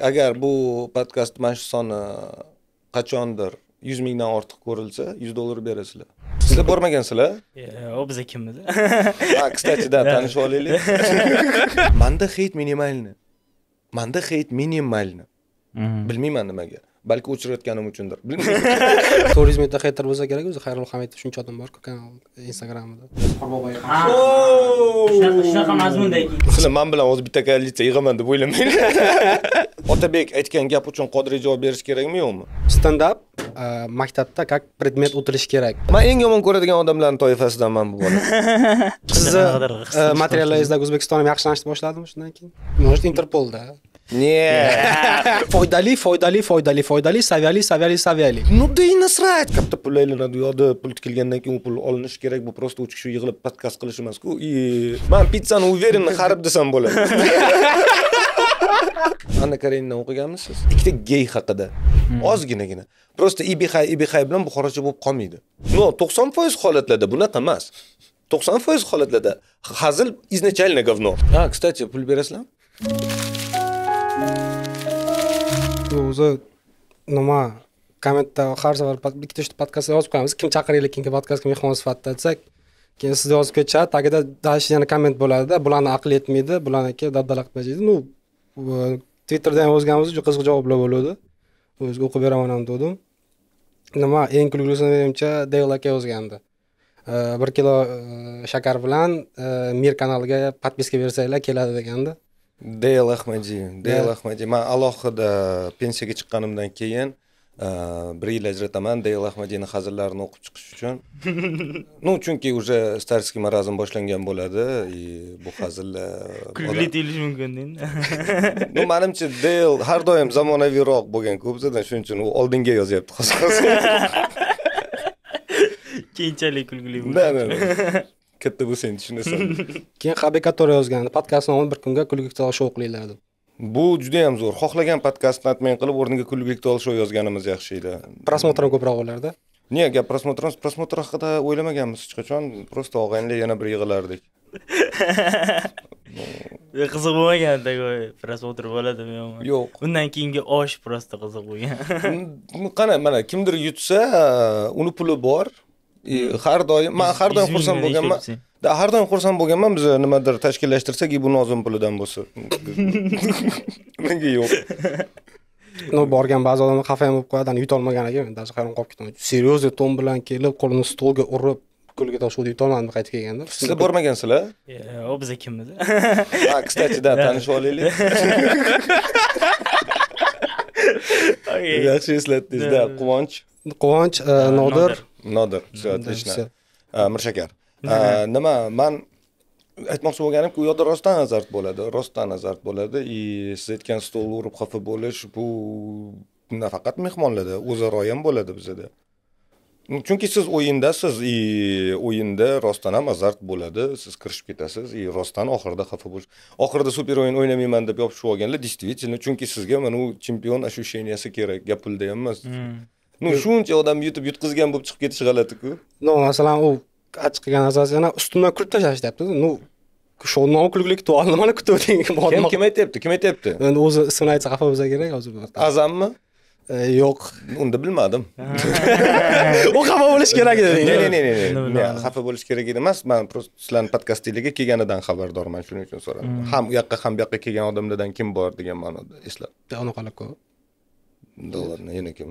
agar bu podkast mana shu soni qachondir yuz mingdan ortiq ko'rilsa yuz dollar berasizlar sizlar bormagansizlar yo'q biza kimmiz кстати да tanishib olaylik manda heyt minimalniy manda heyt minimalniy mhm. bilmayman nimaga balki o'chirayotganim uchundir bilmayman to'rt yuz mingta xeyter bo'lsa kerak o'zi xayrul hamidov shuncha odam borku kanal instagramida shunaqa mazmundaki sizlar man bilan hozir bitta koalitsiya yig'aman deb o'ylamanglar otabek aytgan gap uchun qodiriy javob berish kerakmi yo'qmi standap e, maktabda как предмет o'tilishi kerak man eng yomon ko'radigan odamlarni toifasidanman bu bola sizni e, materiallaringizdagi o'zbekistonim yaxshilanishni boshladimi shundan keyin может interpolda Не. Foydali, foydali, foydali, foydali, saviyali, saviyali, saviyali. Ну да и насрать. Katta pul aylanadi, uyoqda pul tikilgandan keyin u pul olinishi kerak, bu просто 3 kishi yig'ilib podkast qilish emas-ku. И men pitssani уверенно xarib desam bo'ladi. Anna Karenina o'qiganmisiz? Ikkita gey haqida. Ozginagina. бихай, и бихай bilan бухарача bo'lib qolmaydi. Ну, 90% holatlarda bunaqa emas. 90% holatlarda hazil изначально говно. А, кстати, pul berasizmi? o'zi nima kommentda har safar bitta uchta podkast yozib qo'yamiz kim chaqiringlar keyingi podkastga mehmon sifatida desak keyin siz yozib ketishadi tagida дальше yana komment bo'ladida bularni aqli yetmaydi bularni aka dabdala qilib tashlaydi ну twitterda ham yozganmiz juda qiziq javoblar bo'luvdi o'zi o'qib beraman ham degandim nima eng kulgilisi menimcha deyl aka yozgandi bir kilo e, shakar bilan e, mir kanaliga подписка bersanglar keladi deganda deyl ahmadiy deyl ahmadiy man alohida pensiyaga chiqqanimdan keyin bir yil ajrataman deyl ahmadiyni hazillarini o'qib chiqish uchun ну chunki уже старский marazm boshlangan bo'ladi и bu hazillar kulgili tuyulishi mumkinda ну manimcha deyl har doim zamonaviyroq bo'lganku bizadan shuning uchun u oldinga yozyapti hozir keyinchalik kulgili bo'ladi katta bo'lsang tushunasan keyin habib kattaro yozgandi podkastni o'n bir kunga kunlik iqtisod shou qilinglar deb bu juda yam zo'r xohlagan podkastni отмен qilib o'rniga kunlik iqtisod shou yozganimiz yaxshi edi просмотрni ko'proq bo'lardi не gap просмотр prosmotr haqida o'ylamaganmiz hech qachon просто og'aynilar yana bir yig'ilardik qiziq bo'lmaganda prosmotr bo'ladimi yo'qmi yo'q undan keyingi osh просто qiziq bo'lgan qani mana kimdir yutsa uni puli bor har doim man har doim xursand bo'lganman. har doim xursand bo'lganman biz nimadir tashkillashtirsak, bu nozim pulidan bo'lsa. nega yo'q. No borgan ba'zi odamlar xafa ham bo'lib qo'yadi, yuta ekan men даже hayron qolib ketaman. серьезный ton bilan kelib, qo'lini stolga urib, kulga toshuvdi yutolmadim qaytib kelganda sizlar bormagansizlar yo'q e, biz kimmiz ha кстати да tanishib olaylik yaxshi eslatdingiz да quvonch quvonch e, nodir nodir все отлично mirshagar nima man aytmoqchi bo'lganimki u yoqda rostdan azart bo'ladi rostdan azart bo'ladi и siz aytgan stolni urib xafa bo'lish bu nafaqat mehmonlarda o'zaro ham bo'ladi bizada chunki siz o'yindasiz и o'yinda rostdan ham azart bo'ladi siz kirishib ketasiz и rostdan oxirida xafa bo'lish oxirida super o'yin o'ynamayman deb yopishib olganlar действительно chunki sizga mana u chempion ощущениясi kerak gap pulda ham emas ну shuncha odam yutib yutqizgan bo'lib chiqib ketish g'alatiku ну masalan u achchiq qilgan narsasi yana ustimdan kulib tashlashtyapti ну kulgili kutib oldim mana o'ting kim kim aytyapti kim aytyapti endi o'zi ismini aytsa xafa bo'lsa kerak hozir azammi e, yo'q unda bilmadim u xafa bo'lish kerak edi ne ne ne ne xafa bo'lish kerak emas man просто sizlarni podkastinglarga kelganidan xabardorman shuning uchun so'radim hmm. ham u yoqqa ham bu yoqqa kelgan odamlardan kim bor degan ma'noda eslab anaqa qanaqa yana kim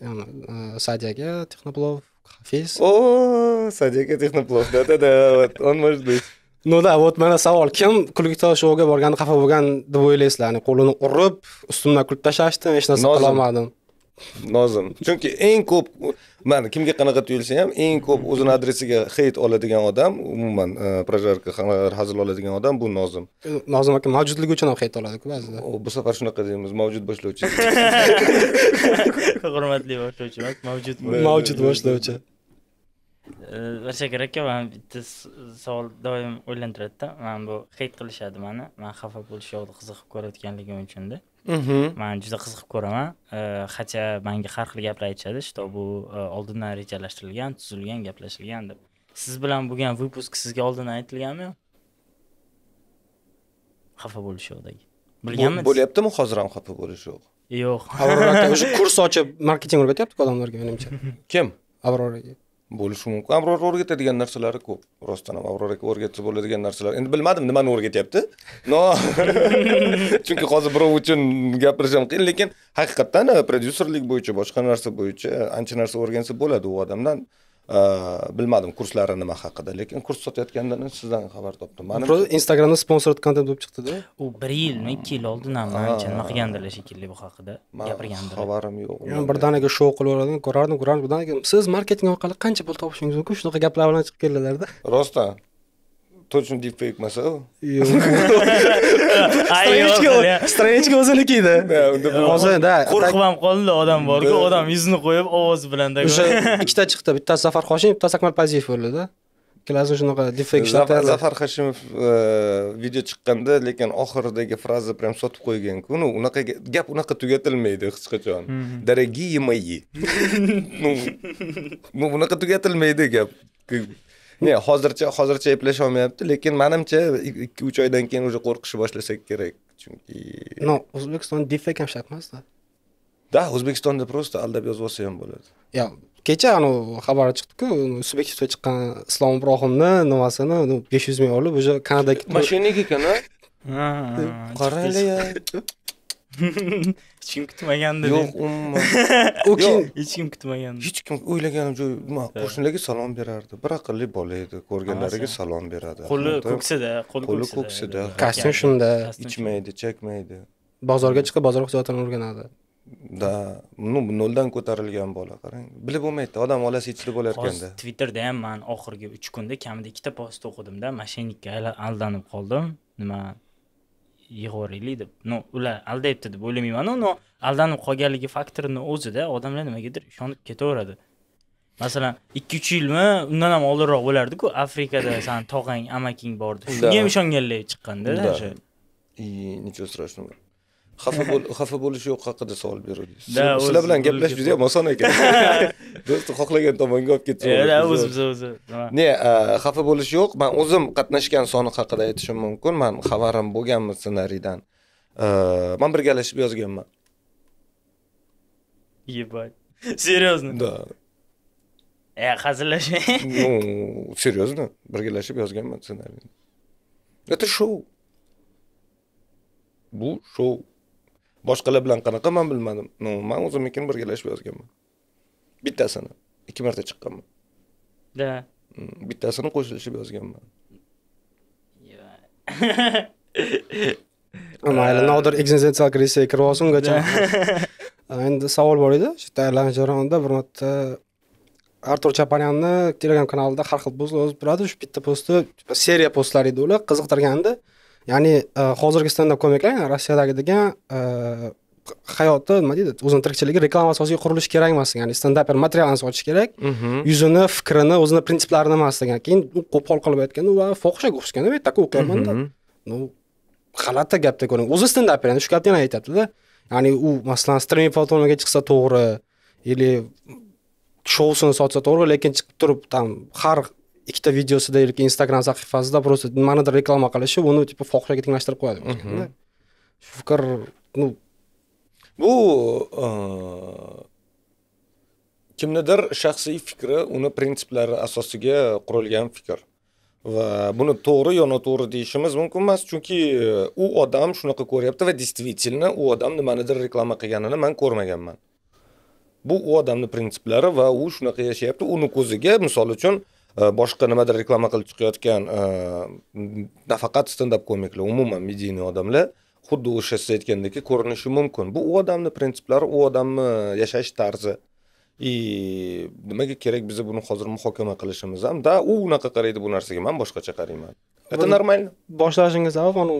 Э, Садяга Техноплов, Хафиз. О, Садяга Техноплов, да-да-да, вот он может быть. ну да вот mana savol kim kulgitosh shouga borganda xafa bo'lgan deb o'ylaysizlar qo'lini urib ustimdan kulib tashlashdi hech narsa qilolmadim lozim chunki eng ko'p mana kimga qanaqa tuyulsa ham eng ko'p o'zini adresiga heyt oladigan odam umuman projarka e, hazil oladigan odam bu nozim nozim aka mavjudligi uchun ham heyt oladiku ba'zida bu safar shunaqa deymiz mavjud boshlovchi hurmatli boshlovchi emas mavjud mavjud boshlovchi e, aka mani bitta savol doim o'ylantiradida man bu heyt qilishadi mani man xafa bo'lish bo'lishni qiziqib ko'rayotganligim uchunda Mm-hmm. man juda qiziqib ko'raman хотя e, manga har xil gaplar aytishadi что bu e, oldindan rejalashtirilgan tuzilgan gaplashilgan deb siz bilan bo'lgan выпуск sizga oldindan aytilganmi xafa bo'lish yo'qdagi bilganmisiz bo'lyaptimi hozir ham xafa bo'lish yo'q yo'q o'sha kurs ochib marketing o'rgatyaptiku odamlarga menimcha kim avroraga bo'lishi mumkin abror o'rgatadigan narsalari ko'p rostdan ham abror aka o'rgatsa bo'ladigan narsalar endi bilmadim nimani o'rgatyapti no chunki hozir birov uchun gapirish ham qiyin lekin haqiqatdan eh, prodyuserlik bo'yicha boshqa narsa bo'yicha eh, ancha narsa o'rgansa bo'ladi u odamdan Э, bilmadim kurslari nima haqida lekin kurs sotayotgandan sizdan xabar topdim manimcha instagramda sponsored kontent bo'lib chiqdida u bir yilmi ikki yil oldin ham ah. ancha nima qilgandilar shekilli bu haqida gapirgandir xabarim yo'q birdaniga shou qilib qilaverdim ko'rardim ko'rardim birdaniga siz marketing orqali qancha pul topishingiz mumkin shunaqa gaplar bilan chiqib keldilarda rostdan Точно дипфейк масал. Страничка o'zinikida. Hozir да. Qo'rqib ham qoldi odam borku, odam yuzini qo'yib ovoz bilan O'sha ikkita chiqdi, bittasi Zafar Hoshimov, bittasi Akmal Paziyev bo'ldi-da. ikkalasi shunaqa defekt ishlatyapti zafar hashimov video chiqqanda lekin oxiridagi fraza прям sotib qo'yganku ну unaqa gap unaqa tugatilmaydi hech qachon дорогие мои ну unaqa tugatilmaydi gap не hozircha hozircha eplasha olmayapti lekin manimcha ikki uch oydan keyin уже qo'rqishni boshlasak kerak chunki no o'zbekiston defa ham shart emasda да o'zbekistonda просто aldab yozib olsa ham bo'ladi yo kecha anavi xabar chiqdiku subyektivda chiqqan islom ibrohimni nimasini besh yuz ming olib уже kanadaga mashinaga ekan qaranglar hech kim kutmagandi yo'q umuman u hech kim kutmagandi hech kim o'ylaganim yo'q nima qo'shnilarga salom berardi bir aqlli bola edi ko'rganlariga salom beradi qo'li ko'ksida qo'li ko'ksida kostyum shunda ichmaydi chekmaydi bozorga chiqib bozor iqtisodiyotini o'rganadi да ну noldan ko'tarilgan bola qarang bilib bo'lmaydi odam olasi ichida bo'larkanda hozir twitterda ham man oxirgi uch kunda kamida ikkita post o'qidimda mashinnikka aldanib qoldim nima yig'averaylik deb ну ular aldayapti deb o'ylamayman но aldanib qolganligi faktorini o'zida odamlar nimagadir ishonib ketaveradi masalan ikki uch yilmi undan ham oldinroq bo'lardiku afrikada sani tog'ang amaking bordi shunga ham ishonganlar chiqqanda o'sha и ничего страшного xafa bo'l xafa bo'lish yo'q haqida savol beramiz sizlar bilan gaplashish juda ham oson ekan do'st xohlagan tomonga olib ketaveradi o'zi o'zi ne e, xafa bo'lish yo'q man o'zim qatnashgan soni haqida aytishim mumkin man xabarim bo'lganmi ssenariydan e, man birgalashib yozganman ебать серьезно да e э, hazillasha ну серьезно birgalashib yozganman ssenariyni это шоу bu shou boshqalar bilan qanaqa man bilmadim ну man o'zimnikini birgalashib yozganman bittasini ikki marta chiqqanman да bittasini qo'shilishib yozganman mayli э. nodir ekzistensial krizisga kirib olsin ungacha endi savol bor edi shu tayyorlanish jarayonida bir marta artur chapanyanni telegram kanalida har xil postlar yozib turadi shu bitta posti seriya postlar edi ular qiziqtirgandi ya'ni e, hozirgi standart komiklar degan e, hayoti nima deydi o'zini tirikchiligi reklama asosiga qurilishi kerak emas degan ya'ni standaper materialni sotish kerak mhm. yuzini fikrini o'zini prinsiplarini emas degan keyin qo'pol qilib aytganda va fohisha guskan ведь такой o'qiyapmanda ну g'alati gapda ko'ring o'zi standaper shu gapni yana aytyaptida ya'ni u masalan streaming platformaga chiqsa to'g'ri или shousini sotsa to'g'ri lekin chiqib turib там har ikkita videosida yoki instagram sahifasida просто nimanidir reklama qilishi uni типа fohishaga tenglashtirib qo'yadi mhm. shu fikr ну bu e, kimnidir shaxsiy fikri uni prinsiplari asosiga qurilgan fikr va buni to'g'ri yo noto'g'ri deyishimiz mumkin emas chunki e, u odam shunaqa ko'ryapti va действительно u odam nimanidir reklama qilganini man ko'rmaganman bu u odamni prinsiplari va u shunaqa yashayapti uni ko'ziga misol uchun Э, boshqa nimadir reklama qilib chiqayotgan э, nafaqat standap komiklar umuman medийный odamlar xuddi o'sha siz aytgandek ko'rinishi mumkin bu u odamni prinsiplari u odamni yashash tarzi и nimaga kerak biza buni hozir muhokama qilishimiz ham да u unaqa qaraydi bu narsaga man boshqacha qarayman это нормально boshlashingiz avval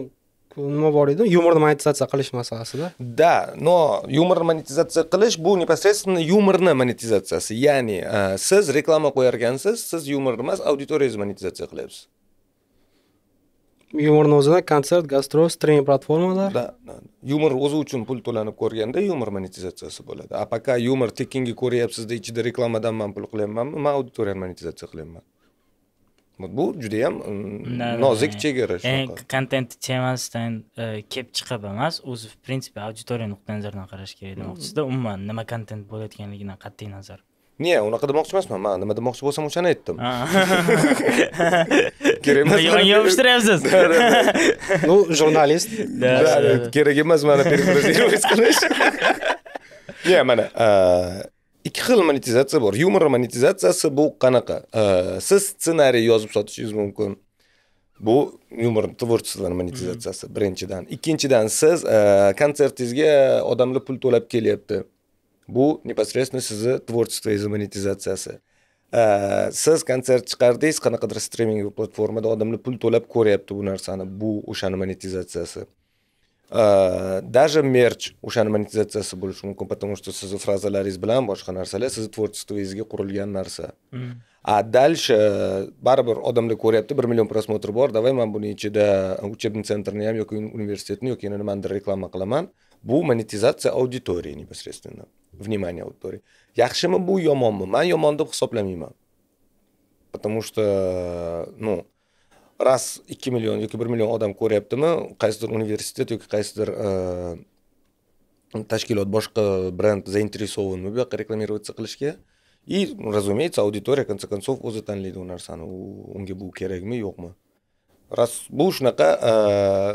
nima bor edi yumorni monetizatsiya qilish masalasida да но yumorni monetizatsiya qilish bu непосредственно yumorni monetizatsiyasi ya'ni e, siz reklama qo'yargansiz siz yumorni emas auditoriyangizni monetizatsiya qilyapsiz yumorni o'zida konsert gastro streaming platformalar да yumor o'zi uchun pul to'lanib ko'rganda yumor monetizatsiyasi bo'ladi а пока yumor tekinga ko'ryapsizda ichida reklamadan man pul qilyapmanmi man auditoriyani monetizatsiya qilyapman bu juda ham nozik chegara shunaqa kontentni chemarasidan kelib chiqib emas o'zi в принципе auditoriya nuqtai nazaridan qarash kerak demoqchisizda umuman nima kontent bo'layotganligidan qat'iy nazar не unaqa demoqchi emasman man nima demoqchi bo'lsam o'shani aytdim kerak emas yon yopishtiryapsiz ну jurnalist kerak emas mani перегрузировать qilish не mana ikki xil monetizatsiya bor yumor monetizatsiyasi bu qanaqa siz ssenariy yozib sotishingiz mumkin bu yumor творчествоni monetizatsiyasi birinchidan ikkinchidan siz konsertingizga odamlar pul to'lab kelyapti bu непосредственно sizni творчествоңиз monetizatsiyasi siz konsert chiqardingiz qanaqadir streaming platformada odamlar pul to'lab ko'ryapti bu narsani bu o'shani monetizatsiyasi Э, даже мерч o'shani monetizatsiyasi bo'lishi mumkin потому что sizni frazalaringiz bilan boshqa narsalar sizni творчествоingizga qurilgan нарса. а дальше baribir odamlar ko'ryapti 1 million просмотр бор давай men buni ichida учебный sentrni ham yoki universitetni yoki yana nimanidir reklama qilaman bu monetizatsiya auditorии непосредственно внимание аудитории yaxshimi bu yomonmi man yomon deb hisoblamayman потому что э, ну раз ikki million yoki bir million odam ko'ryaptimi qaysidir universitet yoki qaysidir e, tashkilot boshqa brend заинтересованmi bu yoqqa reklamироваться qilishga и разумеется аудитория конце концов o'zi tanlaydi u narsani u unga bu kerakmi yo'qmi раз bu shunaqa э,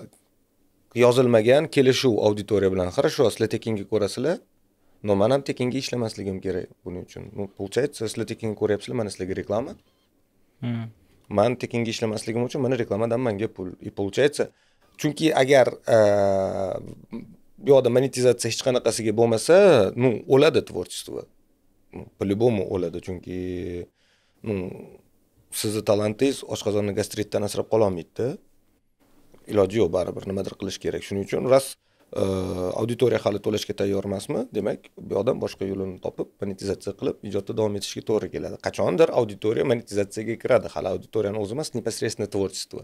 yozilmagan kelishuv auditoriya bilan хорошо sizlar tekinga ko'rasizlar но man ham tekinga ishlamasligim kerak buning uchun получается sizlar tekinga ko'ryapsizlar mana sizlarga reklama man tekinga ishlamasligim uchun mana reklamadan manga pul и e, получается chunki agar bu e, yoqda monetizatsiya hech qanaqasiga bo'lmasa ну o'ladi творчество по любому o'ladi chunki ну sizni talantingiz oshqozonni gastritdan asrab qololmaydida iloji yo'q baribir nimadir qilish kerak shuning uchun rost auditoriya hali to'lashga tayyor emasmi demak bu odam boshqa yo'lini topib monetizatsiya qilib ijodda davom etishga to'g'ri keladi qachondir auditoriya monetizatsiyaga kiradi hali auditoriyani o'zi emas непосредственно творчество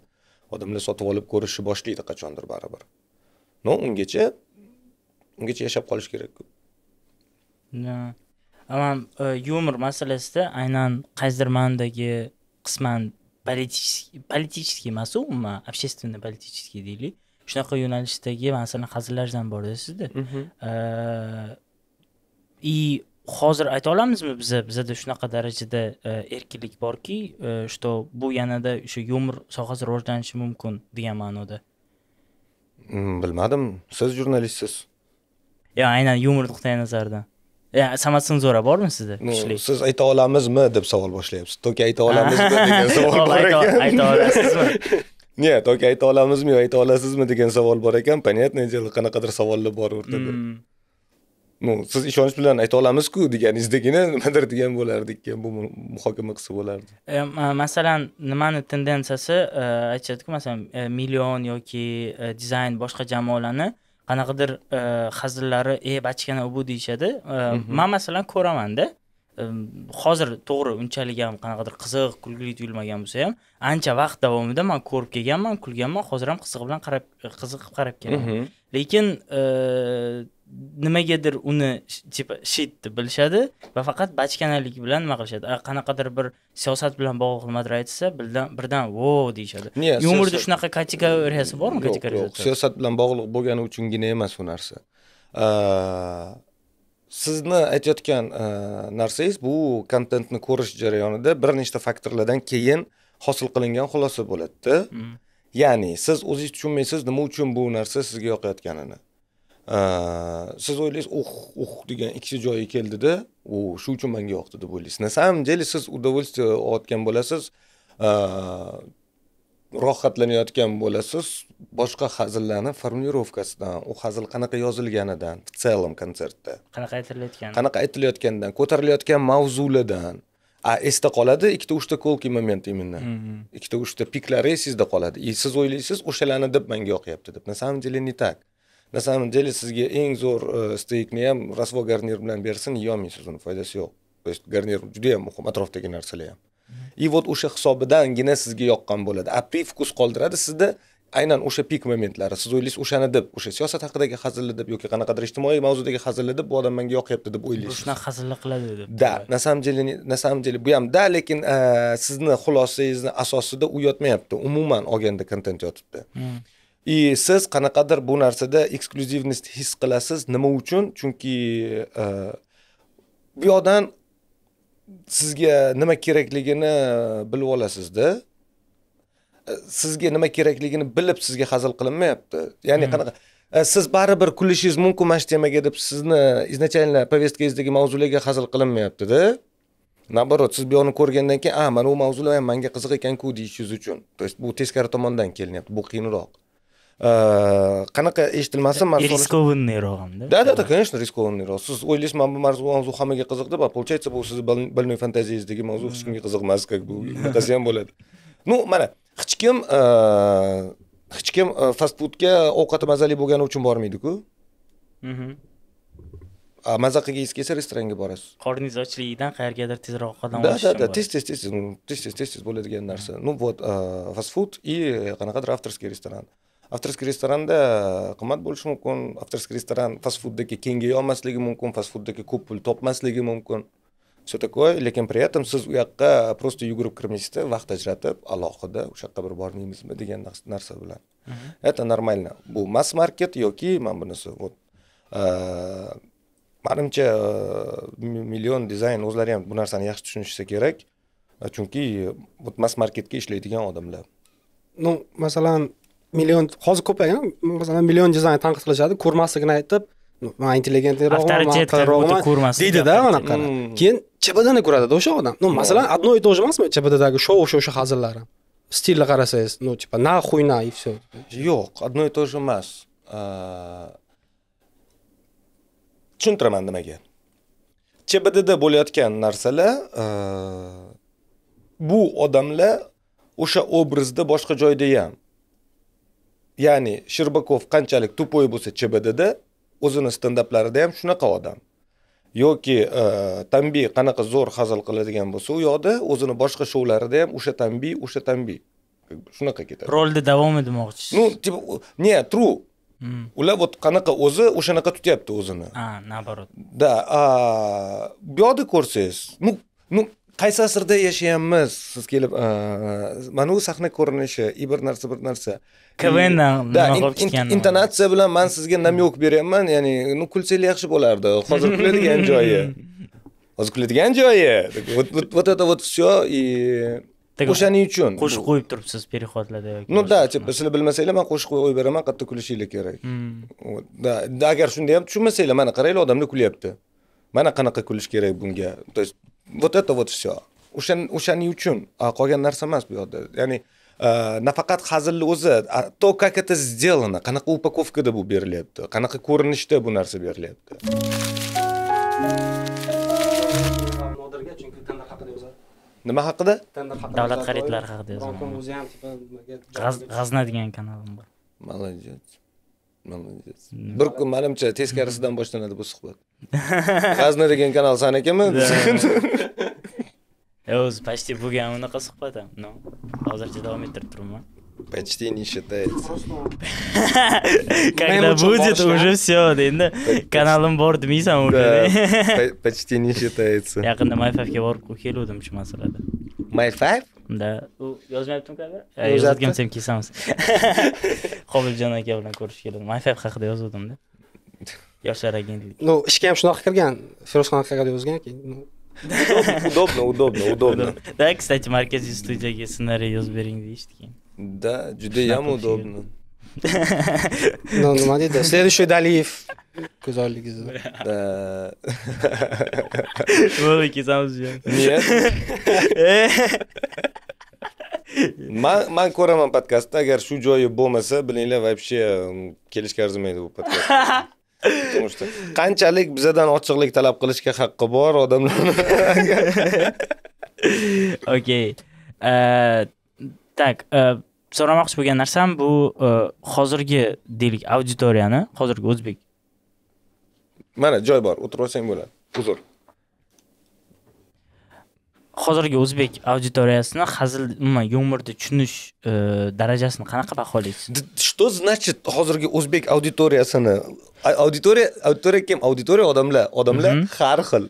odamlar sotib olib ko'rishni boshlaydi qachondir baribir no ungacha ungacha yashab qolish kerakku man yumor masalasida aynan qaysidir ma'nodagi qisman политический политический emas umuman общественный политический deylik shunaqa yo'nalishdagi masalan hazillashdan bor sizda mhm. и hozir ayta olamizmi biza bizada shunaqa darajada e, erkinlik borki e, что bu yanada o'sha yumor sohasi rivojlanishi mumkin degan ma'noda mm, bilmadim siz jurnalistsiz yo aynan yumor nuqtai nazaridan zo'ra bormi sizda kuchli siz ayta olamizmi deb savol boshlayapsiz toki ayta olamizmi degan savol bor ekan ayta olasizmi нет yoki айта olamizmi yo ayta olasizmi degan savol bor ekan понятное дело qanaqadir savollar bor o'rtada ну siz ishonch bilan ayta olamizku deganingizdagina nimadir degan bo'lardik keyin bu muhokama qilsa bo'lardi masalan nimani tendensiyasi aytishadiku masalan million yoki dizayn boshqa jamoalarni qanaqadir hazillari e bachkana bu deyishadi man masalan ko'ramanda hozir to'g'ri unchalik ham qanaqadir qiziq kulgili tuyulmagan bo'lsa ham ancha vaqt davomida man ko'rib kelganman kulganman hozir ham qiziq bilan qarab qiziqib qarab kelaman lekin nimagadir uni типа shit deb bilishadi va faqat bachkanalik bilan nima qilishadi qanaqadir bir siyosat bilan bog'liq nimadir aytsa birdan birdan vo deyishadi yumorda shunaqa kategoriyasi bormi kategoriyasi yo'q siyosat bilan bog'liq bo'lgani uchungina emas u narsa sizni aytayotgan e, narsangiz bu kontentni ko'rish jarayonida bir nechta faktorlardan keyin hosil qilingan xulosa bo'ladida mm. ya'ni siz o'zingiz tushunmaysiz nima uchun bu narsa sizga yoqayotganini e, siz o'ylaysiz uh o'h, uh o'h, degan ikkita joyi keldida u shu uchun menga yoqdi deb o'ylaysiz на самом деле siz удовольствие olayotgan bo'lasiz e, rohatlanayotgan bo'lasiz boshqa hazillarni formulirovkasidan u hazil qanaqa yozilganidan в целом konsertda qanaqa aytilayotgan qanaqa aytilayotganidan ko'tarilayotgan mavzulardan a esda qoladi ikkita uchta колкий момент именно ikkita uchta piklari esingizda qoladi и e, siz o'ylaysiz o'shalarni deb manga yoqyapti deb на самом деле не так на самом деле sizga eng zo'r e, steykni ham rasvo garnir bilan bersin yeyolmaysiz uni foydasi yo'q то есть garnir juda ham muhim atrofdagi narsalar ham и вот o'sha hisobidangina sizga yoqqan bo'ladi aprifokus qoldiradi sizda aynan o'sha pik momentlari siz o'ylaysiz o'shani deb o'sha siyosat haqidagi hazilni deb yoki qanaqadir ijtimoiy mavzudagi hazilni deb bu odam menga yoqyapti deb o'ylaysiz shunaqa hazilni qiladi deb да на самом деле на самом деле bu ham да lekin sizni xulosangizni asosida u yotmayapti umuman olganda kontent yotibdi и hmm. siz qanaqadir bu narsada eksklyuzivnost his qilasiz nima uchun chunki buyoqdan sizga nima kerakligini bilib olasizda sizga nima kerakligini bilib sizga hazil qilinmayapti ya'ni hmm. qanaqa e, siz baribir kulishingiz mumkin mana shu temaga deb sizni изначально повестканgizdagi mavzularga hazil qilinmayaptida наоборот siz buyog'ini ko'rgandan keyin a ah, mana bu mavzular ham manga qiziq ekanku deyishingiz uchun то есть bu teskari tomondan kelinyapti bu qiyinroq qanaqa eshitilmasin man рискованныйрогамда да да да конечно рискованныйroq siz o'ylaysiz mana bu mavzu hammaga qiziq va а получается bu sizni больной fantaziyangizdagi mavzu hech kimga qiziq emas как бы bunaqasi ham bo'ladi ну mana hech kim hech kim fast foodga ovqati mazali bo'lgani uchun bormaydiku maza qilgingiz kelsa restoranga borasiz qorningiz ochligidan qayergadir tezroq qadam да да да tez tez tez tez tez тез тез bo'ladigan narsa ну вот fast food и qanaqadir авторский restoran avtorskiy restoranda e, qimmat bo'lishi mumkin avtorskiy restoran fast fooddagi kengaya olmasligi mumkin fast fooddagi ko'p pul topmasligi mumkin все такое lekin при этом siz u yoqqa просто yugurib kirmaysizda vaqt ajratib alohida o'sha yoqqa bir bormaymizmi degan narsa bilan это нормально bu mass market yoki mana bunisi вот э, manimcha million э, dizayn o'zlari ham bu narsani yaxshi tushunishsa kerak э, chunki mass marketga ishlaydigan odamlar ну masalan million hozir ko'paygan masalan million dizayn tanqid qilishadi ko'rmasligini aytib man intelligentliroqman aqlliroqman deydida anaqa keyin chbdni ko'radida o'sha odam ну masalan одно и то же emasmi chbddagi shou o'sha o'sha hazillari stilni qarasangiz ну типа на хуйна и все yo'q одно и то же emas tushuntiraman nimaga chbdda bo'layotgan narsalar bu odamlar o'sha obrazda boshqa joyda ham ya'ni Shirbakov qanchalik tupoy bo'lsa CHBDda o'zini standaplarida ham shunaqa odam. yoki e, Tambi qanaqa zo'r hazil qiladigan bo'lsa, u yoqda o'zini boshqa shoularida ham o'sha Tambi, o'sha Tambi shunaqa ketadi. Rolni davom etmoqchi. Ну, типа, не, true. ular вот qanaqa o'zi o'shanaqa tutyapti o'zini a наоборот да bu yoqda ko'rsangiz ну ну qaysi asrda yashayapmiz siz kelib e, mana u sahna ko'rinishi и bir narsa bir narsa kvndan да intonatsiya bilan man sizga namyok beryapman ya'ni ну kulsanglar yaxshi bo'lardi hozir kuladigan joyi hozir kuladigan joyi вот это вот все и o'shaning uchun qo'shiq qo'yib turibsiz переходlarda yoki ну да типа sizlar bilmasanglar man qo'shiq qo'yib beraman qattiq kulishinglar kerak да hmm. agar shunda ham tushunmasanglar mana qaranglar odamlar kulyapti mana qanaqa kulish kerak bunga то есть вот это вот все o'sha o'shaning uchun qolgan narsa emas bu yoqda ya'ni nafaqat hazilni o'zi то как это сделано qanaqa upakovkada bu berilyapti qanaqa ko'rinishda bu narsa berilyapti nima haqida davlat xaridlari haqida yozgan g'azna degan kanalim bor молодец bir kun manimcha teskarisidan boshlanadi bu suhbat g'azna degan kanal sanikimi э, o'zi почти bo'lgan unaqa suhbat ham hozircha davom ettirib turibman Почти не считается. Когда будет, уже все. Endi kanalim bor demaysan уже. Почти не считается. Yaqinda MyFive'ga borib keluvdim shu masalada. MyFive? unda u yozmayaptimi kabi yozayotgan semki samiz qobiljon aka bilan ko'rishib keldim mayfab haqida yozuvdimda yoshlar agentligi ну ishga ham shunaqa kirgan feruzxon aka yozgan keyin удобно удобно удобно да кстати markaziy studiyaga ssenariy yozib bering deyishdi keyin да judayam удобно ну nima deydi следующий daliyev go'zolligingizni bo'ldi kesamiz нет man man ko'raman podkastni agar shu joyi bo'lmasa bilinglar вообще um, kelishga arzimaydi bu podkast потому что qanchalik bizadan ochiqlik talab qilishga haqqi bor odamlarni окей так so'ramoqchi bo'lgan narsam bu e, hozirgi deylik auditoriyani hozirgi o'zbek mana joy bor o'tirib olsang bo'ladi uzr hozirgi o'zbek auditoriyasini hazil umuman yumorni tushunish e, darajasini qanaqa baholaysiz что значит hozirgi o'zbek auditoriyasini auditoriya auditoriya kim auditoriya odamlar odamlar har xil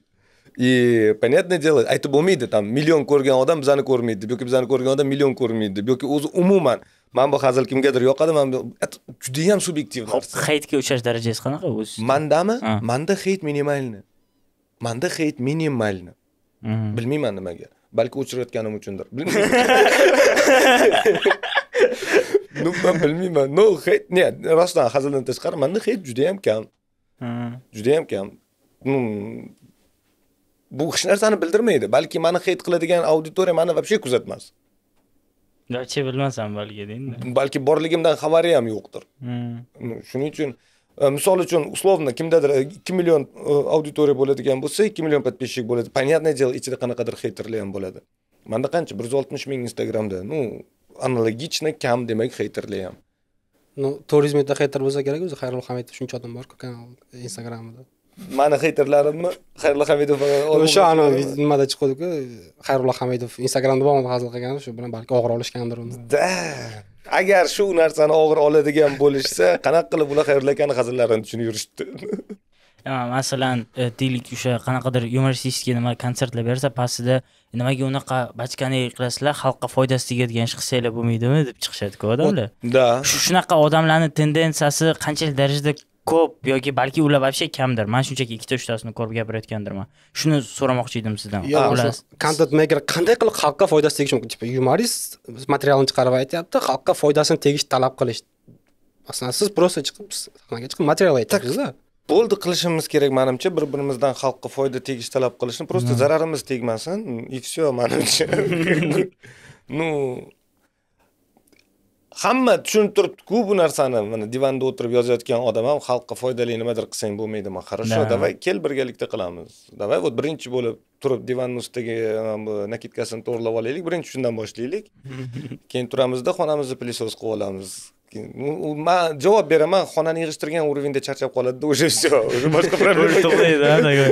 и понятное дело а это болмайды там миллион көрген адам бізаны көрмейді бөкі бізаны көрген адам миллион көрмейді бөкі өзі умуман мен бұл қазір кімгедір жоқады мен это жүдеям субъективно нәрсе хейтке ұшаш дәрежесі қанақа өз мандамы манда хейт минимальный манда хейт минимальный білмеймін німаге бәлкім өшіріватқаным үшіндір ну мен білмеймін но хейт не расынан қазірден тысқары манда хейт жүдеям кам жүдеям кам bu hech narsani bildirmaydi, balki meni hate qiladigan auditoriya meni вообще kuzatmas. Yo'qchi bilmasam balki deydi. Balki borligimdan xabari ham yo'qdir. Hmm. Shuning uchun e, misol uchun условно kimdadir 2 e, million e, auditoriya bo'ladigan bo'lsa 2 million подписчик bo'ladi понятное дело ichida qanaqadir heyterlar ham bo'ladi manda qancha 160 ming instagramda ну аналогично kam demak heyterlar ham ну 400 mingta heyter bo'lsa kerak o'zi xayrul Hamidov shuncha odam borku kanal instagramida mani heyterlarimni xayrulla hamidov o'sha anavi nimada chiquvdiku xayrulla hamidov instagramda bormi hazil qilgani shu bilan balki og'ir olishgandir uni да agar shu narsani og'ir oladigan bo'lishsa qanaqa qilib ular xayrulla akani hazillarini tushunib yurishibdi masalan e, deylik o'sha qanaqadir yumoristik nima konsertlar bersa pastida nimaga unaqa bachkani qilasizlar xalqqa foydasi tegadigan ish qilsanglar bo'lmaydimi deb chiqishadiku odamlar да shunaqa odamlarni tendensiyasi qanchalik darajada ko'p yoki balki ular вообще kamdir man shunchaki ikkita uchtasini ko'rib gapirayotgandirman shuni so'ramoqchi edim sizdan kontent maker qanday qilib xalqqa foydasi tegishi mumkin типа yumorist materialni chiqarib aytyapti xalqqa foydasini tegish talab qilish aslida siz просто chiqib sahnaga chiqib material aytyapsizda bo'ldi qilishimiz kerak manimcha bir birimizdan xalqqa foyda tegish talab qilishni просто hmm. zararimiz tegmasin и все manimcha ну hamma tushunib turibdiku bu narsani. Mana divanda o'tirib yozayotgan odam ham xalqqa foydali nimadir qilsang bo'lmaydimi? Хорошо, давай kel birgalikda qilamiz. Давай вот birinchi bo'lib turib divanning ustidagi e, nakitkasini to'g'rilab olaylik, birinchi shundan boshlaylik. Keyin turamizda xonamizni pilisos qilib olamiz. man javob beraman xonani yig'ishtirgan уровеньda charchab qoladida уже все уже boshqa проблема to'xtaydi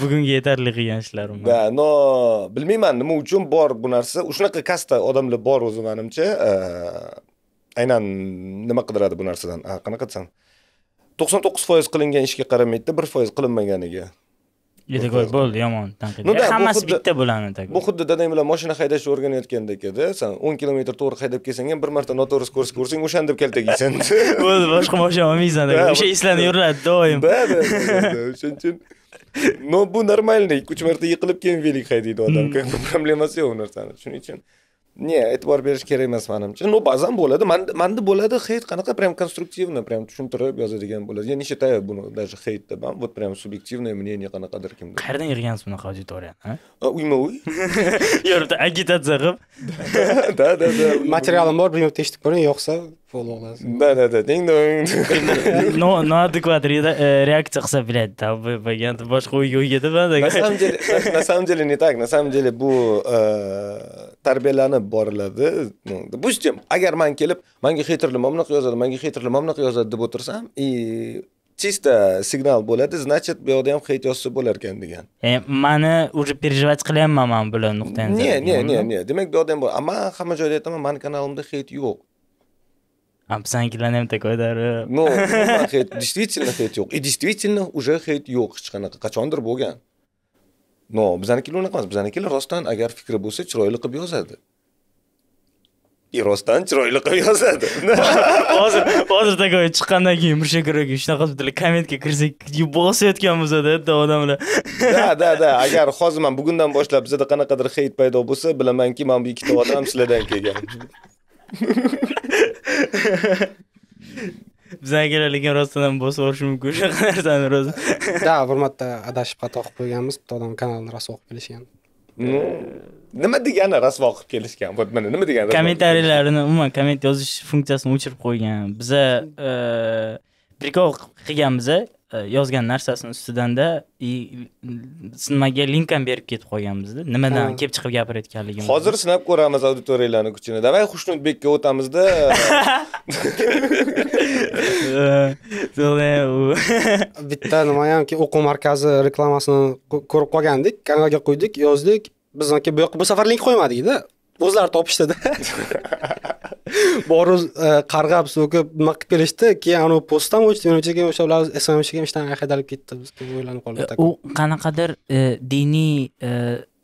bugunga yetarli qilgan ishlarim да но bilmayman nima uchun bor bu narsa shunaqa kasta odamlar bor o'zi manimcha aynan nima qidiradi bu narsadan a qanaqa desam to'qson to'qqiz foiz qilingan ishga qaramaydida bir foiz qilinmaganiga edagoy bo'ldi yomon tanqid hammasi bitta bularni bu xuddi dadang bilan moshina haydashni o'rganayotgandek edi san o'n kilometr to'g'ri haydab kelsang ham bir marta noto'g'ri ko'rsa ko'rsang o'shani deb kaltak yeysan bo'ldi boshqa moshina olmaysan o'sha eslanib yuradi doim o'shaning uchun но bu нормальный uch marta yiqilib keyin velik haydaydi odam проблемasi hmm. yo'q bu narsani shuning uchun не e'tibor berish kerak emas manimcha ну ba'zan bo'ladi manda bo'ladi heyt qanaqa прям конструктивно прям tushuntirib yozadigan bo'ladi я не считаю buni даже heyt deb ham вот прям субъективное мнение qanaqadir kimdir qayerdan yig'gansiz bunaqa auditoriyani uyma uy yo'rta agitatsiya qilib да да да materialim bor bir minutda eshitib ko'ring yoqsa да да да ding dong но но адекват qilsa блядь там bo'lgan boshqa uyga uy ketib на самом деле на самом деле не так на самом деле бу э, tarbiyalanib boriladi допустим agar man kelib manga haterlar mana bunaqa yozadi manga haterlar mana bunaqa yozadi deb o'tirsam и чисто signal bo'ladi значит bu yoqda ham heyt yozsa bo'lar ekan degan e, mani уже переживать qilyapman man bular nuqtai nazardan не не не не demak bu yoqda ham bor man hamma joyda aytaman mani kanalimda heyt yo'q а сanikilarni ham такой ну действительно heyt yo'q и e, действительно уже heyt yo'q hech qanaqa qachondir bo'lgan no bizanikilar unaqa emas bizanikilar rostdan agar fikri bo'lsa chiroyli qilib yozadi rostdan chiroyli qilib yozadi hozir hozir такой chiqqandan keyin муршак rogi shunaqa bittalar kommentga kirsak bosayotgan bo'lsada bitta odamlar да да да agar hozir man bugundan boshlab bizada qanaqadir heyt paydo bo'lsa bilamanki mana bu ikkita odam sizlardan kelgan biznikilar lekin rostdan bosib yuborishi mumkin shunaqa narsani rosa да bir marta adashib xato qilib qo'yganmiz bitta odam kanalni rasvo qilib kelishgan nima degani rasvo qilib kelishgan вот mana nima degani kommentariylarini umuman komment yozish funksiyasini o'chirib qo'ygan biza прикол e, qilganmiz E, yozgan narsasini ustidanda sinmaga ham berib ketib qolganmizda nimadan kelib chiqib gapirayotganligimiz hozir sinab ko'ramiz auditoriyalarni kuchini давай xushnudbekka o'tamizda bitta nimaniki o'quv markazi reklamasini ko'rib qolgandik kanalga qo'ydik yozdik bizniki bu yoqqa bu safar link qo'ymadikda o'zlari topishdida borib e, qarg'ab so'kib nima qilib kelishdi keyin anavi postdan o'chdi menimcha keyin o'sha ular smshga ishdan haydalib ketdi biz o'ylanib qoldik e, u qanaqadir e, diniy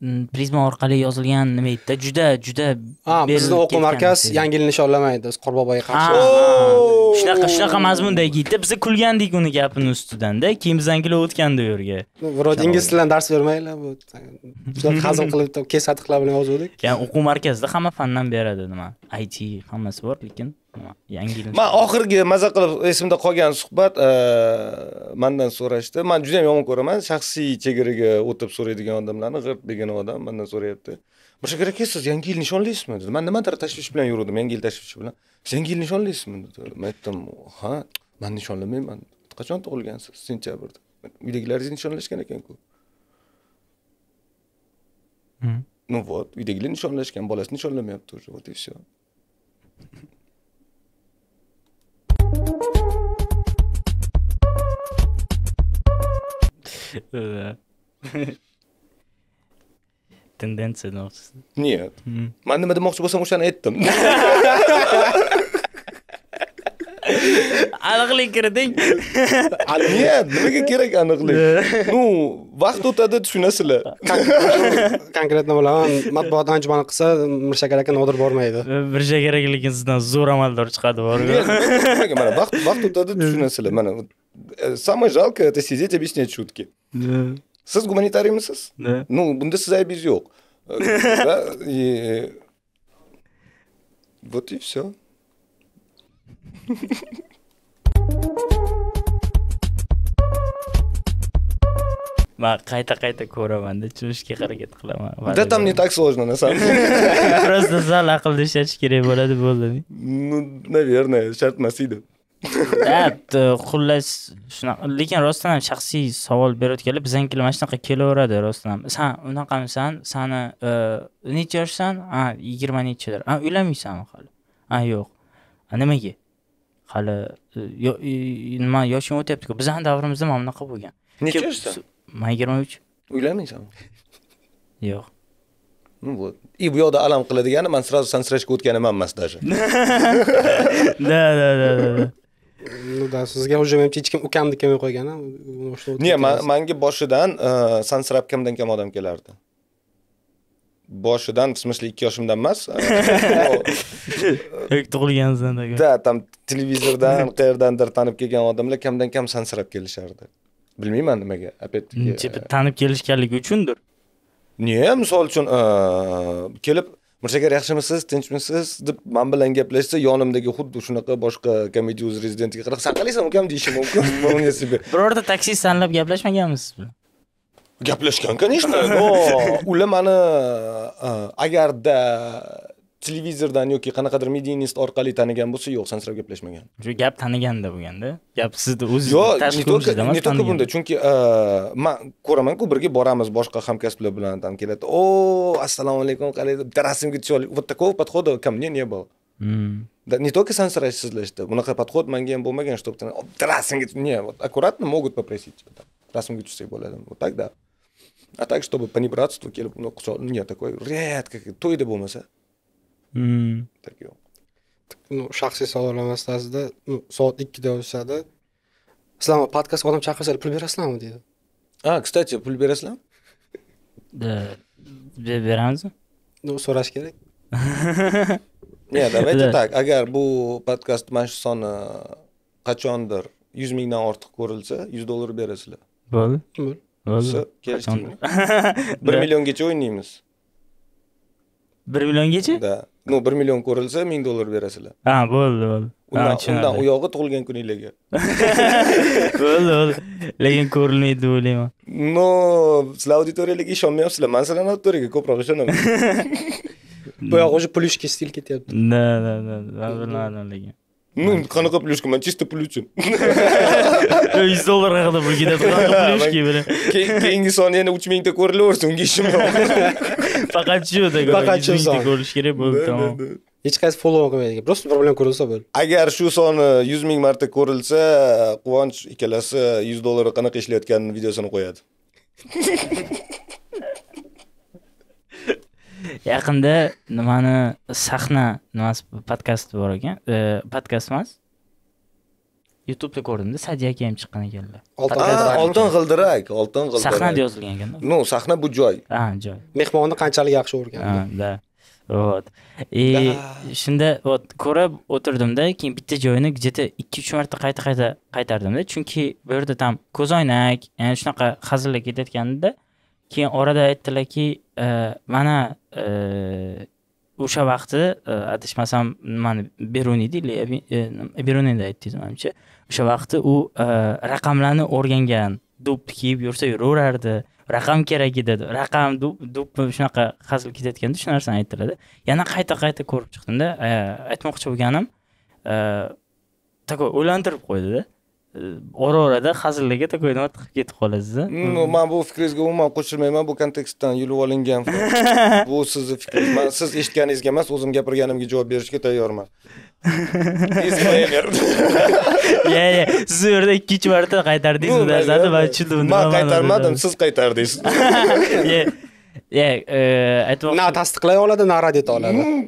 Mm, prizma orqali yozilgan nima deydida juda juda ha bizni o'quv markaz yangi yilni nishonlamaydi qorboboga qarshi shunaqa shunaqa mazmunda deydida biz kulgandik uni gapini ustidanda keyin biz anglab o'tgandi u yerga вроде ingliz tilidan dars bermanglar bu juda hazm qilib kesatiqlar bilan yozuvdik o'quv markazida hamma fandan beradi nima it hammasi bor lekin yil man oxirgi maza qilib esimda qolgan suhbat e, mandan so'rashdi man juda ham yomon ko'raman shaxsiy chegaraga o'tib so'raydigan odamlarni g'irt degan odam mandan so'rayapti mirshakar aka siz yangi yil nishonlaysizmi dedi man nimadir tashvish bilan yuruvdim yangi yil tashvishi bilan siz yangi yil nishonlaysizmi dedi man aytdim ha man nishonlamayman qachon tug'ilgansiz sentyabrda uydagilaringiz nishonlashgan ekanku hmm. ну вот uydagilar nishonlashgan bolasini nishonlamayapti уже вот и все Да. tendensiya niyat man nima demoqchi bo'lsam o'shani aytdim aniqlik kiriting niyat nimaga kerak aniqlik ну vaqt o'tadi tushunasizlar konkretно bilaman matbuot anjumani qilsa mirshakar aka nodir bormaydi mirshakar sizdan zo'r amaldor chiqadi borga mana vaqt vaqt o'tadi tushunasizlar mana Э, самое жалкое это сидеть объяснять шутки. Да. Сіз гуманитариймісіз? Да. Ну, бұнда сіз әбіз да, и... Э, вот и все. man qayta qayta ko'raman tushunishga harakat qilaman да там не так сложно на самом деле просто zal aqlni ishlatish kerak bo'ladi bo'ldi ну наверное shart emas edi Uh, xullas shunaqa lekin rostdan ham shaxsiy savol berayotganlar biznikilar mana shunaqa kelaveradi rostdan ham san unaqamisan sani uh, necha yoshsan a yigirma nechidir a uylanmaysanmi hali a yo'q nimaga hali uh, nima yoshing o'tyaptiku bizani davrimizda mana bunaqa bo'lgan necha yoshsan man yigirma uch uylanmaysanmi yo'q Ну вот. И bu yoqda alam qiladigani man сразу sansirashga o'tgan emanmas даже. Да, да, да, да. да sizga уже ham hech kim ukamni kelmay qo'ygan не manga boshidan sansirab kamdan kam odam kelardi boshidan в смысле ikki yoshimdan emas tug'ilganingizdan да там televizordan qayerdandir tanib kelgan odamlar kamdan kam sansirab kelishardi bilmayman nimaga опять таки типа tanib kelishganligi uchundir не misol uchun kelib mirshakar yaxshimisiz tinchmisiz deb man bilan gaplashsa yonimdagi xuddi shunaqa boshqa komediya uz rezidentiga qarab san qalaysan ukam deyishi mumkin birorta taksist tanlab gaplashmaganmisiz gaplashgan конечно но ular mani agarda televizordan yoki qanaqadir medinist orqali tanigan bo'lsa yo'q sansirab gaplashmagan shu gap taniganda bo'lganda gap sizni o'zingiz yo'q не только не только bunda chunki e, man ko'ramanku birga boramiz boshqa hamkasblar bilan там keladi o assalomu alaykum qalay bitta rasmga tushib olik вот такого подхода ко мне не было да не только sansirashsizlashda bunaqa подход manga ham bo'lmagan чтобы bitta rasmga не вот аккуратно могут попросить типа rasmga tushsak bo'ladi вот так да а так чтобы понебратству kelib uni нет такой редко to'yda bo'lmasa Hmm. ну shaxsiy savolim asnosida soat ikkida o'sadi sizlarni podkastga odam chaqirsalar pul berasizlarmi deydi a кстати pul berasizlarmi beramiz ну so'rash kerak не давайте так agar bu podkast mana shu soni qachondir yuz mingdan ortiq ko'rilsa yuz dollar berasizlar bo'ldi bo'ldi kelishdikmi bir milliongacha o'ynaymiz bir milliongacha да ну bir million ko'rilsa ming dollar berasizlar ha bo'ldi bo'ldi undan undan u yog'i tug'ilgan kuninglarga bo'ldi bo'ldi lekin ko'rilmaydi deb o'ylayman no sizlar auditoriyalarga ishonmayapsizlar man sizlarni auditoriyaga ko'proq ishonaman boyagi o'sha плюшка stil ketyapti да да да bilmadim lekin Ну, қанақа плюшкамен чисто плюсім yuz dollarga qadar bir ketadi qanaqa pleshka bilan keyingi soni yana uch mingta ko'rilaversin unga ishim yo'q faqat shu faqat shu mingta ko'rilishi kerak bo'ldi tamom hech qaysi follow qilmaydi просто bir bilan ko'rilsa bo'ldi agar shu soni yuz ming marta ko'rilsa quvonch ikkalasi yuz dollarga qanaqa ishlayotganini videosini qo'yadi yaqinda nimani sahna nimasi podkasti bor ekan e, podkast emas youtubeda ko'rdimda sadiya aka ham chiqqan ekanlar oltin g'ildirak oltin g'ildirak sahna deb yozilgan ekan ну sahna bu joy ha joy mehmonni qanchalik yaxshi o'rgandi да вот и shunda вот ko'rib o'tirdimda keyin bitta joyini где то ikki uch marta qayta qayta qaytardimda chunki bu yerda там ko'zoynak ya'ni shunaqa hazillar ketayotgandida keyin orada aytdilarki e, mana e, o'sha vaqti e, adashmasam nimani beruniydi beruniyda aytdingiz manimcha o'sha vaqti u raqamlarni o'rgangan dubni kiyib yursa yuraverardi raqam kerak edi raqam dub shunaqa hazil ketayotganda shu narsani aytdilarda yana qayta qayta ko'rib chiqdimda aytmoqchi bo'lganim такой o'ylantirib qo'ydida Э, ora orada hazillarga nima qilib ketib qolasizda mm, man bu fikringizga umuman qo'shilmayman bu kontekstdan yulib olingan bu sizni fikringiz man siz eshitganingizga emas o'zim gapirganimga javob berishga tayyorman yo yo siz u yerda ikkinchi marta qaytardingiz bu narsani man tushundim man qaytarmadim siz qaytardingiz yo'q e, aytmoqchi na tasdiqlay oladi na rad eta oladi mm.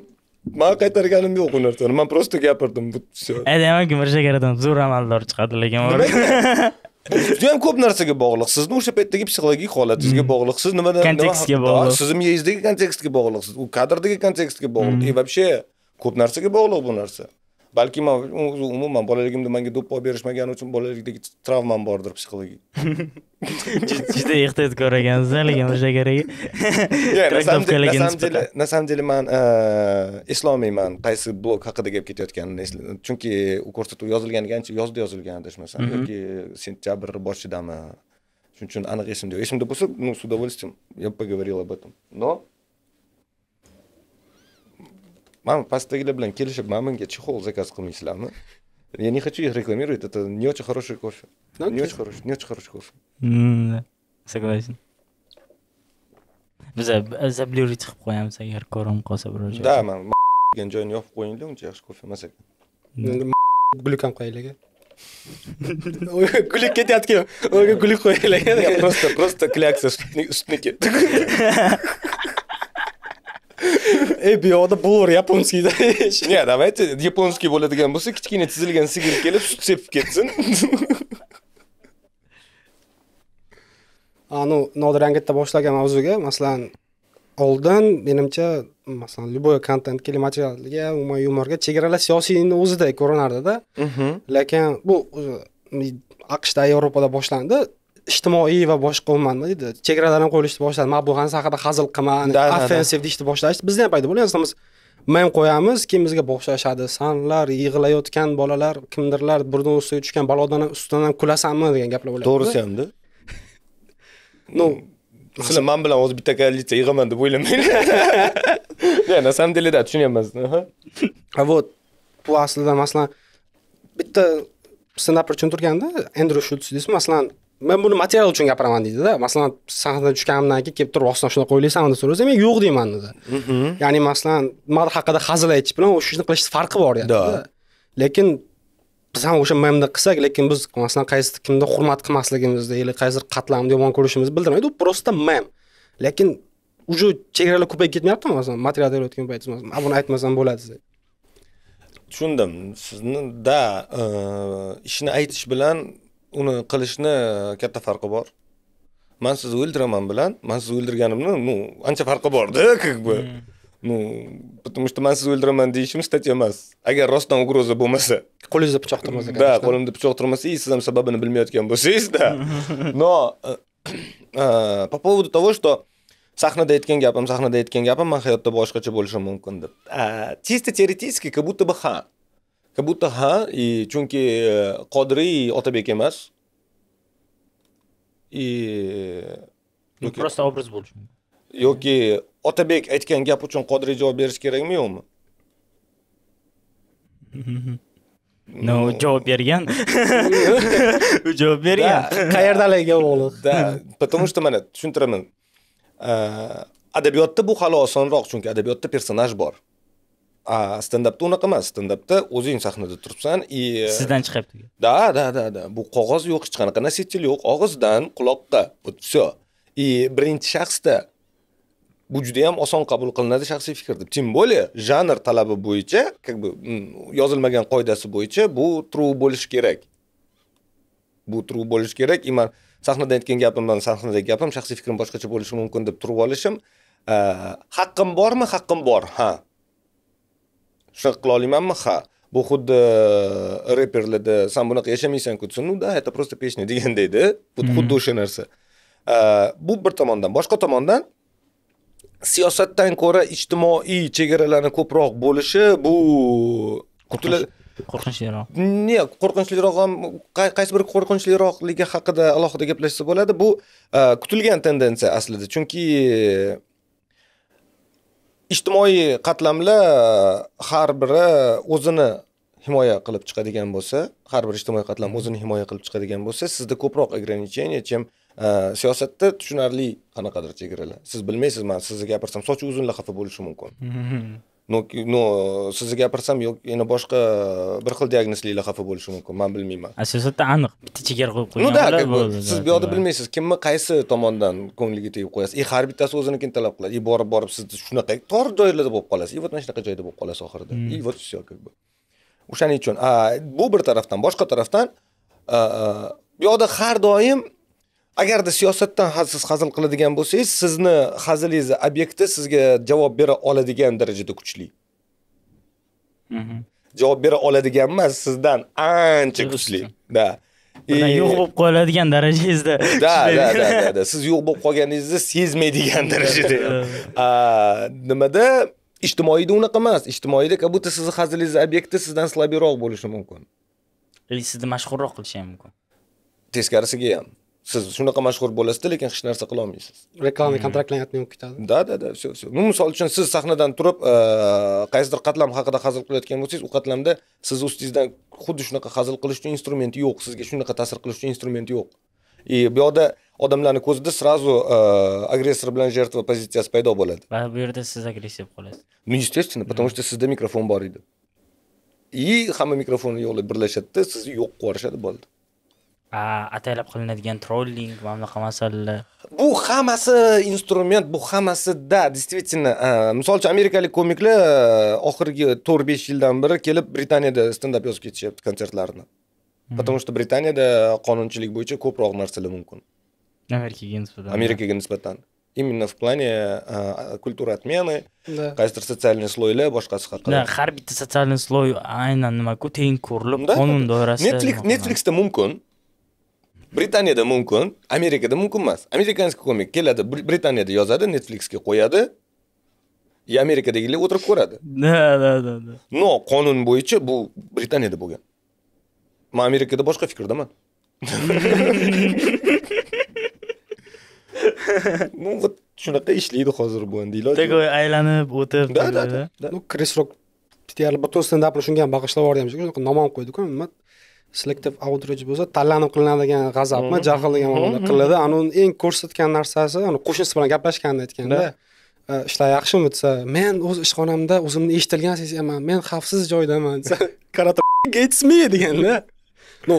man qaytarganim yo'q u narsani man просто gapirdim все aytaymanki e, mirshagaradan zo'r amaldor chiqadi lekin judayam ko'p narsaga bog'liq sizni o'sha paytdagi psixologik holatingizga mm. bog'liq siz nima kontekstga bog'liq sizni miyangizdagi kontekstga bog'liq u kadrdagi kontekstga bog'liq и mm. e, вообще ko'p narsaga bog'liq bu narsa balki man umuman bolaligimda manga do'ppi olib berishmagani uchun bolalikdagi travmam bordir psixologik juda ehtiyotkor ekansiz lekin o'sha kerak на самом деле man eslolmayman eh, qaysi blog haqida gap ketayotganini chunki u ko'rsatuv yozilganiga ancha yozda yozilgan adashmasam mhm. yoki sentyabr boshidami shuning uchun aniq esimda yo'q esimda bo'lsa ну с удовольствием я бы поговорил об этом но man pastdagilar bilan kelishib man bunga чехол заказ qilmaysizlarmi я не хочу их рекламировать это не очень хороший кофе не очень хороший не очень хороший кофе mm, согласен biza zablюрить qilib qo'yamiz agar ko'rinib qolsa biror joy да man degan joyini yopib qo'yinglar uncha yaxshi kofe emas ekan endi guli ham qo'yaylik gulik ketyaptiku unga gulik qo'yaylik просто просто клякса shutniki ey bu yoqda bor yaponskiyda yo'q давайте yaponskiy bo'ladigan bo'lsa kichkina chizilgan sigir kelib sut sepib ketsin anu nodir angitda boshlagan mavzuga masalan oldin menimcha masalan любой kontent или materialga umuman yumorga chegaralar siyosiyni o'zida ko'rinardida lekin bu aqshda yevropada boshlandi ijtimoiy va boshqa umuman deydi chegaralarni qo'yilishni boshladi man bu narsa haqida hazil qilaman offensiv deyishni boshlashdi bizda ham paydo bo'lgan biz ham qo'yamiz keyin bizga bog'lashadi sanlar yig'layotgan bolalar kimdirlar burnini ustiga tushgan balodan ustidan ham kulasanmi degan gaplar bo'ladi to'g'risi hamda ну sizlar man bilan hozir bitta koalitsiya yig'aman deb o'ylamanglar на самом деле да tushunyapman sizni вот bu aslida masalan bitta standaplar uchun turganda endryu shults deysizmi masalan man buni material uchun gapiraman deydida masalan sahnadan tushganimdan keyin kelib turib ostidan shunaqa o'ylaysanmi deb so'rasa men yo'q deyman dedi mm-hmm. ya'ni masalan nimadir haqida hazil aytish bilan o'sha ishni farqi bor deyaptida lekin biz ham o'sha memni qilsak lekin biz masalan qaysi kimni hurmat qilmasligimizni или qaysidir qatlamni yomon ko'rishimizni bildirmaydi u просто mem lekin уже chegaralar ko'payib ketmayaptimi masalan material terayotgan payt buni aytmasam bo'ladi desa tushundim sizni да e, ishni aytish bilan uni qilishni katta farqi bor man sizni o'ldiraman bilan man sizni o'ldirganimni ну ancha farqi borda как бы ну потому что man sizni o'ldiraman deyishim statya emas agar rostdan ugroza bo'lmasa qo'lingizda pichoq turmasa да qo'limda pichoq turmasa и siz ham sababini bilmayotgan bo'lsangizda но по поводу того что sahnada aytgan gapim sahnada aytgan gapim man hayotda boshqacha bo'lishim mumkin deb чисто теоретически как будто бы ha как будто ha и chunki и e, otabek emas и yoki просто образ e- bo'lishi yoki otabek aytgan e gap uchun qodiriy javob berish kerakmi yo'qmi no javob bergan javob bergan qayerdaligi bog'liq да потому что мэнэ, tushuntiraman adabiyotda bu hali osonroq chunki adabiyotda personaj bor standapda unaqa emas standapda o'zing sahnada turibsan и sizdan chiqyapti да да да да bu qog'oz yo'q hech qanaqa носитель yo'q og'izdan quloqqa вот все и birinchi shaxsda bu juda yam oson qabul qilinadi shaxsiy fikr deb тем более janr talabi bo'yicha как бы yozilmagan qoidasi bo'yicha bu true bo'lishi kerak bu true bo'lishi kerak и man sahnada aytgan gapim bilan sahnadagi gapim shaxsiy fikrim boshqacha bo'lishi mumkin deb turib olishim haqqim bormi haqqim bor ha shunaqa qila olamanmi ha bu xuddi reperlarda san bunaqa yashamaysanku да это просто песня degandayda xuddi o'sha narsa bu bir tomondan boshqa tomondan siyosatdan ko'ra ijtimoiy chegaralarni ko'proq bo'lishi bu qo'rqinchliroq не qo'rqinchliroq ham qaysi biri qo'rqinchliroqligi haqida alohida gaplashsa bo'ladi bu kutilgan tendensiya aslida chunki ijtimoiy qatlamlar eh, har biri o'zini himoya qilib chiqadigan bo'lsa har bir ijtimoiy qatlam o'zini himoya qilib chiqadigan bo'lsa sizda ko'proq ограничение chem eh, siyosatda tushunarli qanaqadir chegaralar siz bilmaysiz man sizga gapirsam sochi uzunlar xafa bo'lishi mumkin mm-hmm. но no, sizni gapirsam yoki yana boshqa э, bir xil diagnozliklar xafa bo'lishi mumkin man bilmayman asosiyatda aniq bitta chegara qo'yib qo'yganlar ну да siz bu yoqda bilmaysiz kimni qaysi tomondan ko'ngliga tegib qo'yasiz и e, har bittasi o'zinikini talab qiladi и e, borib borib siz shunaqa tor joylarda bo'lib qolasiz и e, вот mana shunaqa joyda bo'lib qolasiz oxirida и вот все как бы o'shaning uchun bu bir tarafdan boshqa tarafdan э, э, bu yoqda har doim agarda siyosatdan siz hazil qiladigan bo'lsangiz, sizni hazilingiz obyekti sizga javob bera oladigan darajada kuchli. Mhm. Javob bera oladigan emas, sizdan ancha kuchli. Da. E, yo'q bo'lib qoladigan darajangizda. Da, da, da, da. Siz yo'q bo'lib qolganingizni sezmaydigan darajada. nimada ijtimoiyda unaqa emas. Ijtimoiyda как будто sizni hazilingizni obyekti sizdan slabroq bo'lishi mumkin. Sizni mashhurroq qilishi ham mumkin. Teskarisiga ham. siz shunaqa mashhur bo'lasizda lekin hech narsa qila olmaysiz reklamniy hmm. kontraktlarni olib ketadi да да да все все ну misol uchun siz sahnadan turib e, qaysidir qatlam haqida hazil qilayotgan bo'lsangiz u qatlamda siz ustingizdan xuddi shunaqa hazil qilish uchun instrumenti yo'q sizga shunaqa ta'sir qilish uchun instrumenti yo'q и bu yoqda odamlarni ko'zida сразу e, agressor bilan жертва pozitsiyasi paydo bo'ladi va bu yerda siz agressiv bo'lasiz ну естественно потому что sizda mikrofon bor edi и hamma mikrofonni yo'qlab birlashadida sizni yo'q qilib yuborishadi bo'ldi ataylab qilinadigan trolling va bunaqa masalalar bu hammasi instrument bu hammasida действительно э, misol uchun amerikalik komiklar э, oxirgi to'rt besh yildan beri kelib britaniyada standap yozib ketishyapti konsertlarini hmm. потому что britaniyada qonunchilik bo'yicha ko'proq narsalar mumkin amerikaga nisbatan amerikaga nisbatan именно в плане kultura э, культуры отмены да. qaysidir социальный слойлар boshqasi haqida har bitta социальный слой aynan nimaku teng ko'rilib qonun doirasida netflix netflixda mumkin britaniyada mumkin amerikada mumkin emas amerikanskiy komik keladi britaniyada yozadi netflixga qo'yadi и amerikadagilar o'tirib ko'radi да да да да no qonun bo'yicha bu britaniyada bo'lgan man amerikada boshqa fikrdaman ну вот shunaqa ishlaydi hozir bu endi iloj такой aylanib o'tib да да да ну крис рок deyarli butun stendapni shunga bag'ishlab yuborgan shunaqa nom ham qo'ydiku nima selektiv outrage bo'lsa tanlanib qilinadigan g'azabmi jahl degan ma'noda qiladi anavini eng ko'rsatgan narsasi qo'shnisi bilan gaplashganda aytganda e, ishlar yaxshimi desa men o'z ishxonamda o'zimni eshitilgan sezyapman men xavfsiz joydaman desa karate gets me deganda ну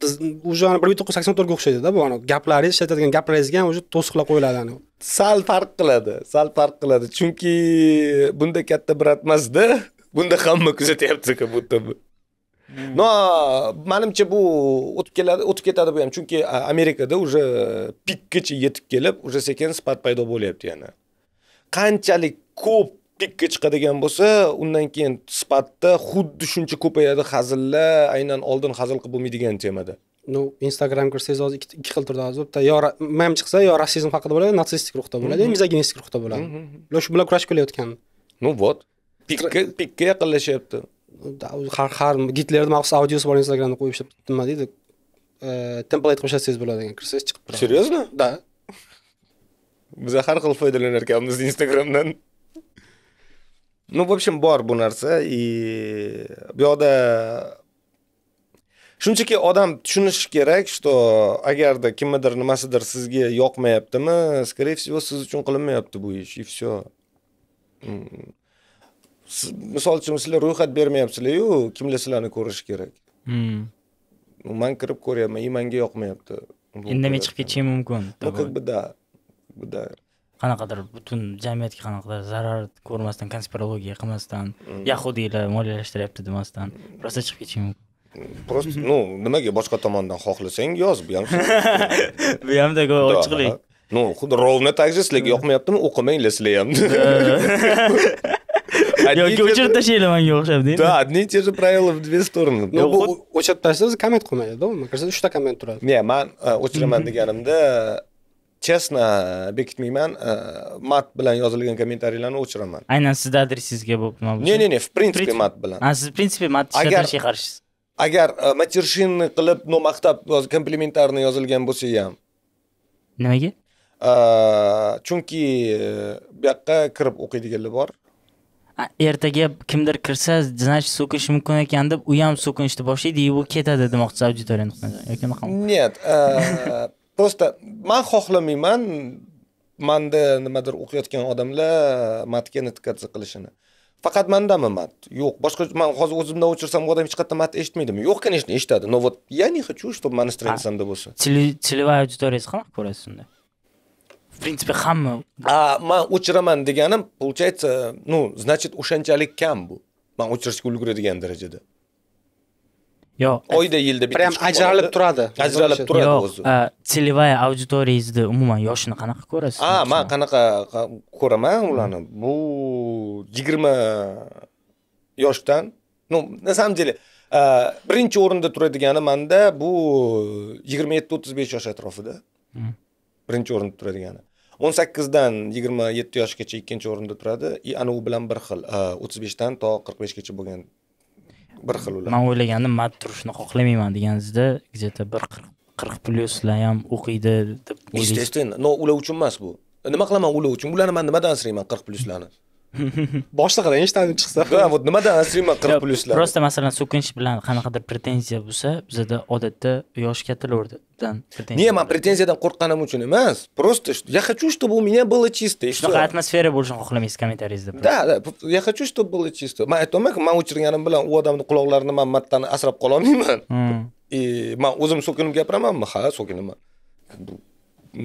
biz уже bir ming to'qqiz yuz sakson to'rtga o'xshaydida bu gaplaringiz ishlatadigan gaplaringizga ham уже to'siqlar qo'yiladi sal farq qiladi sal farq qiladi chunki bunda katta emasda bunda hamma kuzatyapti как будто бы no manimcha bu o'tib keladi o'tib ketadi bu ham chunki amerikada уже pikkacha yetib kelib уже sekin sifat paydo bo'lyapti yana qanchalik ko'p pikka chiqadigan bo'lsa undan keyin sifatda xuddi shuncha ko'payadi hazillar aynan oldin hazil qilib bo'lmaydigan temada ну instagram kirsangiz hozir ikki xil turda hozir bitta yo mam chiqsa yo rassizm haqida bo'ladi natsistik ruhda bo'ladi mhm. mizoginistik ruhda bo'ladi mhm, mhm, ular shu bilan kurashib kelayotgan ну вот pikka pikka yaqinlashyapti har har gitlerni maxsus audiosi bor instagramda qo'yishib nima deydi template qilib ishlasangiz bo'ladi degan kirsangiz chiqib turadi серьезно да biza har xil foydalanar ekanmiz instagramdan ну в общем bor bu narsa и bu yoqda shunchaki odam tushunishi kerak что agarda kimnidir nimasidir sizga yoqmayaptimi скорее всего siz uchun qilinmayapti bu ish и все misol uchun sizlar ro'yxat bermayapsizlar kimlar sizlarni ko'rishi kerak. Hmm. man kirib ko'ryapman, и menga yoqmayapti. Indamay chiqib ketishim mumkin. ну как бы да. Bu да. qanaqadir butun jamiyatga qanaqadir zarar ko'rmasdan konspirologiya qilmasdan hmm. yahudiylar moliyalashtiryapti demasdan prosta chiqib ketishing mumkin просто ну nimaga boshqa tomondan xohlasang yoz bu ham bu hamda ochiqlik ну xuddi ровно так же sizlarga yoqmayaptimi o'qimanglar sizlar ham o'chirib tashlangmanga o'xshab да одни и те же правила в две стороны bu o'chirib tashlasa komment qilmaydi u 3 ta komment turadi не men o'chiraman deganimda честно bekitmayman mat bilan yozilgan kommentariylarni o'chiraman aynan sizda adresingizga bo'lib не не не в принципе mat bilan а siz в принципе mat ishlatishiga qarshisiz agar матершинный qilib ну maqtab komplimentarni yozilgan bo'lsa ham nimaga chunki bu yoqqa kirib o'qiydiganlar bor ertaga kimdir kirsa значит so'kinishi mumkin ekan deb u ham so'kinishni boshlaydi u ketadi demoqchisiz auditoriya nuqtasidan yoki unaqa нет э, просто man xohlamayman manda nimadir o'qiyotgan odamlar matga nitkatsiya qilishini faqat mandami mat yo'q boshqa man hozir o'zimdan o'chirsam odam hech qayerda mat eshitmaydimi yo'q конечно eshitadi но вот я не хочу чтобы mani страницамda bo'lsa целевая аудиториясi qanaqa ko'rasiz unda принципе hamma man o'chiraman deganim получается ну значит o'shanchalik kam bu man o'chirishga ulguradigan darajada yo'q oyda yilda bitta prям ajralib turadi ajralib turadi o'zi целевая auditoriyangizni umuman yoshini qanaqa ko'rasiz a man qanaqa ko'raman ularni bu yigirma yoshdan ну на самом деле birinchi o'rinda turadigani manda bu yigirma yetti o'ttiz besh yosh atrofida birinchi o'rinda turadigani o'n sakkizdan yigirma yetti yoshgacha ikkinchi o'rinda turadi и u bilan bir xil o'ttiz beshdan to qirq beshgacha bo'lgan bir xil ular man o'ylagandim man turishni xohlamayman deganingizda где то bir qirq plyuslar ham o'qiydi deb естественно но ular uchun emas bu nima qilaman ular uchun ularni man nimadan asrayman qirq plyuslarni boshlig'idan hech tani chiqsa ha вот nimadan asrayman qirq plyuslar просто masalan so'kinish bilan qanaqadir pretenziya bo'lsa bizada odatda yoshi kattalardan не man pretenziyadan qo'rqqanim uchun emas просто я хочу чтобы у меня было чисто и shunaqa atmosfera bo'lishini xohlamaysiz kommentariyada да да я хочу чтобы было чисто man aytyapmanku man o'chirganim bilan u odamni quloqlarini man mattani asrab qololmayman и man o'zim so'kinib gapiramanmi ha so'kinaman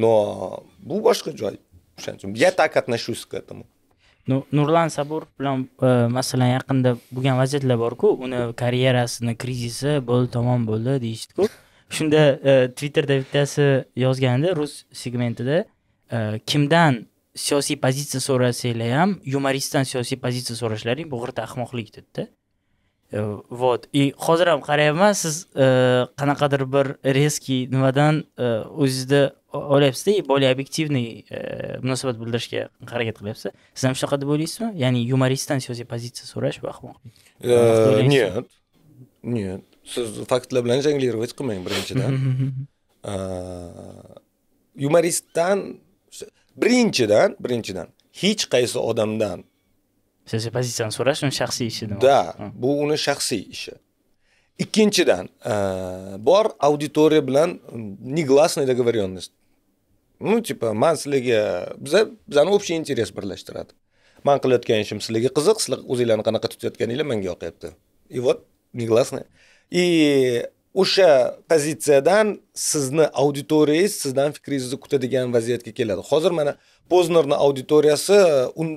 но bu boshqa joy o'shaning uchun я так отношусь к этому nurlan sabur bilan e, masalan yaqinda bo'lgan vaziyatlar borku uni karyerasini krizisi bo'ldi tamom bo'ldi deyishdiku shunda e, twitterda bittasi yozgandi rus segmentida e, kimdan siyosiy pozitsiya so'rasanglar ham yumoristdan siyosiy pozitsiya so'rashlaring bu g'irta ahmoqlik dedida вот и hozir ham qarayapman siz qanaqadir bir резкий nimadan o'zizni olyapsizda bolya объективный munosabat bildirishga harakat qilyapsiz siz ham shunaqa deb o'ylaysizmi ya'ni yumoristdan siyosiy pozitsiya so'rash э, bu ahmoq нет нет siz faktlar bilan jonglировать qilmang birinchidan yumoristdan birinchidan birinchidan hech qaysi odamdan siyosiy pozitsiyani so'rash uni shaxsiy ishi да bu uni shaxsiy ishi ikkinchidan bor auditoriya bilan негласный договоренность ну типа man sizlarga biza bizani общий interes birlashtiradi man qilayotgan ishim sizlarga qiziq sizlar o'zinglarni qanaqa tutayotganinglar menga yoqyapti и вот негласно и o'sha pozitsiyadan sizni auditoriyangiz sizdan fikringizni kutadigan vaziyatga keladi hozir mana poznerni auditoriyasi un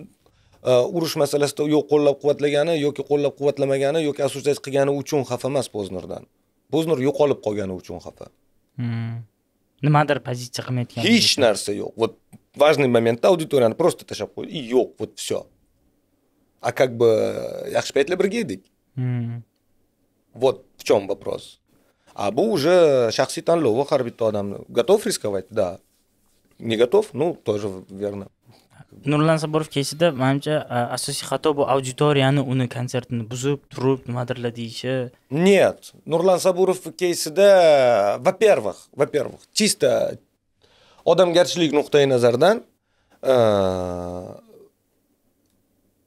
urush masalasida yo qo'llab quvvatlagani yoki qo'llab quvvatlamagani yoki осуждать qilgani uchun xafa emas poznerdan pozner yo'qolib qolgani uchun xafa nimadir pozitsiya qilmayotgan hech narsa yo'q вот важный momentda auditoriyani просто tashlab qo'ydi и yo'q вот все а как бы yaxshi paytlar birga edik вот в чем вопрос а bu уже shaxsiy tanlov har bitta odamni готов рисковать да не готов ну тоже верно nurlan saburov keysida manimcha asosiy xato bu auditoriyani uni konsertini buzib turib nimadirlar deyishi нет nurlan saburov keysida во первых во первых чисто odamgarchilik nuqtai nazaridan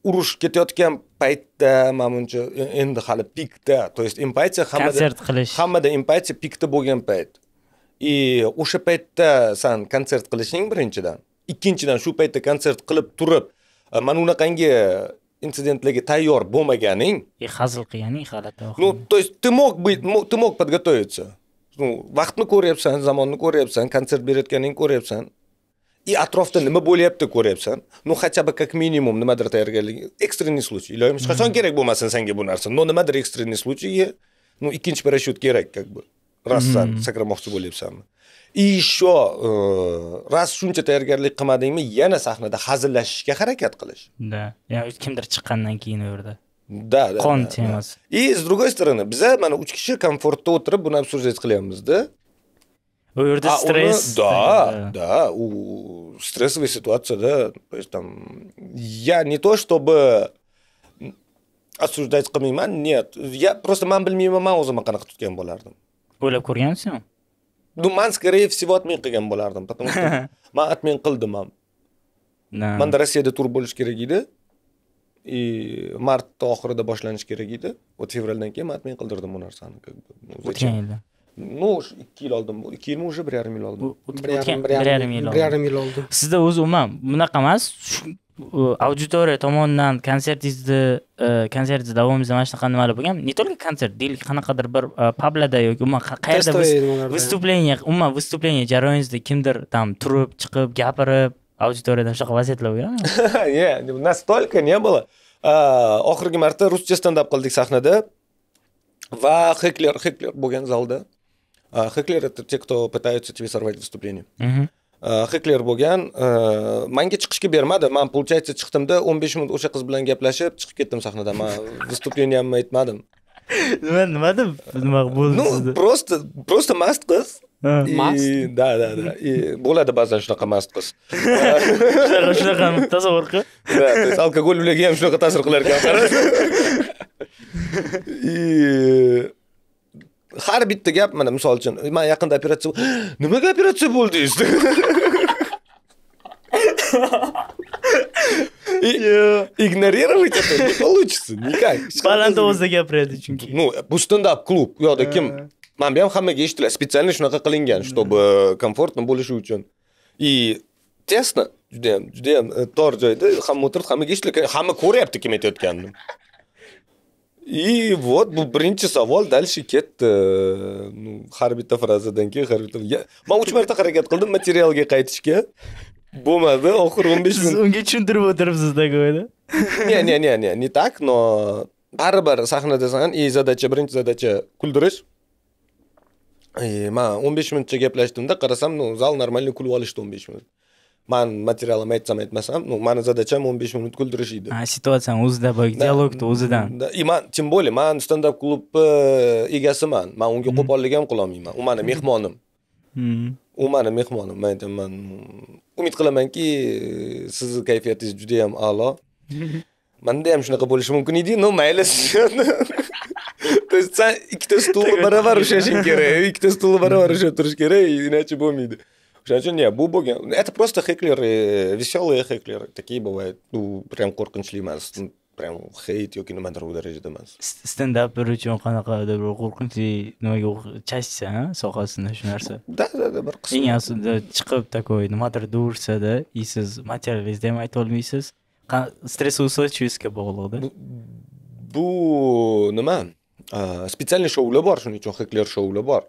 urush ketayotgan paytda manimcha e, endi hali pikda то есть empatiya hammada konsert qilish hammada empatiya pikda bo'lgan payt и o'sha paytda san konsert qilishing birinchidan ikkinchidan shu paytda konsert qilib turib mana unaqangi инцидентлерге e, tayyor bo'lmaganing и e, hazil qilganing g'alati ну то есть ты мог быть ты мог подготовиться ну vaqtni ko'ryapsan zamonni ko'ryapsan konsert berayotganingni ko'ryapsan и atrofda nima bo'lyapti ko'ryapsan ну хотя бы как минимум nimadir tayyorgarlik экстренный случай iloyim hech qachon kerak bo'lmasin senga bu narsa но nimadir экстренный случай ну ikkinchi parashyut kerak как бы rostdan sakramoqchi bo'lyapsanmi и еще э, раз shuncha tayyorgarlik qilmadingmi, yana sahnada hazillashishga harakat qilish. Да. kimdir chiqqandan keyin u yerda. Да, Qon temasi И с другой стороны, biza mana uch kishi komfortda o'tirib buni обсуждать qilyapmizda U yerda stress. Да, да, u стрессовой ситуацияда то есть там я не то чтобы осуждать qilmayman, нет. Я просто man bilmayman, man o'zimni qanaqa tutgan bo'lardim. O'ylab ko'rgansizmi думан скорее всего отмен qilgan bo'lardim потому что man отмен qildim ham manda rossiyada tur bo'lishi kerak edi и martni oxirida boshlanishi kerak edi вот fevraldan keyin man отмен qildirdim bu narsani как бы o'tgan yilda ну ikki yil oldin ikki yilmi уже bir yarim yil oldin bir yarim yil oldin bir yarim yil oldin sizda o'zi umuman bunaqa emas аудитория tomonidan konsertingizni e, konsertingiz davomida mana shunaqa nimalar bo'lgan не только konsert deylik qanaqadir bir e, pablada yoki umuman qayerda выступление umuman выступление jarayoningizda kimdir там turib chiqib gapirib auditoriyadan shunaqa vaziyatlar bo'lganmi нет настолько не было oxirgi marta ruscha standap qildik sahnada va hekler hekler bo'lgan zalda hekler это те кто пытаются тебе сорвать выступление hekler bo'lgan manga chiqishga bermadi man получается chiqdimda 15 minut o'sha qiz bilan gaplashib chiqib ketdim sahnadan man выступлениямni aytmadim nima nima deb nima bo'ldi ну просто просто mast qiz mast да да да bo'ladi ba'zan shunaqa mast qiz shunaqa shunaqa tasavvur qil да то есть alkogol ularga ham shunaqa ta'sir qilar ekan qarasa har bitta gap mana misol uchun men yaqinda operatsiya nimaga operatsiya bo'ldingiz игнорировать это не получится никак baland ovozda gapiradi chunki ну bu stendap klub u yoqda kim mana bu ham hammaga eshitiladi специально shunaqa qilingan чтобы komfortno bo'lishi uchun и тесно juda ham juda ham tor joyda hamma o'tiribdi hammaga eshitiladi hamma ko'ryapti kim aytayotganini И вот birinchi savol дальше ketdi. Har bitta frazadan keyin har bitta men uch marta harakat qildim materialga qaytishga. Bo'lmadi, oxir 15 minut. Siz unga tushuntirib o'tiribsiz-da go'yda. Не, не, не, не, не так, но baribir sahnadasan, и задача, birinchi задача kuldirish. man o'n besh minutcha gaplashdim-da, qarasam, ну, zal normalniy kulib olishdi o'n besh minut. man materialim aytsam aytmasam ну mani задачам o'n besh minut kuldirish edi ha situatsiyani o'zida boyagi dialogni o'zidan и man тем более man standap klubni egasiman man unga qo'pollik ham qilolmayman u mani e mehmonim mm. u mani mehmonim man aytaman e umid qilamanki sizni kayfiyatingiz juda yam a'lo manda ham shunaqa bo'lishi mumkin edi ну mayli то есть san ikkita stulni baravar ushlashing kerak ikkita stulni baravar ushlab turish kerak иначе bo'lmaydi Не, бубоги. Это просто хеклеры, э, веселые хеклеры. Такие бывают. Ну, прям қорқынышты емес. прям хейт yoki nimadir darajada emas үшін қанақа uchun qanaqadir bir qo'rqinchli nimaga частьа sohasini shu narsa да да да bir qism eng aslida chiqib такой nimadir да и siz materialingizni ham aytolmaysiz bog'liqda bu nima специальный shoular bor shuning uchun hekler shoular bor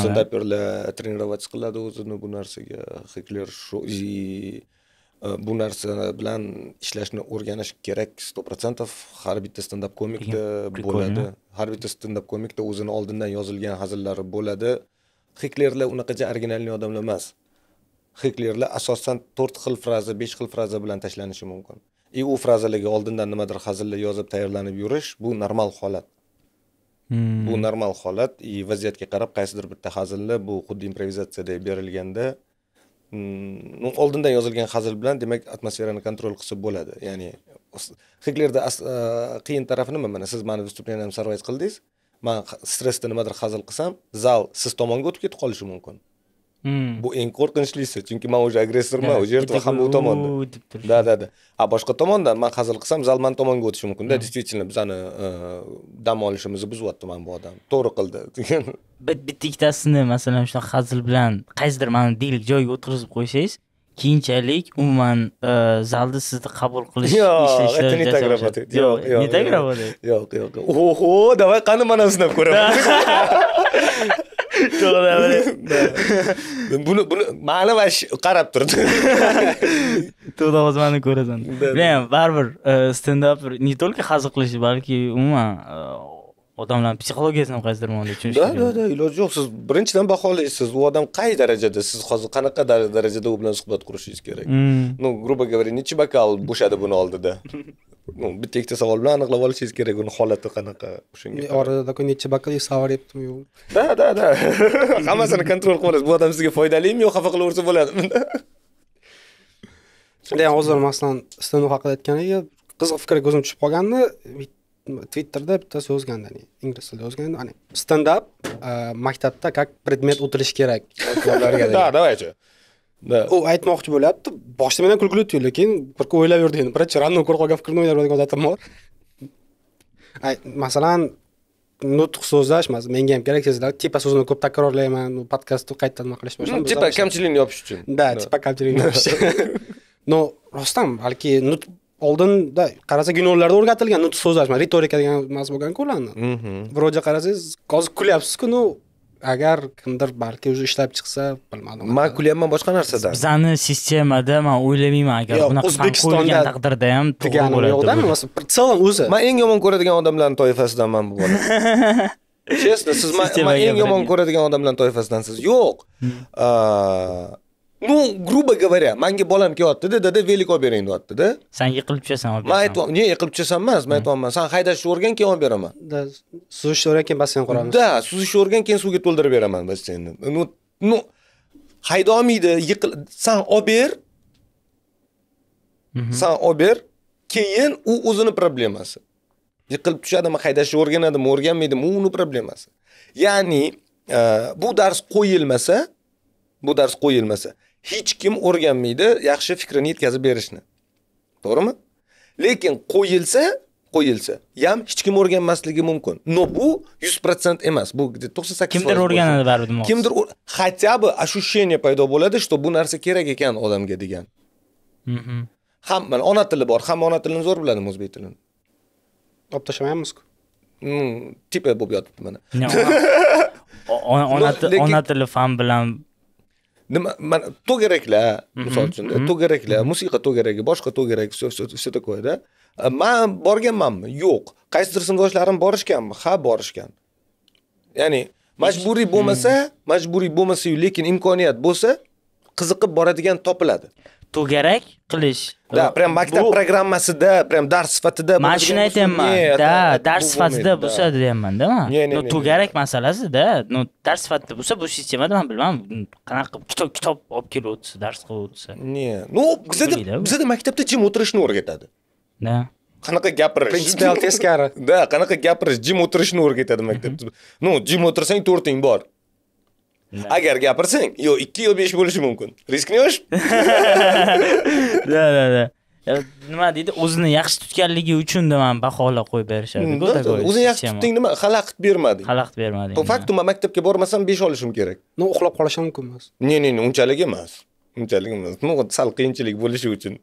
stendaperlar trenirovats qiladi o'zini bu narsaga hekler shu bu narsa bilan ishlashni o'rganish kerak сто процентов har bitta standap komikda bo'ladi har bitta standap komikda o'zini oldindan yozilgan hazillari bo'ladi heklerlar unaqacha originalniy odamlar emas heklerlar asosan to'rt xil fraza besh xil fraza bilan tashlanishi mumkin и u frazalarga oldindan nimadir hazillar yozib tayyorlanib yurish bu normal holat Hmm. bu normal holat и vaziyatga qarab qaysidir bitta hazilni bu xuddi improvizatsiyada berilganda hmm, ну oldindan yozilgan hazil bilan demak atmosferani kontrol qilsa bo'ladi ya'ni hiklerda e, qiyin tarafi nima mana siz mani выступлениямni sarvoyiz qildingiz man stressda nimadir hazil qilsam zal siz tomonga o'tib ketib qolishi mumkin Hmm. bu eng qo'rqinchlisi chunki man уже agressorman u yerda ham u tomonda deb turish да да да a boshqa tomondan man hazil qilsam zal mani tomonga o'tishi mumkinda hmm. действительно bizani e, dam olishimizni buzyapti mana bu odam to'g'ri qildi degan bitta ikkitasini masalan shunaqa hazil bilan qaysidir mana deylik joyga o'tkazib qo'ysangiz keyinchalik umuman e, zalda sizni qabul qilish yo'q это не так работает yo'q yo'q не так работает yo'q yo'q oho давай qani mana sinab ko'raman cho'g'ida buni buni mani mana shu qarab turdi to'da ozmani ko'rasan bu ham baribir e, stendap не только hazil qilish balki umuman e, odamlarni psixologiyasini ham qaysidir ma'noda tushunish kerak да да iloji yo'q siz birinchidan baholaysiz u odam qay darajada siz hozir qanaqa darajada u bilan suhbat qurishingiz kerak mm. ну грубо говоря nechi чебокал bo'shadi buni oldida bitta ikkita savol bilan aniqlab olishingiz kerak uni holati qanaqa o'shanga orada такой necha бокал savor yebdim yo'q да да да hammasini kontrol qilib olasiz bu odam sizga foydalimi yo xafa qilaversa bo'ladimi unda hozir masalan stanov haqida aytganiga qiziq fikrga ko'zim tushib qolgandi twitterda bittasi ya'ni ingliz tilida stand up maktabda как предмет o'tilishi kerak да давайте u aytmoqchi bo'lyapti boshida ham kulgili tuyuldi lekin bir kun o'ylab yurdi endi birinchi randomni ko'rib qolgan fikrni o'ylab yuradigan odatim bor masalan nutq so'zlash menga ham kerak sizlar tepa so'zini ko'p takrorlayman podkastni qaytadan nima qilish boshladim hmm, tepa kamchiligini yopish uchun да tepa kamchiligini yopish no rostdan balki nutq oldinda qarasak yunonlarda o'rgatilgan nutq so'zlash ritorika degan nimasi bo'lganku ularni mhm. bir qarasangiz hozir kulyapsizku ну agar kimdir balki o'zi ishlab chiqsa bilmadim makul kulyapman boshqa narsadan bizani sistemada man o'ylamayman agar bunaqa o'zbekistonda taqdirda ham tugani yo'qda в целом o'zi man eng yomon ko'radigan odamlarni toifasidanman bu bola честно siz man eng yomon ko'radigan odamlar toifasidansiz yo'q hmm. ну грубо говоря manga bolam kelyaptida dada velik olib bering deyaptida san yiqilib tushasan olib man aytyapman ne yiqilib tushasan emas man aytyapman san haydashni o'rgan keyin olib beraman suzishni o'rgan keyin basseyn quramiz да suzishni o'rgan keyin suvga to'ldirib beraman basseynni ну ну olmaydi yiqil san olib ber san olib ber keyin u o'zini problemasi yiqilib tushadimi haydashni o'rganadimi o'rganmaydimi u uni problemasi ya'ni bu dars qo'yilmasa bu dars qo'yilmasa hech kim o'rganmaydi yaxshi fikrini yetkazib berishni. To'g'rimi? Lekin qo'yilsa, qo'yilsa, ham hech kim o'rganmasligi mumkin. No bu 100% emas, bu 98%. Kimdir o'rganadi baribir demoq. Kimdir хотя бы ощущение paydo bo'ladi, что bu narsa kerak ekan odamga degan. Mhm. Ham mana ona tili bor, hamma ona tilini zo'r biladi o'zbek tilini. Olib tashlamaymiz-ku. Hmm, tipa bo'lib yotibdi mana. Ona tili fan bilan Nima mana to'garaklar, misol mm-hmm. uchun, mm-hmm. to'garaklar, mm-hmm. musiqa to'garagi, boshqa to'garak все все все такое-da. Men borganmanmi? Yo'q. Qaysidir sinfdoshlarim borishganmi? Ha, borishgan. Ya'ni majburiy bo'lmasa, majburiy bo'lmasa-yu, lekin imkoniyat bo'lsa, qiziqib boradigan topiladi. to'garak qilish да прям maktab programmasida прям dars sifatida man shuni aytyapman да dars sifatida bo'lsa deyapmanda man to'garak masalasida dars sifatida bo'lsa bu sistemada man bilmadim qanaqa qilib kitob kitob olib kelyaptisa dars qilyaptisa не ну bizada bizada maktabda jim o'tirishni o'rgatadi да qanaqa gapirish prinsipial teskari да qanaqa gapirish jim o'tirishni o'rgatadi maktabda ну mhm. jim o'tirsang to'rting bor agar gapirsang yo ikki yil besh bo'lishi mumkin riskni yosh да да да nima deydi o'zini yaxshi tutganligi uchun man baholab qo'yib berishadiku mm, o'zini yaxshi tutding nima xalaqit bermading xalaqit bermading по факту man maktabga bormasam besh olishim kerak ну uxlab qolishi mumkin emas не не unchalik emas unchalik emas ну sal qiyinchilik bo'lishi uchun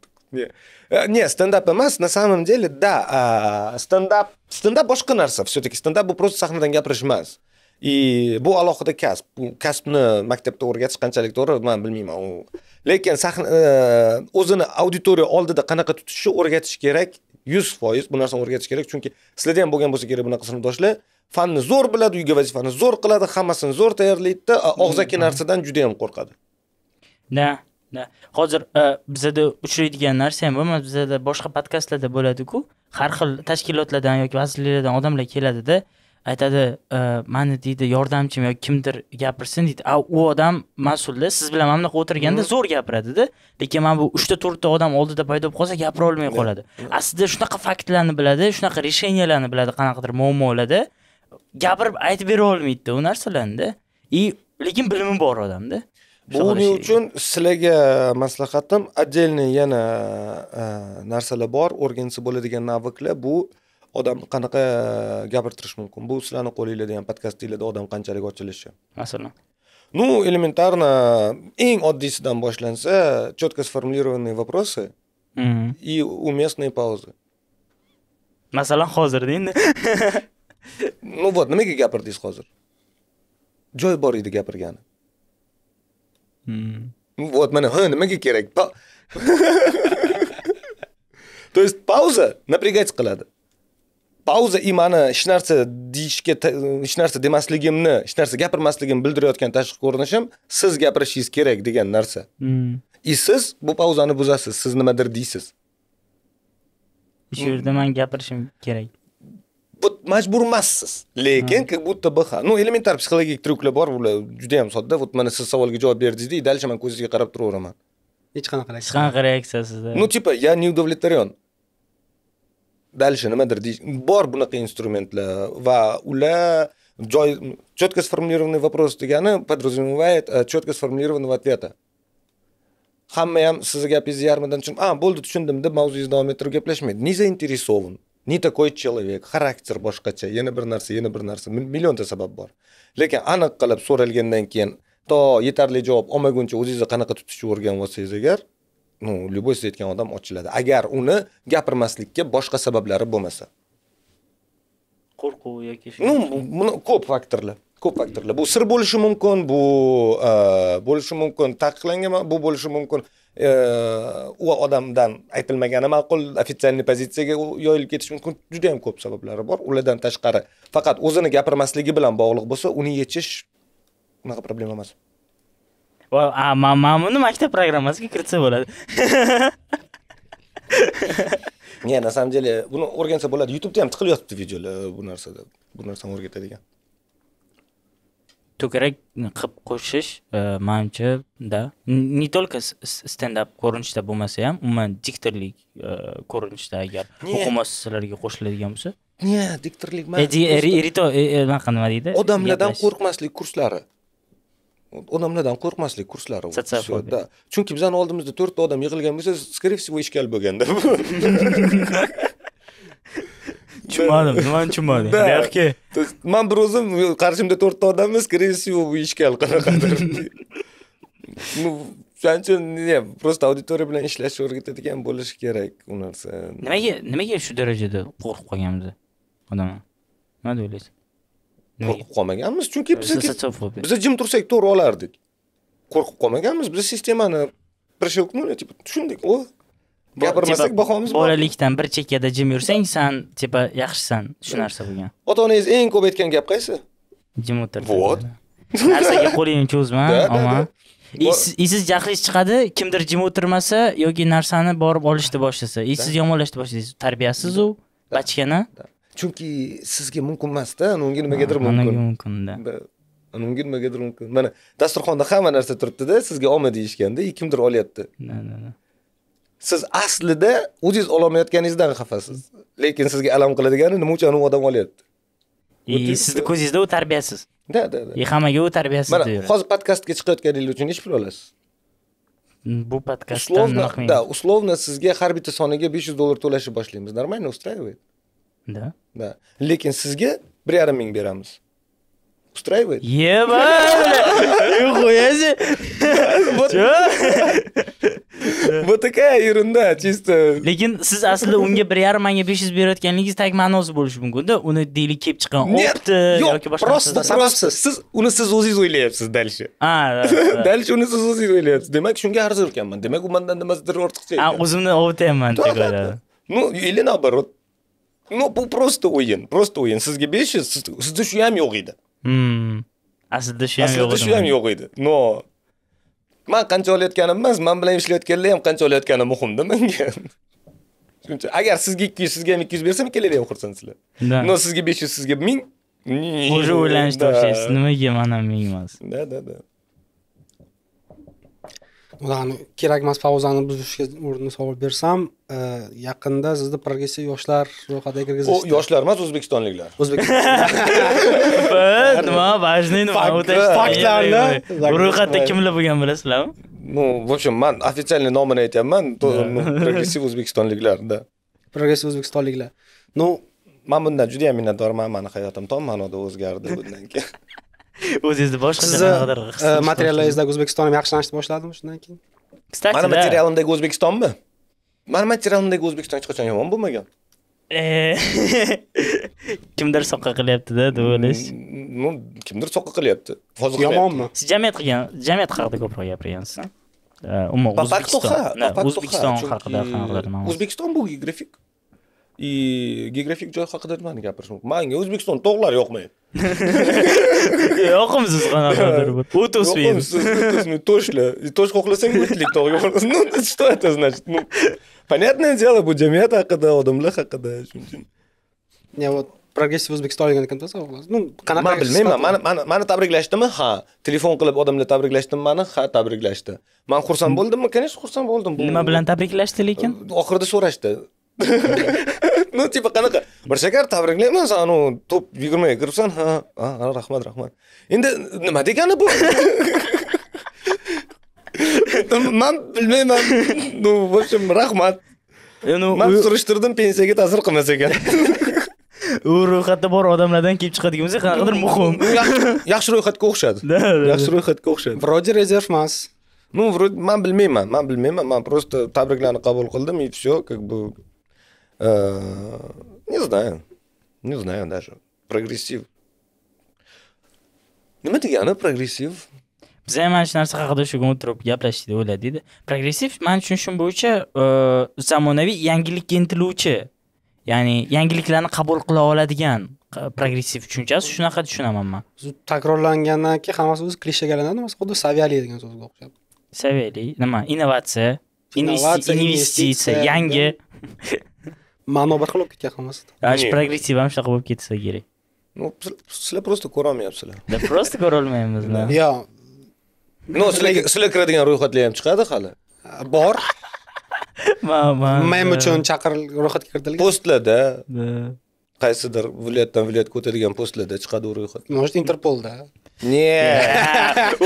не стендап emas на самом деле да стендап стендап boshqa narsa все таки стендап bu просто sahnadan gapirish emas и bu alohida kasb kasbni maktabda o'rgatish qanchalik to'g'ri man bilmayman u lekin sahna e, o'zini auditoriya oldida qanaqa tutishni o'rgatish kerak yuz foiz bu narsani o'rgatish kerak chunki sizlarda ham bo'lgan bo'lsa kerak bunaqa sinfdoshlar fanni zo'r biladi uyga vazifani zo'r qiladi hammasini zo'r tayyorlaydida og'zaki mm-hmm. narsadan juda yam qo'rqadi да да hozir e, bizada uchraydigan narsa ham bo'lmas bizada boshqa podkastlarda bo'ladiku har xil tashkilotlardan yoki vazirliklardan odamlar keladida aytadi mani deydi yordamchim yoki kimdir gapirsin deydi a u odam mas'ulda siz bilan mana bunaqa o'tirganda zo'r gapiradida lekin mana bu uchta to'rtta odam oldida paydo bo'lib qolsa gapira olmay qoladi aslida shunaqa faktlarni biladi shunaqa решенияларni biladi qanaqadir muammolarda gapirib aytib bera olmaydida u narsalarnida и lekin bilimi bor odamda buning uchun sizlarga maslahatim отдельный yana e, narsalar bor o'rgansa bo'ladigan naviklar bu odam qanaqa gapirtirish mumkin bu sizlarni qo'linglarda ham podkastinglarda odam qanchalik ochilishi masalan ну элементарно eng oddiysidan boshlansa четко сформулированные вопросы и уместные паузы masalan hozirda endi ну вот nimaga gapirdingiz hozir joy bor edi gapirgani вот mana ha nimaga kerak то есть pauza напрягать qiladi pauza и mani hech narsa deyishga hech narsa demasligimni hech narsa gapirmasligimni bildirayotgan tashqi ko'rinishim siz gapirishingiz kerak degan narsa и hmm. e siz bu pauzani buzasiz siz nimadir deysiz shu yerda man gapirishim kerak bu majbur emassiz lekin как будто бы ну elementar psixologik tryuklar bor ular juda ham sodda вот mana siz savolga javob berdingizda и дальше man ko'zingizga qarab turaveraman hech qanaqa hech qanaqa reaksiyasiz ну типа я не удовлетворен дальше нимадир deyish bor bunaqa instrumentlar va ular joy четко сформулированный вопрос degani подразумевает четко сформулированного ответа hamma ham sizni gapingizni yarmidan tushunib a bo'ldi tushundim deb mavzungizni davom ettirib gaplashmaydi не заинтересован не такой человек xarakter boshqacha yana bir narsa yana bir narsa millionta sabab bor lekin aniq qilib so'ralgandan keyin to yetarli javob olmaguncha o'zingizni qanaqa tutishni o'rganib olsangiz agar ну любой sezayotgan odam ochiladi agar uni gapirmaslikka boshqa sabablari bo'lmasa qo'rquv yoki ну ko'p faktorlar ko'p faktorlar bu sir bo'lishi mumkin bu e, bo'lishi mumkin taqiqlangan bu bo'lishi mumkin e, u odamdan aytilmagani ma'qul официальный pozitsiyaga yoyilib ketishi mumkin juda yam ko'p sabablari bor ulardan tashqari faqat o'zini gapirmasligi bilan bog'liq bo'lsa uni yechish unaqa problema emas mana buni maktab programmasiga kiritsa bo'ladi не на самом деле buni o'rgansa bo'ladi youtubeda ham tiqilib yotibdi videolar bu narsada bu narsani o'rgatadigan to'garak qilib qo'shish manimcha да не только stendap ko'rinishda bo'lmasa ham umuman diktorlik ko'rinishda agar o'quv muassasalariga qo'shiladigan bo'lsa не diktorlik anaqa nima deydi odamlardan qo'rqmaslik kurslari odamlardan qo'rqmaslik kurslari да chunki bizani oldimizda to'rtta odam yig'ilgan bo'lsa скорее всего ishkal bo'lganda tushunmadim nimani tushunmadim buyoqga man bir o'zim qarshimda to'rtta odammiz скорее всего bu ishkal qanaqadir ну shuning uchun просто auditoriya bilan ishlashni o'rgatadigan bo'lishi kerak u narsa nimaga nimaga shu darajada qo'rqib qolganmiz odamlar nima deb o'ylaysiz qo'rqib qolmaganmiz chunki biz biza jim tursak to'g'ri olardik qo'rqib qolmaganmiz biz sistemani пришелкнули типа tushundik u o'h, gapirmasak bahomiz bor bolalikdan bir chekkada jim yursang san типа yaxshisan shu hmm. narsa bo'lgan ota onangiz eng ko'p aytgan gap qaysi jim o'tir вот narsaga qo'lingni cho'zma omon siz jahlingiz chiqadi kimdir jim o'tirmasa yoki narsani borib olishni boshlasa siz yomonlashni boshlaysiz tarbiyasiz u bachkana chunki sizga mumkin emasda unga nimagadir mumkin mumkinda unga nimagadir mumkin mana dasturxonda hamma narsa turibdida sizga olma deyishganda kimdir olyapti siz aslida o'zingiz ololmayotganingizdan xafasiz lekin sizga alam qiladigani nima uchun u odam olyapti и e, sizni ko'zingizda u tarbiyasiz да да да и hammaga u tarbiyasiz mana hozir podkastga chiqayotganingiz uchun nechi pul olasiz mm, bu podkastdan условно да условно sizga har bitta soniga besh yuz dollar to'lashni boshlaymiz нормально устраивает да да lekin sizga bir yarim ming beramiz устраивает еба нихуя себе вот такая ерунда чисто lekin siz aslida unga bir yarim mingga besh yuz berayotganligingiz tag ma'nosi bo'lishi mumkinda uni deylik kelib chiqqan opti yoki boshqa просто sababsiz siz uni siz o'zingiz o'ylayapsiz дальше a дальше uni siz o'zingiz o'ylayapsiz demak shunga arzir ekanman demak u mandan nimasidir ortiqcha o'zimni ovutyapman ну или наоборот ну bu просто o'yin просто o'yin sizga besh yuz sizda shu ham yo'q edi aslida shu aslida shu ham yo'q edi но man qancha olayotganim emas man bilan ishlayotganlar ham qancha olayotgani muhimda menga shuncha agar sizga ikki yuz sizga ham ikki yuz bersam ikkalalar ham xursandsilar но sizga besh yuz sizga ming уже o'ylanishni boshlaysiz nimaga man ham ming emas да да да ularni kerakmas pauzani buzishga o'rin savol bersam e, yaqinda sizni progressiv yoshlar ro'yxatiga kirgizishdi yoshlar emas o'zbekistonliklar o'zbekiston nima важный nima faktlarni ro'yxatda kimlar bo'lgan bilasizlarmi ну в общем man официальный nomini aytyapman progressiv o'zbekistonliklar да progressiv o'zbekistonliklar ну man bundan juda minnatdorman mani hayotim tom ma'noda o'zgardi bundan keyin o'zingizni boshqacha e, materiallaringizdagi o'zbekiston ham yaxshilanishni boshladimi shundan keyin кстати mani materialimdagi o'zbekistonmi mani materialimdagi o'zbekiston hech qachon yomon bo'lmagan e, kimdir soqqa qilyaptida deb o'ylash ну mm, mm, mm, kimdir soqqa qilyapti yomonmi siz jamiyat qilgan jamiyat haqida ko'proq gapirgansiz e, umuman o'zbekiston haqida o'zbekiston bu geografik и geografik joy haqida nimani gapirish mumkin manga o'zbekiston tog'lari yoqmaydi yoqimsiz qanaqadir o't o'smaydi ну точно точка uxlasang o'tlik to'g'ri ну что это значит ну понятное дело bu jamiyat haqida odamlar haqida shuning uchun не вот progressiv o'zbekistonligini kimda savoqlas ну qanaqa man bilmayman mani mani tabriklashdimi ha telefon qilib odamlar tabriklashdimi mani ha tabriklashdi man xursand bo'ldimmi конечно xursand bo'ldim nima bilan tabriklashdi lekin oxirida so'rashdi ну типа қанақа бір шәкәр тавриңле ма анау топ жиырмаға кіріпсің ха а рахмат рахмат енді нима дегені бұл мен білмеймін ну в общем рахмат э, мен сұрыштырдым пенсияға тәсір қылмас екен ол ройхатта бар адамдардан келіп шығады екен бізде қандайдыр мұқым жақсы ройхатқа ұқсады да жақсы ройхатқа ұқсады вроде резерв мас ну вроде мен білмеймін мен білмеймін мен просто табриклерді қабыл қылдым и все как бы Э, не знаю. Не знаю даже. Прогрессив. Progressiv. nima degani progressiv biza ham mana shu narsa haqida shu kun o'tirib gaplashdik deb o'yladikda progressiv mani tushunishim bo'yicha zamonaviy yangilikka intiluvchi ya'ni yangiliklarni qabul qila oladigan progressiv tushunchasi shunaqa tushunaman man takrorlangandan keyin hammasi o'zi klishaga aylanadi xuddi saviyali degan so'zga o'xshab saviyali nima innovatsiya innovatsiya investitsiya yangi ma'no bir xil bo'lib ketgan hammasida progressiv ham shunaqa bo'lib ketsa kerak ну sizlar просто ko'rolmayapsizlar просто ko'rolmaymiz yo'q ну sizlar kiradigan ro'yxatlar ham chiqadi hali bor men uchun chaqiril ro'yxatga kiritilgan postlarda qaysidir viloyatdan viloyatga o'tadigan postlarda chiqadi u ro'yxat может interpolda не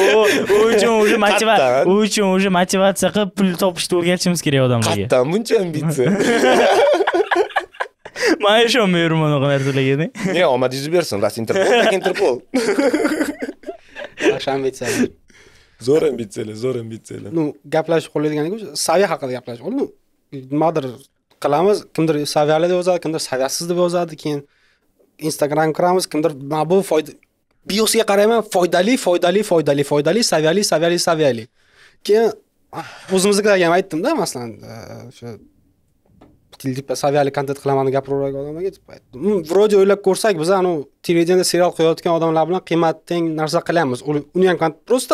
u uchun уже u uchun уже motivatsiya qilib pul topishni o'rgatishimiz kerak odamlarga qayerdan buncha ambitsiya man ishonmayman anaqa narsalarga e omad yuz bersin раз interpol tak interpol yaxshi ambitsiyalar zo'r ambitsiyalar zo'r ambitsiyalar ну gaplashib qolayotganiga o'sha saviya haqida gaplashib qoldik nimadir qilamiz kimdir saviyali deb yozadi kimdir saviyasiz deb yozadi keyin Instagram kiramiz kimdir mabu, foyda biosiga qarayman foydali foydali foydali foydali saviyali saviyali saviyali keyin o'zimiznikilarga ham aytdimda masalan o'sha saviyali kontent qilaman deb gapiraveradigan odamlarga вроде hmm, o'ylab ko'rsak biz anavi televideniyada serial qo'yayotgan odamlar bilan qiymati teng narsa qilyapmiz uni ham просто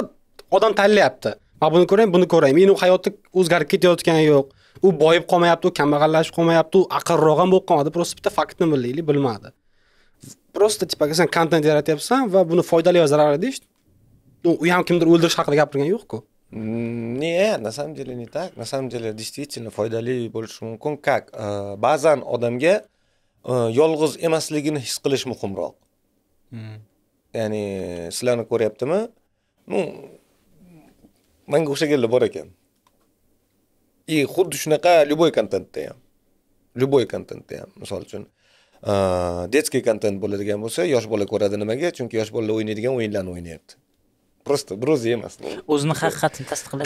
odam tanlayapti man buni ko'rayin buni ko'raymi meni hayoti o'zgarib ketayotgani yo'q u boyib qolmayapti u kambag'allashib qolmayapti u aqlliroq ham bo'lib qolmadi просто bitta faktni bilaylik bilmadi просто типа sen kontent yaratyapsan va buni foydali va zararli deyish u ham kimdir o'ldirish haqida gapirgani yo'qku Нет, на самом деле не так. На самом деле действительно foydali bo'lishi mumkin. Как? Ba'zan э, odamga э, yolg'iz emasligini his qilish muhimroq. Ya'ni sizlarni ko'ryaptimi? Ну, manga o'xshaganlar bor ekan. И xuddi shunaqa любой kontentda ham. Любой kontentda ham, misol uchun. Э, детский контент bo'ladigan bo'lsa, yosh bola ko'radi nimaga? Chunki yosh bolalar o'ynaydigan o'yinlarni o'ynayapti. просто друзья emas o'zini haqiqatini tasdiqlash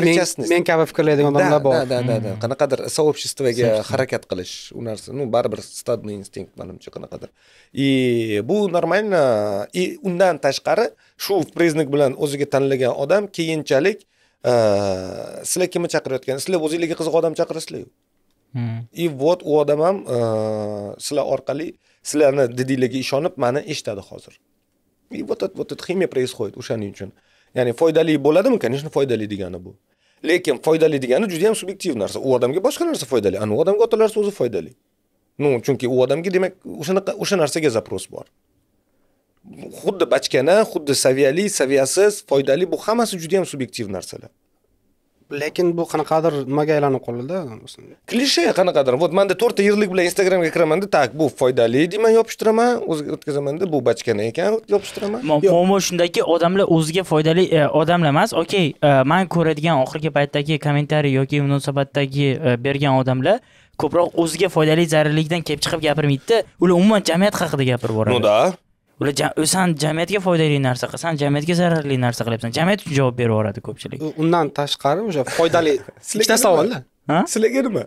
причастность men kabi fikrlaydigan odamlar bor да да да qanaqadir сообществоga harakat qilish u narsa ну baribir стадный инстинкт manimcha qanaqadir и bu нормально и undan tashqari shu признак bilan o'ziga tanlagan odam keyinchalik э, sizlar kimni chaqirayotgan sizlar o'zinglarga qiziq odam chaqirasizlarku и вот у odam ham сизлар э, orqali sizlarni dedinglarga ishonib mani eshitadi hozir И вот эта вот эта химия происходит o'shaning uchun. Ya'ni foydali bo'ladimi? Конечно, foydali degani bu. Lekin foydali degani juda ham subyektiv narsa. U odamga boshqa narsa foydali, ana u odamga otalar so'zi foydali. Ну, chunki u odamga demak, o'shanaqa o'sha narsaga zapros bor. Xuddi bachkana, xuddi saviyali, saviyasiz, foydali bu hammasi juda ham subyektiv narsalar. lekin bu qanaqadir nimaga aylanib qoladida klishe qanaqadir вот manda to'rtta yirlik bilan instagramga kiramanda так bu foydali deyman yopishtiraman o'ziga o'tkazamanda bu bachkana ekan yopishtiraman muammo shundaki odamlar o'ziga foydali e, odamlar emas okey e, man ko'radigan oxirgi paytdagi kommentariy yoki munosabatdagi e, bergan odamlar ko'proq o'ziga foydali zararlikdan kelib chiqib gapirmaydida ular umuman jamiyat haqida gapirib boradi ну да ular san jamiyatga foydali narsa qil san jamiyatga zararli narsa qilyapsan jamiyat uchun javob berib yuboradi ko'pchilik undan tashqari o'sha foydali ikkita savolda sizlarga nima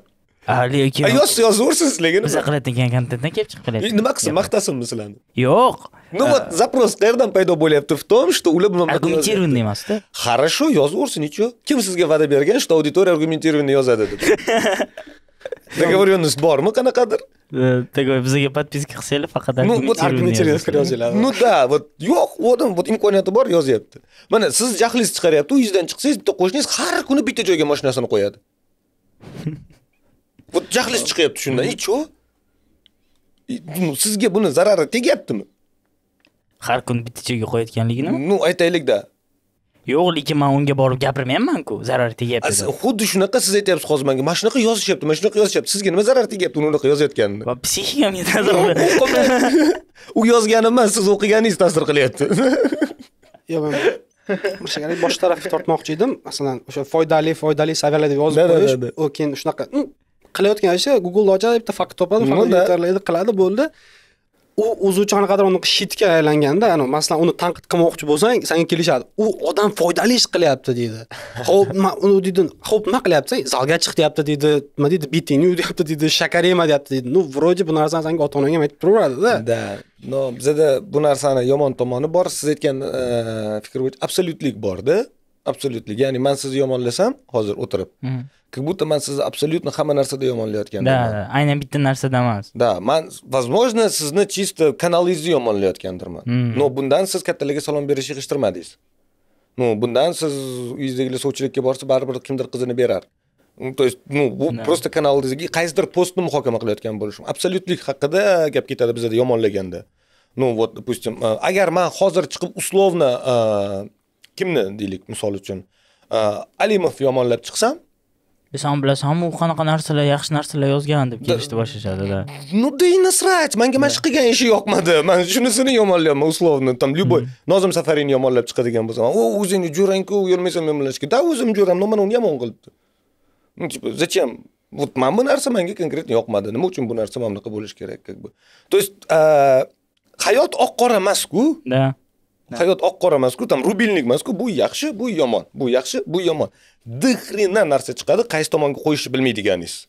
lekin yoz yozaversin sizlarga nima biza qilayotgan kontentdan kelib chiqib qilyapmiz nima qilsin мақтасынmi sizlarni yo'q ну вот запрос qayerdan paydo bo'lyapti в том что ular bilan аргументированный emasda хорошо yozaversin ничего kim sizga va'da bergan что auditoriya аргументированный yozadi deb договоренность bormi qanaqadir такой подписка qilsanglar faqat ну вот kirib yozinglar ну да вот yo'q одан вот imkoniyati bor жазыпты mana siz жахлист chiqaryapti uyingizdan шықсаңыз bitta qo'shningiz har kuni bitta joyga mashinasini qo'yadi вот жахлист шығыпты shundan и чё sizga buni zarari tegyaptimi har kuni bitta қояды qo'yayotganligini ну aytaylikda yo'q lekin man unga borib gapirmayapmanku ku zarar tegyapti. Xuddi shunaqa siz aytyapsiz hozir menga, mana shunaqa yozishyapti, mana shunaqa yozishyapti. Sizga nima zarar tegyapti uni unaqa yozayotganini? Va ta'sir qilyapti. U yozgani emas, siz o'qiganingiz ta'sir qilyapti. Yo'q, O'sha bosh tarafga tortmoqchi edim. Masalan, o'sha foydali, foydali saviyalar deb yozib qo'yish, u keyin shunaqa hmm, qilayotgan ishi Google ochadi bitta fakt topadi, faqat yetarlaydi, qiladi, bo'ldi. u o'zi qadar unaqa shitga aylanganda anavi masalan uni tanqid qilmoqchi bo'lsang senga kelishadi u odam foydali ish qilyapti deydi ho'p uni deydi ho'p nima qilyapti zalga chiq deyapti deydi nima deydi bitingni yu deyapti deydi shakar yema deyapti deydi ну вроде bu narsani sanga ota onang ham aytib turaveradida да но bizada bu narsani yomon tomoni bor siz aytgan e, fikr bo'yicha absolyutlik borda absolyutlik ya'ni man sizni yomonlasam hozir o'tirib mm. как будто man sizni абсолютно hamma narsada yomonlayotgandek да aynan bitta narsada emas да man возможно sizni чисто kanalingizni yomonlayotgandirman но bundan siz kattalarga salom berishni yig'ishtirmadingiz ну bundan siz uyingizdagilari sovchilikka borsa baribir kimdir qizini berar то есть ну bu просто kanalingizdagi qaysidir postni muhokama qilayotgan bo'lishim absolyutlik haqida gap ketadi bizada yomonlaganda ну вот допустим agar man hozir chiqib условно kimni deylik misol uchun alimov yomonlab chiqsam san bilasanmi u qanaqa narsalar yaxshi narsalar yozgan deb kelishni boshlashadida ну да и насрать manga mana shu qilgan ishi yoqmadi man shunisini yomonlayapman условно там любой nozim safarini yomonlab chiqadigan bo'lsam u o'zingni jo'rangku yurmaysan men bilan ishga да o'zim jo'ram но mana uni yomon qilibdi ну типа зачем вот mana bu narsa manga конкретно yoqmadi nima uchun bu narsa mana bunaqa bo'lishi kerak как бы то есть hayot oq qora emasku да hayot oq qora emasku там emas emasku bu yaxshi bu yomon bu yaxshi bu yomon дохрена narsa chiqadi qaysi tomonga qo'yishni bilmaydiganingiz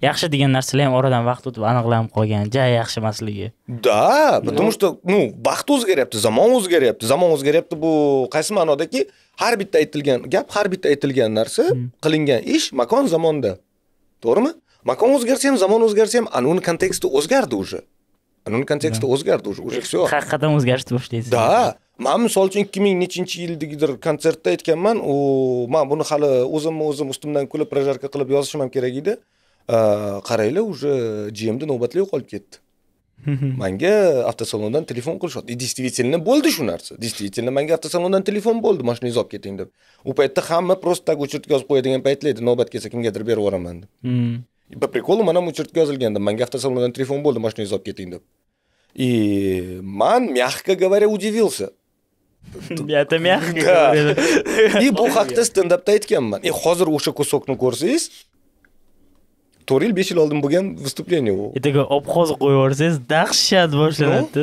yaxshi degan narsalar ham oradan vaqt o'tib aniqlanib qolgan ja yaxshi emasligi да потому что ну vaqt o'zgaryapti zamon o'zgaryapti zamon o'zgaryapti bu qaysi ma'nodaki har bitta aytilgan gap har bitta aytilgan narsa hmm. qilingan ish makon zamonda to'g'rimi makon o'zgarsa ham zamon o'zgarsa ham ana uni konteksti o'zgardi уже uni konteksti hmm. o'zgardi уже уже все haqiqatdan o'zgarishni boshlaysiz да man misol uchun ikki ming nechinchi yildagidir konsertda aytganman u man buni hali o'zimni o'zim ustimdan kulib projarka qilib yozishim ham kerak edi qaranglar уже gmni navbatlar yo'qolib ketdi manga avtosalondan telefon qilishyapti e, действительно bo'ldi shu narsa действительно manga avtosalondan telefon bo'ldi mashinangizni olib keting deb u paytda hamma просто так очередga yozib qo'yadigan paytlar edi navbat kelsa kimgadir berib yuboraman deb по приколу man ham учетga yozilganda manga avtosalondan telefon bo'ldi mashinangizni olib keting deb и e, man мягко говоря удивился это мягко и bu haqida stendapda aytganman e hozir o'sha kusokni ko'rsangiz to'rt yil besh yil oldin bo'lgan выступление u ertaga такой обхоз qo'yib yuborsangiz dahshat boshlanadi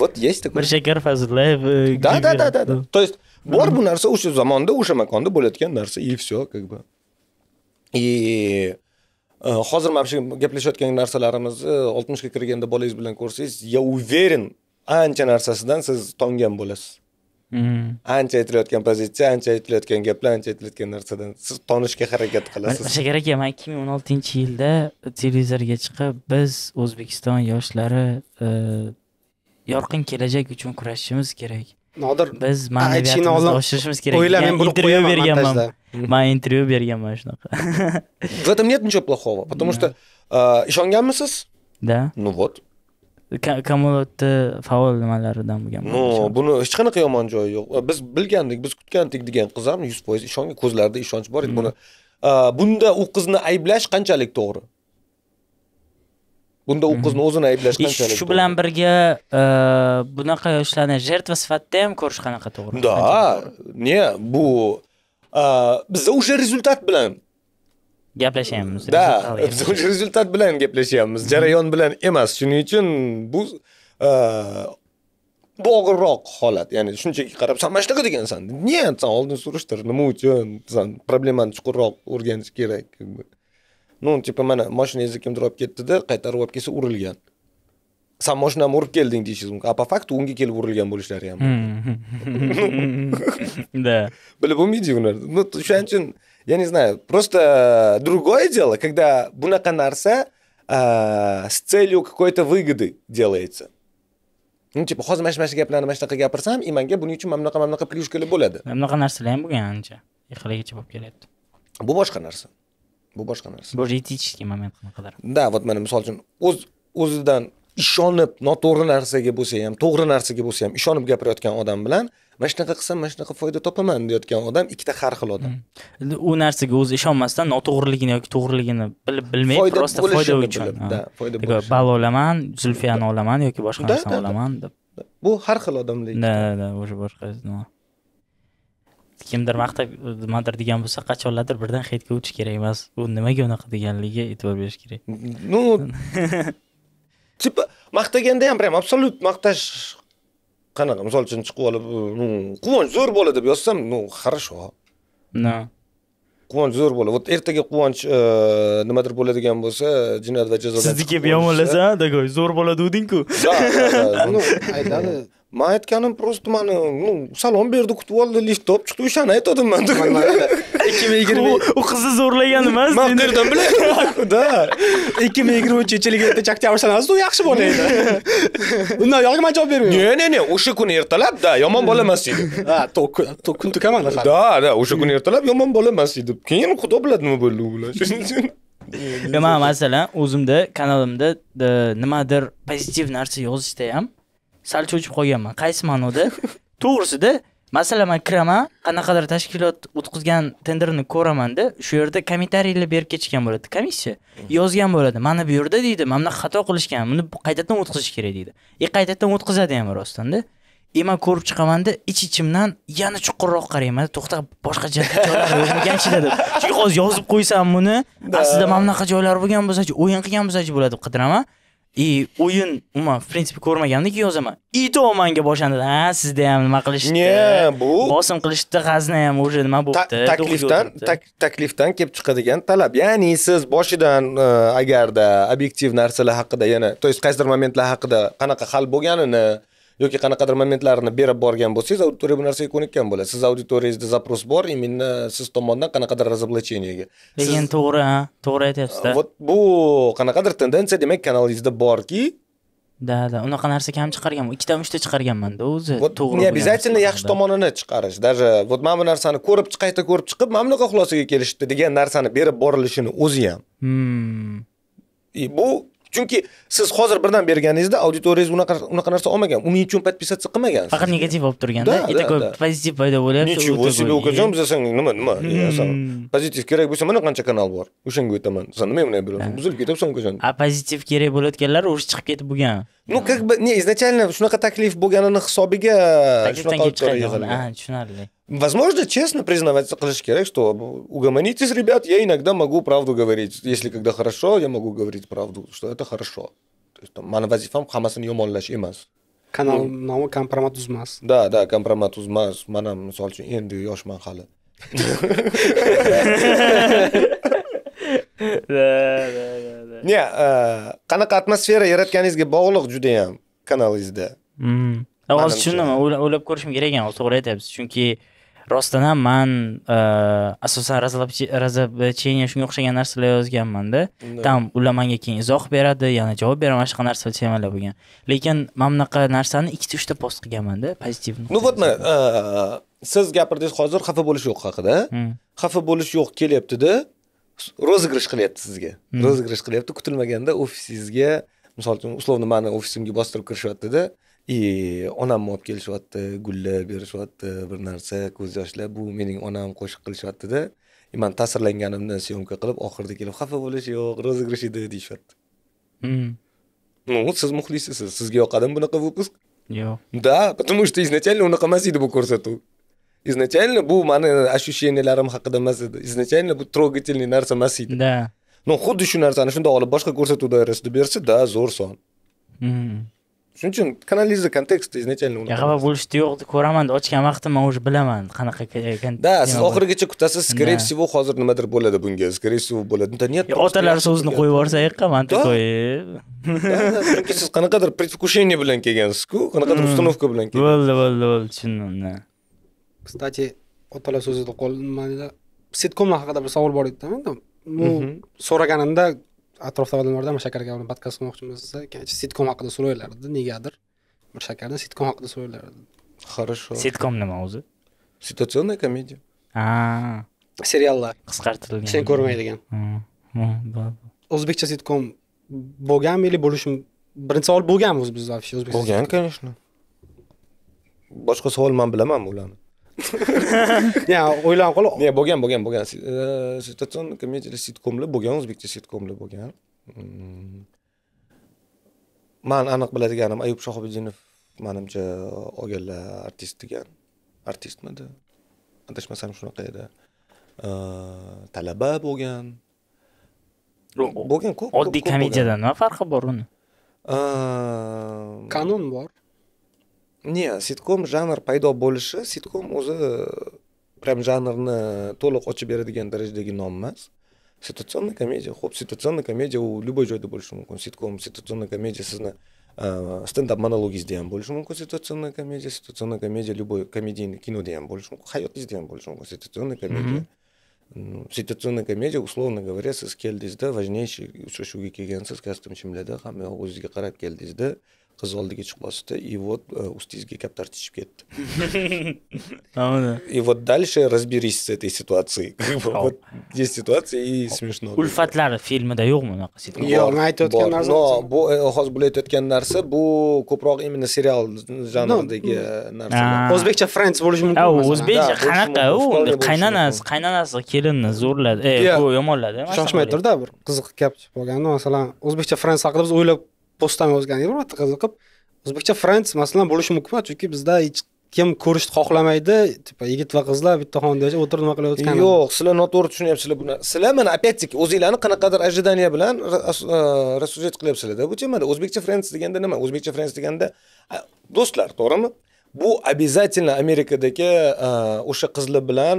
вот есть такой mirshakar fazullayev e, да да да да да то есть bor bu narsa o'sha zamonda o'sha makonda bo'layotgan narsa и все как бы и э, hozir mana shu gaplashayotgan narsalarimizni e, oltmishga kirganda bolangiz bilan ko'rsangiz я уверен ancha narsasidan siz tongan bo'lasiz Mm-hmm. ancha aytilayotgan pozitsiya ancha aytilayotgan gaplar ancha aytilayotgan narsadan siz tonishga harakat qilasiz mana kerak man ikki ming o'n oltinchi yilda televizorga chiqib biz o'zbekiston yoshlari e, yorqin kelajak uchun kurashishimiz kerak nodir biz ma'naviyatimizni oshirishimiz kerak o'yla men buni intervyu berganman man intervyu berganman shunaqa в этом нет ничего плохого потому что e, ishonganmisiz да ну вот kamolotni faol nimalaridan bo'lgan no buni hech qanaqa yomon joyi yo'q biz bilgandik biz kutgandik degan qiz ham yuz foiz ishongan ko'zlarida ishonch bor edi mm-hmm. buni bunda u qizni ayblash qanchalik to'g'ri bunda u mm-hmm. qizni o'zini ayblash qanchalik shu bilan birga bunaqa yoshlarni жертва sifatida ham ko'rish qanaqa to'g'ri да не bu bizda o'sha rezultat bilan gaplashyapmiz да результат bilan gaplashyapmiz jarayon bilan emas shuning uchun bu e, bu og'irroq holat ya'ni shunchaki qarab san mana shunaqa degansan нет san oldin surishtir nima uchun san problemani chuqurroq o'rganish kerak ну типа mana moshinangizni kimdir olib ketdida qaytarib olib kelsa urilgan san moshinamni urib kelding deyishingiz mumkin a по факту unga kelib urilgan bo'lishlari ham да bilib bo'lmaydiku ну shuning uchun Я не знаю, просто э, другое дело, когда бунаканарса э, с целью какой-то выгоды делается. Ну, типа, хоз маш маш гепляна маш така гепрсам, и манге буни чу мамнака мамнака плюшка ли боляда. Мамнака нарса лям буген анча, и халеги чабап келет. Бу башка нарса. Бу башка нарса. Бу жетический момент на кадар. Да, вот мэнэ, мисал чун, уз, уздан ишонып, на тогры нарса гебусеям, тогры нарса гебусеям, ишонып гепрят кен одам блян, mana shunaqa qilsam mana shunaqa foyda topaman deyotgan odam ikkita har xil odam endi hmm. u narsaga o'zi ishonmasdan noto'g'riligini yoki to'g'riligini bilib bilmay просто foyda uchun foyda ball olaman zulfiyani olaman yoki boshqa narsani olaman deb bu har xil odamda да да уже boshqa kimdir maqtab nimadir degan bo'lsa qachonlardir birdan hetga o'tish kerak emas u nimaga unaqa deganligiga e'tibor berish kerak ну типа maqtaganda ham прям абсолют maqtash qanaqa misol uchun chiqib olib e, quvonch zo'r bo'ladi deb yozsam ну хорошо да quvonch zo'r bo'ladi вот ertaga quvonch e, nimadir bo'ladigan bo'lsa jinoyat va jazodan sizniki deb yomonlasa такой zo'r bo'ladi dedingku man aytganim просто mani salom berdi kutib oldi lift olib chiqdi o'shani aytgandim man ikki ming yigirma u qizni zo'rlagan emas man qayerdan bilaman Ha, ikki ming yigirmanchi yilning yetinchi oktyabr u yaxshi bola edi undan yoqqa man javob bermayman ne ne ne o'sha kuni ertalab да yomon bola emas edi ha kun tukaman да да o'sha kuni ertalab yomon bola emas edi keyin xudo biladi nima bo'ldi u bilan man masalan o'zimda kanalimda nimadir pozitiv narsa yozishda ham sal cho'chib qolganman qaysi ma'noda to'g'risida masalan man kiraman qanaqadir tashkilot o'tkazgan tenderni ko'ramanda shu yerda kommentariylar berib ketishgan bo'ladi komissiya yozgan bo'ladi mana bu yerda deydi mana bunaqa xato qilishgan buni qaytadan o'tkazish kerak deydi и e, qaytadan o'tkazadi ham rostanda и e, man ko'rib chiqamanda ich ichimdan yana chuqurroq qarayman to'xta boshqa joylar deb chunki hozir yozib qo'ysam buni aslida mana bunaqa joylari bo'lgan bo'lsachi o'yin qilgan bo'lsachi bo'ladi deb qidiraman и o'yin umuman в принципе ko'rmagandan keyin yozaman и manga boshlandi ha sizda ham nima qilishdi не bu bosim qilishdi g'azni ham уже nima bo'libdi taklifdan taklifdan kelib chiqadigan talab ya'ni siz boshidan e, agarda obyektiv narsalar haqida yana то есть qaysidir momentlar haqida qanaqa hal bo'lganini yoki qanaqadir momentlarni berib borgan bo'lsangiz auditoriya bu narsaga ko'nikkan bo'ladi siz auditoriyangizda zapros bor именно e, siz tomonidan qanaqadir разоблачениеga lekin to'g'ri ha to'g'ri aytyapsizda вот bu qanaqadir tendensiya demak kanalingizda borki da da unaqa narsa kam chiqarganman ikkita uchta chiqarganmanda o'zi вот to'g'ri не обязательно yaxshi tomonini chiqarish даже вот mana bu narsani ko'rib qayta ko'rib chiqib mana bunaqa xulosaga kelishibdi degan narsani berib borilishini o'zi ham hmm. e, bu chunki siz hozir birdan berganingizda auditoriyangiz unaqa unaqa narsa olmagan umid uchun подписаться qilmagan faqat negativ bo'lib turganda и такой pozitiv paydo bo'lyapti ничего себе ukajon biz san nima nima hmm. pozitiv kerak bo'lsa mana qancha kanal bor o'shanga o'taman san nima bilan bilasan buzilib ketyapsan ukajon a pozitiv kerak bo'layotganlar urush chiqib ketib bo'lgan ну как бы не изначально shunaqa taklif bo'lganini hisobiga shunaqa auditoriya yozilgan tushunarli Возможно, честно признаваться Калашкирой, что угомонитесь, ребят, я иногда могу правду говорить. Если когда хорошо, я могу говорить правду, что это хорошо. То есть, там, манавазифам вазифам йомоллаш имас. эмас. нау nomi узмас. Да, Да, да, э, Манам uzmas. Mana misol uchun endi yoshman hali. Не, qanaqa atmosfera yaratganingizga bog'liq juda ham kanalingizda. Hozir shuni o'ylab ko'rishim kerak ekan, to'g'ri aytyapsiz. Chunki rostdan ham man e, asosan разоблачение shunga o'xshagan narsalar yozganmanda там ular manga keyin izoh beradi yana javob beraman mana shunaqa narsa temalar bo'lgan lekin man bunaqa narsani ikkita uchta post qilganmanda pozitivni ну вот э, siz gapirdingiz hozir xafa bo'lish yo'q haqida hmm. xafa bo'lish yo'q kelyaptida rozigrish qilyapti sizga hmm. rozigrish qilyapti kutilmaganda ofisingizga misol uchun условно mani ofisimga bostirib kirishyaptida и onamni olib kelishyapti gullar berishyapti bir narsa ko'z yoshlar bu mening onam qo'shiq qilishyaptida e, man ta'sirlanganimdan syomka qilib oxirida kelib xafa bo'lish yo'q edi deyishyapti ну hmm. siz muxlisisiz sizga yoqadimi bunaqa выпуск yo'q да потому что изначально unaqa emas edi bu ko'rsatuv изначально bu mani ощущениялarim haqida emas edi изначально bu трогательный narsa emas edi да ну xuddi shu narsani shundoq olib boshqa ko'rsatuv doirasida bersa да zo'r son hmm. shuning uchun kanalingizni kontekstda изначально g'alaba bo'lishni yo'qni ko'raman ochgan vaqtim man уже bilaman qanaqa да siz oxirigacha kutasiz скорее всего hozir nimadir bo'ladi bunga скорее всего bo'ladi да нет otalar so'zini qo'yib yuborsayiqqa man такой chunki siz qanaqadir предвкушение bilan kelgansizku qanaqadir hmm. установка bilan kelgan bo'ldi bo'ldi bo'ldi tushundim да кстати otalar so'zida qolmada sitkomlar haqida bir savol bor edida menda bu so'raganimda atrofdagi odamlardan shakarga uni podkast qilmoqchimiz desa sitkom haqida so'raylardi negadir bir shakardan sitkom haqida so'raylardi хорошо sitkom nima o'zi situaционная komediya a seriallar qisqartirilgan sen ko'rmaydigan o'zbekcha sitkom bo'lganmi или bo'lishi birinchi savol bo'lganmi o'zi bizda вообще o'zbekcha bo'lgan конечно boshqa savol man bilamanmi ularni o'ylanib qolib yo'q bo'lgan bo'lgan bo'lgan ситуацион e, komediyalar sitkomlar bo'lgan o'zbekcha sitkomlar bo'lgan mm. man aniq biladiganim ayub shohobiddinov manimcha olganlar artist degan artistmidi adashmasam shunaqa edi e, talaba bo'lgan bo'lgan ko'p oddiy komediyadan nima farqi bor uni kanon e, bor не ситком жанр пайдо bo'lishi ситком o'zi э, прям janrni to'liq ochib beradigan darajadagi nom emas ситуационная комедия ho'p ситуационная комедия u любой joyda bo'lishi mumkin ситком ситуационная комедия sizni э, стендап monologingizda ham bo'lishi mumkin ситуационная komediya ситуационная комедия любой komediyniy kinoda ham bo'lishi mumkin hayotingizda ham bo'lishi mumkin ситуационная комедия ситуационная комедия условно говоря siz keldingizda важнейший uchrashuvga kelgansiz kostyum shimlarda hamma yoq o'zizga qarab keldingizda qiz oldiga chiqib chiqmasdi и вот ustingizga gap tortishib ketdi и вот дальше разберись с этой ситуацией вот есть ситуация и смешно ulfatlari filmida yo'qmi unaqa yo'q men aytayotgan narsa bu hozir bular aytayotgan narsa bu ko'proq именно serial janridagi narsa o'zbekcha friends bo'lishi mumkin o'zbekcha qanaqa u qaynonasi qaynonasi kelinni zo'rladi bu yomonladi shoshmay turda bir qiziq gap chiqib qolgandi masalan o'zbekcha friends haqida biz o'ylab postdan yozgan edim qiziqib o'zbekcha friends masalan bo'lishi mumkinmi chunki bizda hech kim ko'rishni xohlamaydi типа yigit va qizlar bitta xonada o'tirib nima qilayotgan yo'q sizlar noto'g'ri tushunyapsizlar buni sizlar mana опять таки o'zinglarni qanaqadir ожидания bilan рассуждать e, qilyapsizlarda bu temada o'zbekcha friends deganda nima o'zbekcha friends deganda do'stlar to'g'rimi bu обязательно amerikadagi o'sha qizlar bilan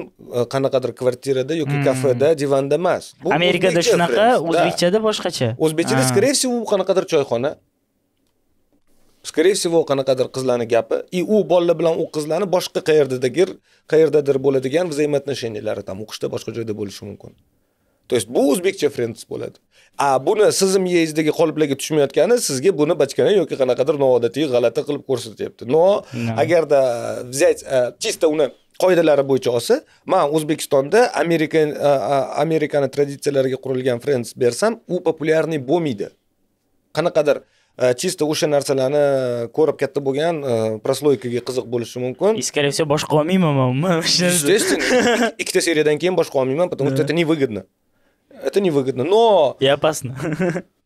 qanaqadir kvartirada yoki kafeda divanda emas amerikada shunaqa o'zbekchada boshqacha o'zbekchada скорее всего qanaqadir choyxona скорее всего qanaqadir qizlarni gapi и u bolalar bilan u qizlarni boshqa qayerdadir qayerdadir bo'ladigan взаимоотношениялari там o'qishda boshqa joyda bo'lishi mumkin то есть bu o'zbekcha french bo'ladi a buni sizni miyangizdagi qoliplarga tushmayotgani sizga buni bachkana yoki qanaqadir noodatiy g'alati qilib ko'rsatyapti но agarda взять uh, чисто uh, uni qoidalari bo'yicha olsa man o'zbekistonda amerika uh, amerikani traditsiyalariga qurilgan frens bersam u популярный bo'lmaydi qanaqadir чисто o'sha narsalarni ko'rib katta bo'lgan прослойкаga qiziq bo'lishi mumkin и скорее всего boshqa olmayman man естественно ikkita seriyadan keyin boshqa olmayman потому что это невыгодно Это невыгодно, но... И опасно.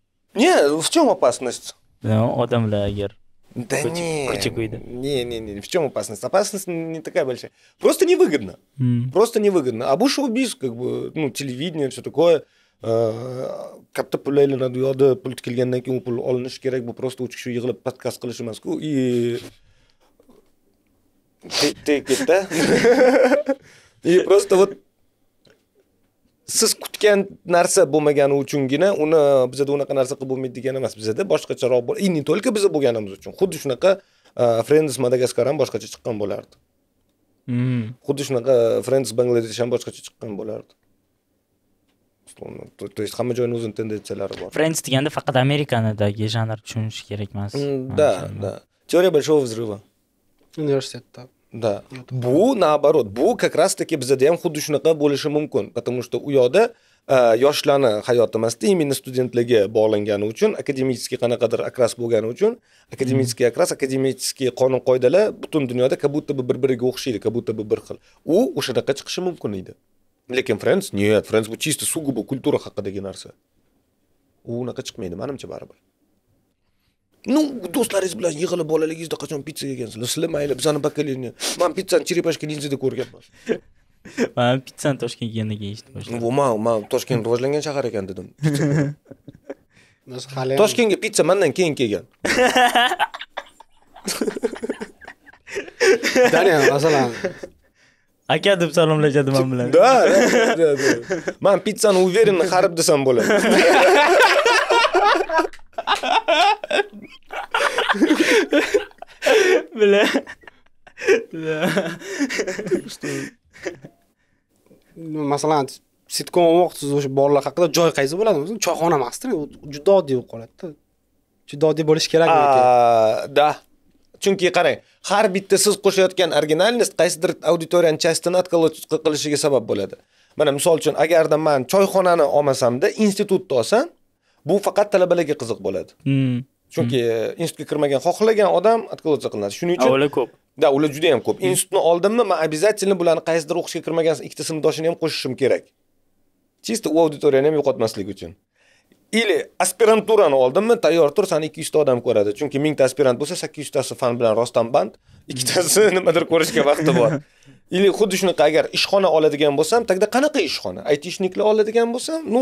Не, в чем опасность? Ну, отомлягер. Да не, не, не, не, в чем опасность? Опасность не такая большая. Просто невыгодно. Просто невыгодно. А Буш убийств, как бы, ну, телевидение, все такое. Э, как-то aylanadi на yoqda pul tikilgandan keyin u pul бы просто uch kishi yig'ilib podkast qilish emasku и ты ketdi и просто вот siz kutgan narsa bo'lmagani uchungina uni bizada unaqa narsa qilib bo'lmaydi degani emas bizada boshqacharoq и не только biza bo'lganimiz uchun xuddi shunaqa e, friends madagaskar ham boshqacha chiqqan bo'lardi hmm. xuddi shunaqa e, friends bangladesh ham boshqacha chiqqan bo'lardi то есть hamma joyni o'zini tendensiyalari bor friends deganda faqat amerikanidagi janr tushunish kerak emas да да теория большого взрыва universitetda да bu наоборот bu как раз таки bizada ham xuddi shunaqa bo'lishi mumkin потому что u yoqda yoshlarni hayoti emasda именно studentlarga bog'langani uchun akademический qanaqadir akras bo'lgani uchun akademический akras akademический qonun qoidalar butun dunyoda как будто бы bir biriga o'xshaydi как будто бы bir xil u o'shanaqa chiqishi mumkin edi lekin friends нет friends bu чисто сугубо kultura haqidagi narsa u unaqa chiqmaydi manimcha baribir Ну, do'stlaringiz bilan yig'ilib bolaligingizda qachon pitsa yegansizlar? Sizlar mayli bizani поколение man pitsani Черепашка ниндзяда ko'rganman. man pitsani Toshkentga kelganda yeyishni boshladim. man men, men Toshkent rivojlangan shahar ekan dedim. Toshkentga pitsa mendan keyin kelgan. Daniel, masalan, aka deb salomlashadi men bilan. Да, man pitsani уверенно харib desam bo'ladi. Бля. Бля. Masalan, sitkom olmoqchisiz o'sha bolalar haqida joy qaysi bo'ladi? Choyxona emasda, juda oddiy bo'lib qoladi-da. Juda oddiy bo'lishi kerak Да. Chunki qarang, har bitta siz qo'shayotgan originalnost qaysidir auditoriyani частini отколотка qilishiga sabab bo'ladi. Mana misol uchun, agarda men choyxonani olmasamda, institutni olsam, bu faqat talabalarga qiziq bo'ladi hmm. chunki hmm. institutga kirmagan xohlagan odam отклониться qilinadi shuning uchun ular ko'p да ular juda yam ko'p hmm. institutni oldimmi man обязательно bularni qaysidir o'qishga kirmagan ikkita sinfdoshini ham qo'shishim kerak чисто u auditoriyani ham yo'qotmaslik uchun или aspiranturani oldimmi tayyor tur sani 200 ta odam ko'radi chunki 1000 ta aspirant bo'lsa 800 tasi fan bilan rostdan band ikkitasi nimadir ko'rishga vaqti bor или xuddi shunaqa agar ishxona oladigan bo'lsam тогда qanaqa ishxona aytishniklar oladigan bo'lsam ну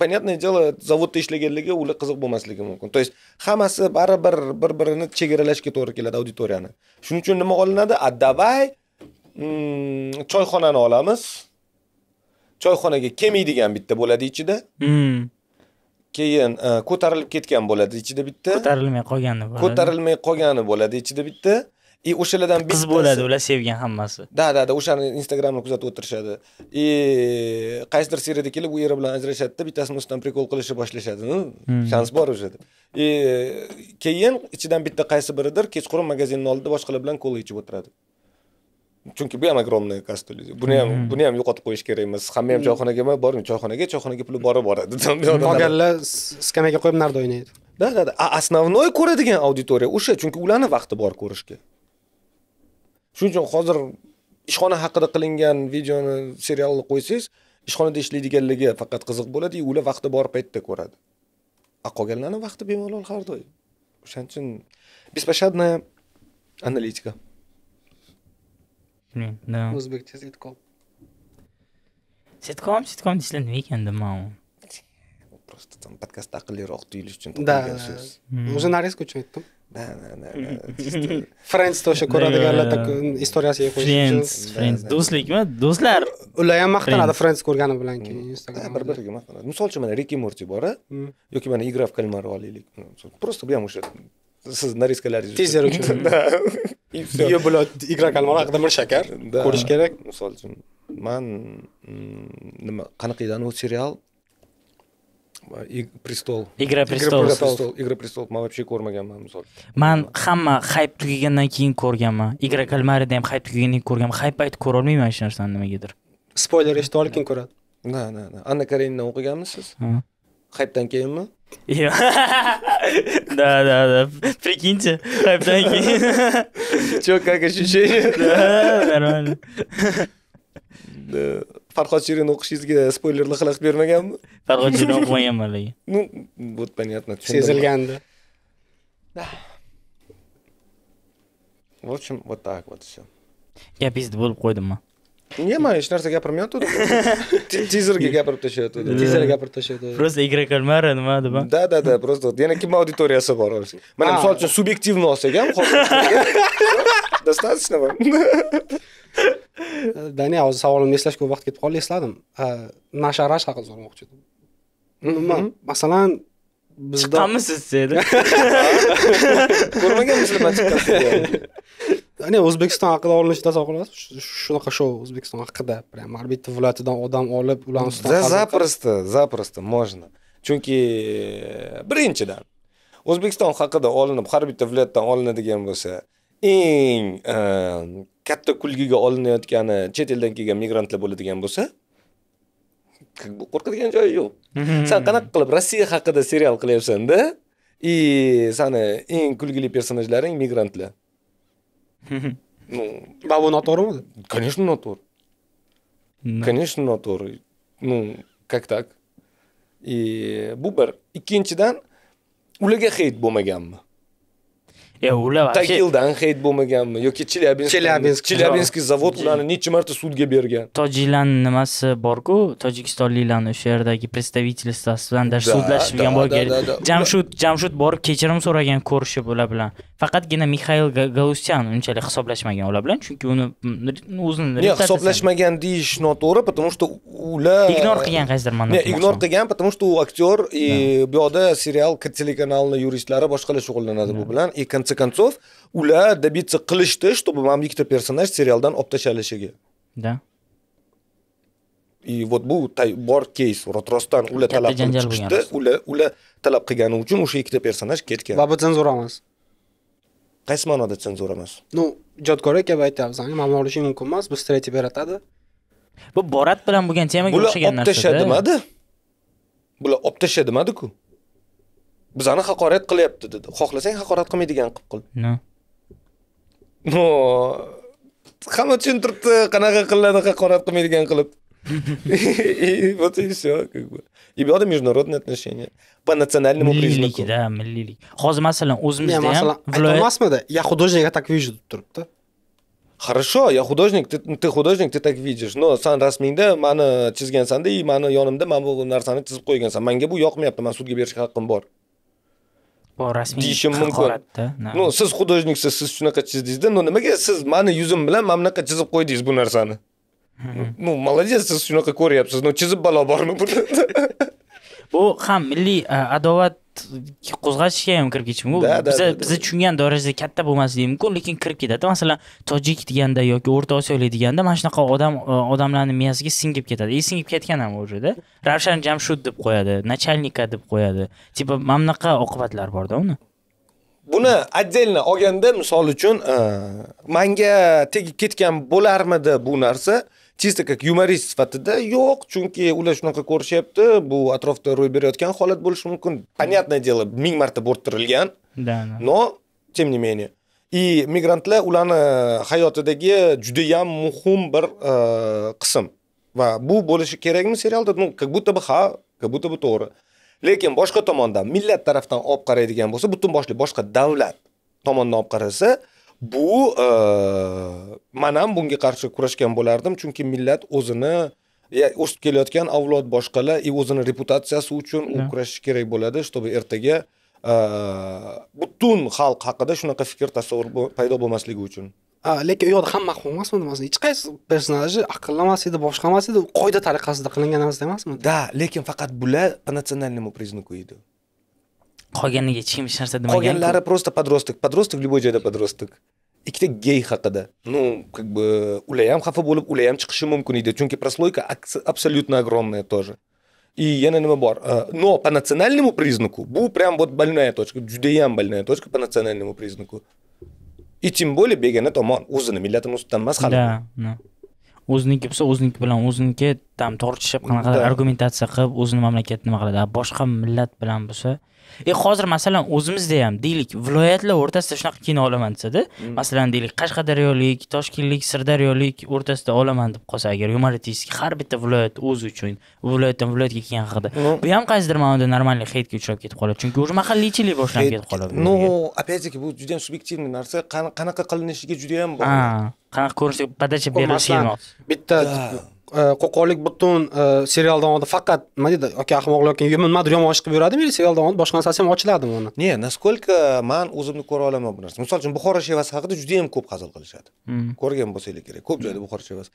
понятное дело zavodda ishlaganligi ular qiziq bo'lmasligi mumkin то есть hammasi baribir bir birini chegaralashga to'g'ri keladi auditoriyani shuning uchun nima olinadi a давай mm, choyxonani olamiz choyxonaga kelmaydigan bitta bo'ladi ichida mm. keyin e, ko'tarilib ketgan bo'ladi ichida bitta ko'tarilmay qolgani bo'ladi ko'tarilmay qolgani bo'ladi ichida bitta и e, o'shalardan qiz bo'ladi ular sevgan hammasi да да да o'shani instagramni kuzatib o'tirishadi и e, qaysidir seriyada kelib u eri bilan ajrashadida bittasini ustidan prikol qilishni boshlashadi hm, hmm. shans bor уже deb и keyin ichidan bitta qaysi biridir kechqurun magazinni oldida boshqalar bilan kola ichib o'tiradi chunki bu ham каста kasta buni ham buni ham yo'qotib qo'yish kerak emas hamma ham choyxonaga emas boring choyxonaga choyxonaga puli borib boradi qolganlar skamyaga qo'yib narda o'ynaydi да да да основной ko'radigan auditoriya o'sha chunki ularni vaqti bor ko'rishga shuning uchun hozir ishxona haqida qilingan videoni serialni qo'ysangiz ishxonada ishlaydiganlarga faqat qiziq bo'ladi ular vaqti bor paytda ko'radi a qolganlarni vaqti bemalol har doim o'shaning uchun беспощадная аналитика блин, да. Узбекча ситком. Sitcom, sitcom deyishlari nima ekan man просто там podkast aqlliroq tuyulish uchun да so'z jurnalistika uchun aytdim да да да frensni o'sha ko'radiganlar istoriyasiga qo'yish frens frens do'stlikmi do'stlar ular ham maqtanadi frens ko'rgani bilan keyin instagram bir biriga maqtanadi misol uchun mana riki morti bora yoki mana игра в кальмар olaylik просто bu ham o'sha siz на риск allergiya tezer uchun ее блядь игра кальмар haqida bir shakar ko'rish kerak misol uchun man mm, nima qanaqa edi anavi serial prestol игра престол игра престол man вообще ko'rmaganman misol man hamma hayp tugagandan keyin ko'rganman игра kalmarida ham hayp tugagandan keyin ko'rganman hayp payti ko'rolmayman hech narsani nimagadir spoyler eshitib olib keyin ko'radi na na na anna karenina e ah. o'qiganmisiz hayptan keyinmi Да, да, да. Прикиньте, хайптанки. Че, как ощущение? Да, нормально. farhod shirin o'qishingizga spoilerli xalaqit bermaganmi farhod shirin o'qimaganman lekin ну вот понятно sezilgandi да в общем вот так вот все gapingizni bo'lib qo'ydimmi nima hech narsa gapirmayapti tezerga gapirib tashlayapti tezera gapirib tashlayapti просто игра кальмара nima deb да да да просто yana kim auditoriyasi bor mana misol uchun subyektivni olsak ham достаточно daniya hozir savolimni eslash ko'p vaqt ketib qoldi esladim nasharaj haqida so'ramoqchi edim nima masalan bizda chiqqanmisiz dedi ko'rmaganmisizlar man chiqqan ya'ni o'zbekiston haqida tasavvur qilasizmi shunaqa shou o'zbekiston haqida прям orbitta viloyatidan odam olib ularni ustida запросто запросто можно chunki e, birinchidan o'zbekiston haqida olinib har bitta viloyatdan olinadigan bo'lsa eng e, katta kulgiga olinayotgani chet eldan kelgan migrantlar bo'ladigan bo'lsa qo'rqadigan joyi yo'q hmm. san qanaqa qilib rossiya haqida serial qilyapsanda и sani eng kulgili personajlaring migrantlar Ну, бабо на Тор Конечно, на Тор. No. Конечно, на Тор. Ну, как так? И Бубер. И Кинчидан. Ularga hayit bo'lmaganmi я ular tagildan hayt bo'lmaganmi yoki chelyabinsk chelyabinsk chelyabinskiy zavod ularni necha marta sudga bergan tojiklarni nimasi borku tojikistonliklarni o'sha yerdagi представительствоsi bilan даже sudlashib bilgan bo'lgan jamshud jamshud borib kechirim so'ragan ko'rishib ular bilan faqatgina mixail galustyan unchalik hisoblashmagan ular bilan chunki uni o'zini yo'q hisoblashmagan deyish noto'g'ri потому что ular ignor qilgan qaysidir ma'noda ignor qilgan потому что u aktyor и bu yoqda serial telekanalni yuristlari boshqalar shug'ullanadi bu bilan и конце концов, уля добиться qilishdi, чтобы вам персонаж сериалдан serialdan olib tashlanishiga. Да. И вот тай бор кейс, ротростан rostdan ular talab qilishdi, ular ular talab qilgani uchun o'sha ikkita personaj ketgan. Va bu senzura emas. Qaysi ma'noda senzura emas? Ну, ijodkor aka aytyapsiz, ma'no olishi mumkin emas, bu stereotip yaratadi. Bu borat bilan bo'lgan temaga o'xshagan narsa. Bular olib tashladimadi? Bular olib tashladimadi-ku. bizani haqorat qilyapti dedi xohlasang haqorat qilmaydigan qilib qil hamma tushuntiribdi qanaqa qilinadi haqorat qilmaydigan qilib вот и все как бы и buyoqda международные отношения по национальному признаку да milliylik hozir masalan o'zimizda ham masalan aytolmasmidi я художник я так вижу deb turibdi хорошо я художник ты, ты художник ты так видишь но san rasmingda mani chizgansanda и mani yonimda mana bu narsani chizib qo'ygansan manga bu yoqmayapti man sudga berishga haqqim bor bu rasmiy deyishi mumkin ну siz художниksiz siz shunaqa chizdingizda ну nimaga siz mani yuzim bilan mana bunaqa chizib qo'ydingiz bu narsani ну молодец siz shunaqa ko'ryapsiz ну chizib balo bormi buni bu ham milliy adovat qo'zg'atishga ham kirib ketishi mumkin biza biza tushungan darajada katta bo'lmasligi mumkin lekin kirib ketadi masalan tojik deganda yoki o'rta osiyolik deganda mana shunaqa odam e, odamlarni miyasiga singib ketadi и e, singib ketgan ham ужеda ravshan jamshud deb qo'yadi начальника deb qo'yadi типа mana bunaqa oqibatlar borda uni buni отдельно olganda misol uchun e, manga tegib ketgan bo'larmidi bu narsa chisto как yumorist sifatida yo'q chunki ular shunaqa ko'rishyapti bu atrofda ro'y berayotgan holat bo'lishi mumkin понятное дело ming marta bo'rttirilgan да но тем не менее и migrantlar ularni hayotidagi judayam muhim bir qism va bu bo'lishi kerakmi serialda ну как будто бы ha как будто бы to'g'ri lekin boshqa tomondan millat tarafdan olib qaraydigan bo'lsa butun boshli boshqa davlat tomonidan olib qarasa bu e, man ham bunga qarshi kurashgan bo'lardim chunki millat o'zini o'sib kelayotgan avlod boshqalar и e, o'zini reputatsiyasi uchun u kurashishi kerak bo'ladi чтобы ertaga e, butun xalq haqida shunaqa fikr tasavvur paydo bo'lmasligi uchun lekin u yoqda hamma mahbub emasmidi masalan hech qaysi personaji aqllamas edi boshqa emas edi qoida tariqasida qilingan narsa emasmi да lekin faqat bular по национальному признаку edi qolganiga hech kim hech narsa demagan qolganlari просто подросток подросток любой joyda подросток ikkita gey haqida ну как бы ular ham xafa bo'lib ular ham chiqishi mumkin edi chunki прослойка абсолютно огромная тоже и yana nima bor э, но по национальному признаку bu прям вот больная точка judayam больная точка по национальному признаку и тем более begona tomon o'zini millatini ustidan emas hali да o'ziniki bo'lsa o'ziniki bilan o'ziniki там tortishib qanaqadir argumentatsiya qilib o'zini mamlakatini nima qiladi boshqa millat bilan bo'lsa e hozir masalan o'zimizda ham deylik viloyatlar o'rtasida shunaqa kino olaman desada mm. masalan deylik qashqadaryolik toshkentlik sirdaryolik o'rtasida olaman deb qolsa agar yumoristik har bitta viloyat o'zi uchun viloyatdan viloyatga kelgan haqida mm. bu ham qaysidir ma'noda нормальный heytga uchrab ketib qoladi chunki уже mahalliychilik boshlanib ketib qoladi ну опять таки bu juda ham subyektivniy narsa qanaqa qilinishiga juda ham qanaqa ko'rinishda подача berilishi bitta Э, qo'qonlik butun э, serialdan oldin faqat nima deydi aka ahmoq yoki nimadir yomon ish qilib yuradimi serialdan oldin boshqa narsasi ham ochiladimi uni не насколько man o'zimni ko'ra olaman bu narsa misol uchun buxoro shevasi haqida juda yam ko'p hazil qilishadi hmm. ko'rgan bo'lsanglar kerak ko'p joyda buxoro shevasi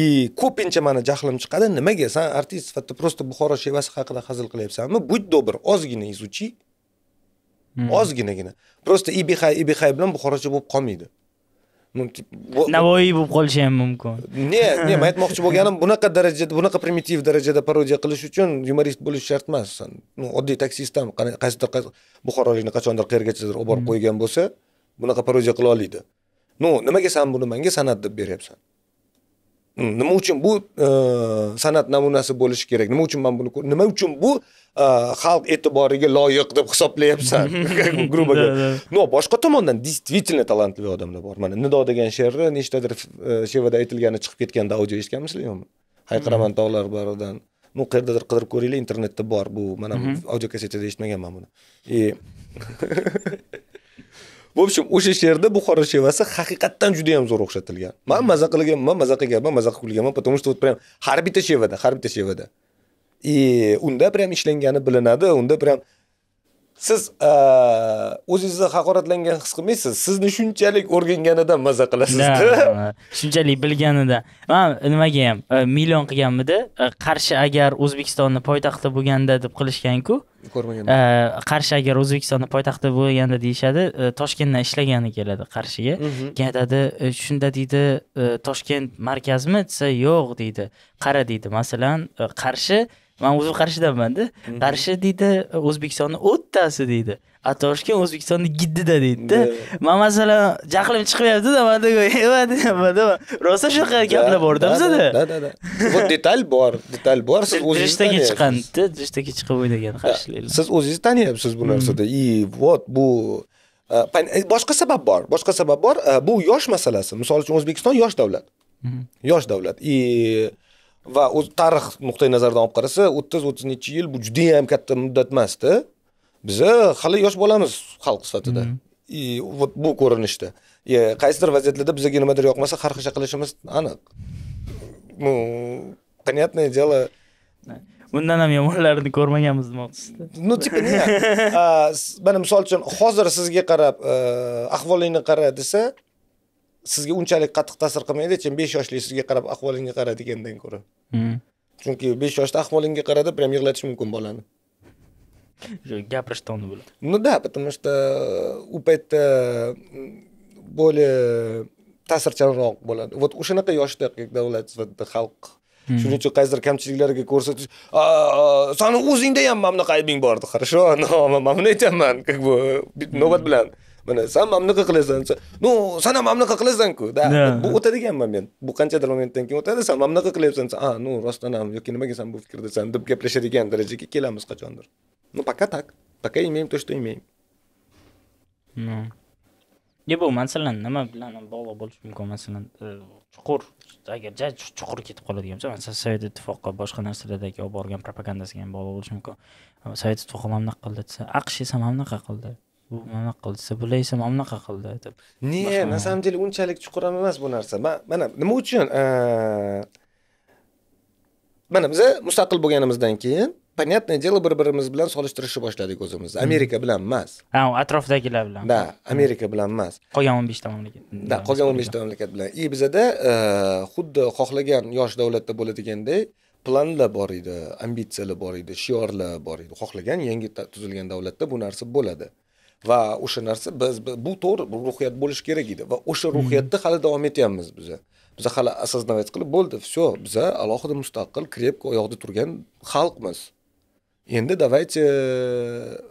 и ko'pincha mani jahlim chiqadi nimaga san artist sifatida просто buxoro shevasi haqida hazil qilyapsanmi будь добр ozgina изучи hmm. ozginagina просто ibixay ibixay bilan buxorocha bo'lib qolmaydi navoiy bo'lib qolishi ham mumkin ne ne men aytmoqchi bo'lganim bunaqa darajada bunaqa primitiv darajada parodiya qilish uchun yumorist bo'lish shart emas oddiy taksist ham qaysidir buxorolikni qachondir qayergachadir olib borib qo'ygan bo'lsa bunaqa parodiya qila oladi ну nimaga san buni manga san'at deb beryapsan nima uchun bu san'at namunasi bo'lishi kerak nima uchun man buni nima uchun bu xalq e'tiboriga loyiq deb hisoblayapsan grubo говоря но boshqa tomondan действительно talantli odamlar bor mana nido degan she'rni nechtadir shevada aytilgani chiqib ketganda audio eshitganmisizlar yo'qmi hayqiraman tog'lar baridan ну qayerdadir qidirib ko'ringlar internetda bor bu mana audio kassetada eshitmaganman buni и в общем o'sha she'rda buxoro shevasi haqiqatdan juda yam zo'r o'xshatilgan man maza qilganman maza qilganman maza qilib kulganman потому что вот прям har bitta shevada har bitta shevada И unda ham ishlangani bilinadi, unda ham siz o'zingizni haqoratlangan his qilmaysiz. Sizni shunchalik o'rganganidan mazza qilasiz-da. Shunchalik bilganidan Men nimaga ham e, million qilganmida, e, Qarshi agar O'zbekistonni poytaxti bo'lganda deb qilishgan-ku. ko'rmaganman e, qarshi agar o'zbekistonni poytaxti bo'lganda deyishadi toshkentdan ishlagani keladi qarshiga mhm. keyin aytadi shunda deydi toshkent markazmi desa yo'q deydi qara deydi masalan qarshi man o'zim qarshidamanda mhm. qarshi deydi o'zbekistonni o'ttasi deydi atoshkent o'zbekistonni giddida deydida man masalan jahlim chiqmayaptida manda rosa shunaqa gaplar borda bizada вот detal bor detal bor siz o'zingiz drishtaga chiqqanda drishtaga chiqib o'ynagan qarshiliklar siz o'zingiz taniyapsiz bu hmm. narsada и вот bu e, e, boshqa sabab bor boshqa sabab bor e, bu yosh masalasi misol uchun o'zbekiston yosh davlat hmm. yosh davlat и va o'z tarix nuqtai nazaridan olib qarasa o'ttiz o'ttiz nechi yil bu judayam katta muddat emasda biza hali yosh bolamiz xalq sifatida и mm-hmm. вот bu ko'rinishda qaysidir vaziyatlarda bizaga nimadir yoqmasa har xil qilishimiz aniq ну понятное дело undan ham yomonlarini ko'rmaganmiz demoqchisizda ну типа нет mana misol uchun hozir sizga qarab э, ahvolingni qara desa sizga unchalik qattiq ta'sir qilmaydi lekin besh yoshli sizga qarab ahvolingga qaradigandan ko'ra hmm. chunki besh yoshda ahvolingga qarada прям yig'latish mumkin bolani gapirishdan toni bo'ladi ну да потому что u э, paytda э, более ta'sirchanroq bo'ladi вот o'shanaqa yoshda davlat sifatida xalq shuning uchun qaysidir kamchiliklarga ko'rsatish sani o'zingda ham mana bunaqa aybing bor хорошо mana buni aytyapman как бы navbat bilan mana san mana bunaqa qilasan ну san ham mana bunaqa qilasanku да bu o'tadiganman men bu qanchadir momentdan keyin o'tadi san mana bunaqa qilyapsan desa a ah, ну rostdan ham yoki nimaga san bu fikrdasan deb gaplashadigan darajaga kelamiz qachondir ну пока так пока имеем то что имеем не bu masalan nima bilan bog'liq bo'lishi mumkin masalan e, chuqur agar ja chuqur ketib qoladigan bo'lsa masalan sovet ittifoqi boshqa narsalardagi olib borgan propagandasiga ham bog'liq bo'lishi mumkin sovet ittifoqi mana bunaqa qildi desa aqsh esa mana bunaqa qildi bu mana qil esa mana bunaqa qildi deb не на самом деле unchalik chuqur ham emas bu narsa mana nima uchun e, mana biza mustaqil bo'lganimizdan keyin понятное дело bir birimiz bilan solishtirishni boshladik o'zimizni amerika bilan emas ha atrofdagilar bilan да amerika bilan emas qolgan o'n beshta mamlakat да qolgan o'n beshta mamlakat bilan и bizada e, xuddi xohlagan yosh davlatda bo'ladiganday planlar bor edi ambitsiyalar bor edi shiorlar bor edi xohlagan yangi tuzilgan davlatda bu narsa bo'ladi va o'sha narsa biz bu to'g'ri bu ruhiyat bo'lishi kerak edi va o'sha hmm. ruhiyatda hali davom etyapmiz biz biz hali осознавать qilib bo'ldi все biz alohida mustaqil крепко oyoqda turgan xalqmiz endi давайте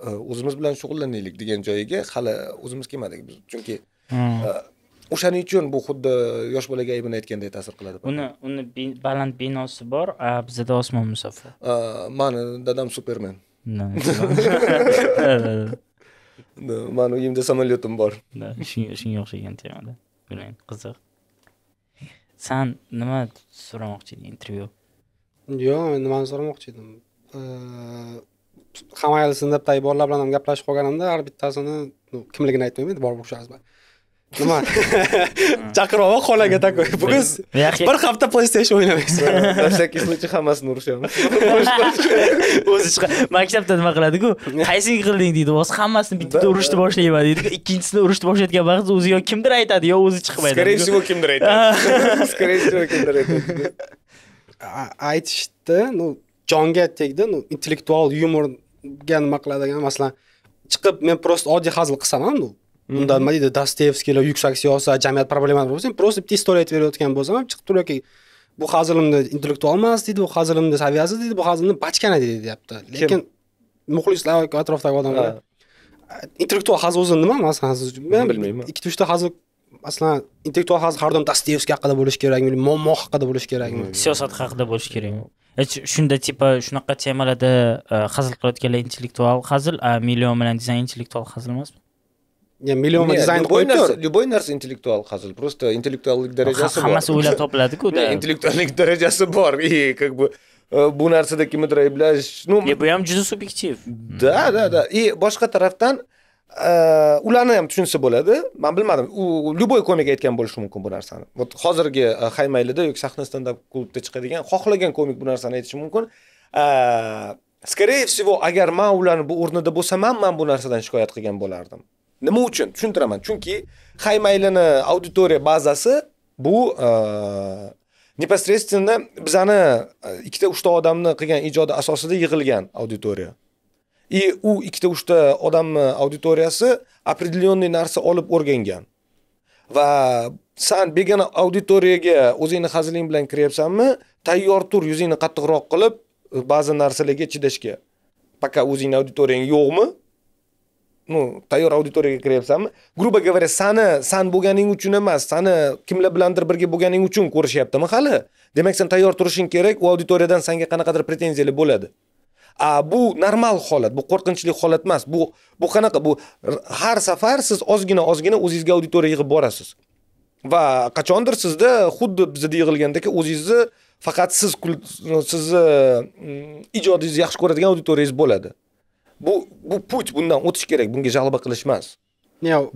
e, o'zimiz bilan shug'ullanaylik degan joyiga hali o'zimiz kelmadik biz chunki hmm. e, o'shaning uchun bu xuddi yosh bolaga aybini aytganday ta'sir qiladi uni uni baland binosi bor bizada osmon musaffo e, mani dadam supermen mani uyimda samolyotim bor shunga o'xshagan temada bilang qiziq san nima so'ramoqchi eding intervyu yo'q men nimani so'ramoqchi edim hamayli tagi borlar bilan ham gaplashib qolganimda har bittasini kimligini aytmayman borib bo'shazma nima chaqiryapman xolaga такой bugun bir hafta playstation на всякий случай hammasini urishamiz o'zi maktabda nima qiladiku qaysini qilding deydi hozir hammasini bittada urishni boshlayman deydi ikkinchisini urishni boshlayotgan vaqt o'zi yo kimdir aytadi yo o'zi chiqmaydi скорее всего kimdir aytadi скорее всего kimdir aytadi aytishdi ну jonga tegdi ну intellektual yumorga nima qiladigan masalan chiqib men просто oddiy hazil qilsam ham unda nima deydi dostoyevskiylar yuksak siyosat jamiyat problemalari bo'lsa men просто bitta istoriya aytib berayotgan bo'lsam ham chiqib turib yoki bu hazilimni intellektual emas deydi bu hazilimni saviyasiz deydi bu hazilimni bachkana deydi deyapti lekin muxlislar yoki atrofdagi odamlar intellektual hazil o'zi nima masalan hazil men bilmayman ikkita uchta hazil masalan intellektual hazil har doim dostoyevskiy haqida bo'lishi kerakmi muammo haqida bo'lishi kerakmi siyosat haqida bo'lishi kerakmi shunda типа shunaqa temalarda hazil qilayotganlar intellektual hazil a million bilan desang intellektual hazil emasmi Ya million va dizayn qo'yib tur. Любой narsa intellektual hazil, prosta intellektuallik darajasi bor. Hammasi o'ylab topiladi-ku. Intellektuallik darajasi bor. И как бы bu narsada kimnidir ayblash, ну, bu ham juda subyektiv. Да, да, да. И boshqa tomondan ularni ham tushunsa bo'ladi. Men bilmadim. U любой komik aytgan bo'lishi mumkin bu narsani. Вот hozirgi Haymaylida yoki sahna standap klubda chiqadigan xohlagan komik bu narsani aytishi mumkin. Скорее всего, agar men ularni bu o'rnida bo'lsam, men bu narsadan shikoyat qilgan bo'lardim. Nima uchun? Tushuntiraman. Chunki Haymaylini auditoriya bazasi bu непосредственно e, bizani e, ikkita uchta odamni qilgan ijodi asosida yig'ilgan auditoriya. И u ikkita uchta odamni auditoriyasi определенный narsa olib o'rgangan. Va san begona auditoriyaga o'zingni hazling bilan kiryapsanmi, tayyor tur, yuzingni qattiqroq qilib, e, ba'zi narsalarga chidashga. Пока o'zingni auditoriyang yo'qmi, ну tayyor auditoriyaga kiryapsanmi грубо говоря sani san bo'lganing uchun emas sani kimlar bilandir birga bo'lganing uchun ko'rishyaptimi hali demak sen tayyor turishing kerak u auditoriyadan sanga qanaqadir pretenziyalar bo'ladi a bu normal holat bu qo'rqinchli holat emas bu bu qanaqa bu har safar siz ozgina ozgina o'zingizga auditoriya yig'ib borasiz va qachondir sizda xuddi bizda yig'ilgandek o'zingizni faqat siz sizni mm, ijodingizni yaxshi ko'radigan auditoriyangiz bo'ladi bu bu puch bundan o'tish kerak bunga g'alaba qilish emas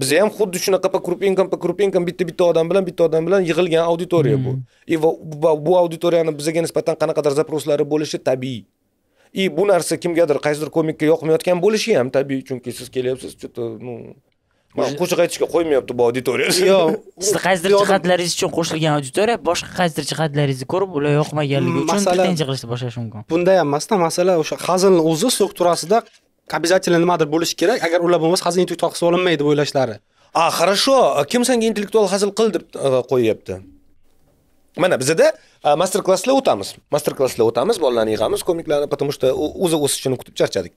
biz ham xuddi shunaqa pokrupenkam pokrupenkam bitta bitta odam bilan bitta odam bilan yig'ilgan auditoriya bu и hmm. va bu auditoriyani bizaga nisbatan qanaqadir запрослari bo'lishi tabiiy и bu narsa kimgadir qaysidir komikka yoqmayotgan bo'lishi ham tabiiy chunki siz kelyapsiz что то ну qo'shiq aytishga qo'ymayapti bu auditoriya yo'q sizni qaysidir jihatlaringiz uchun qo'shilgan auditoriya boshqa qaysidir jihatlaringizni ko'rib ular yoqmaganligi uchun tinch yig'ilishni boshlashi mumkin bunday ham emasda masala o'sha hazilni o'zi strukturasida обязательно nimadir bo'lishi kerak agar ular bo'lmasa hazil intellektual hisobga olinmaydi deb o'ylashlari a хорошо kim senga intellektual hazil qil deb qo'yyapti mana bizada e, master klasslar o'tamiz master klasslar o'tamiz bolalarni yig'amiz komiklarni потому что o'zi o'sishini kutib charchadik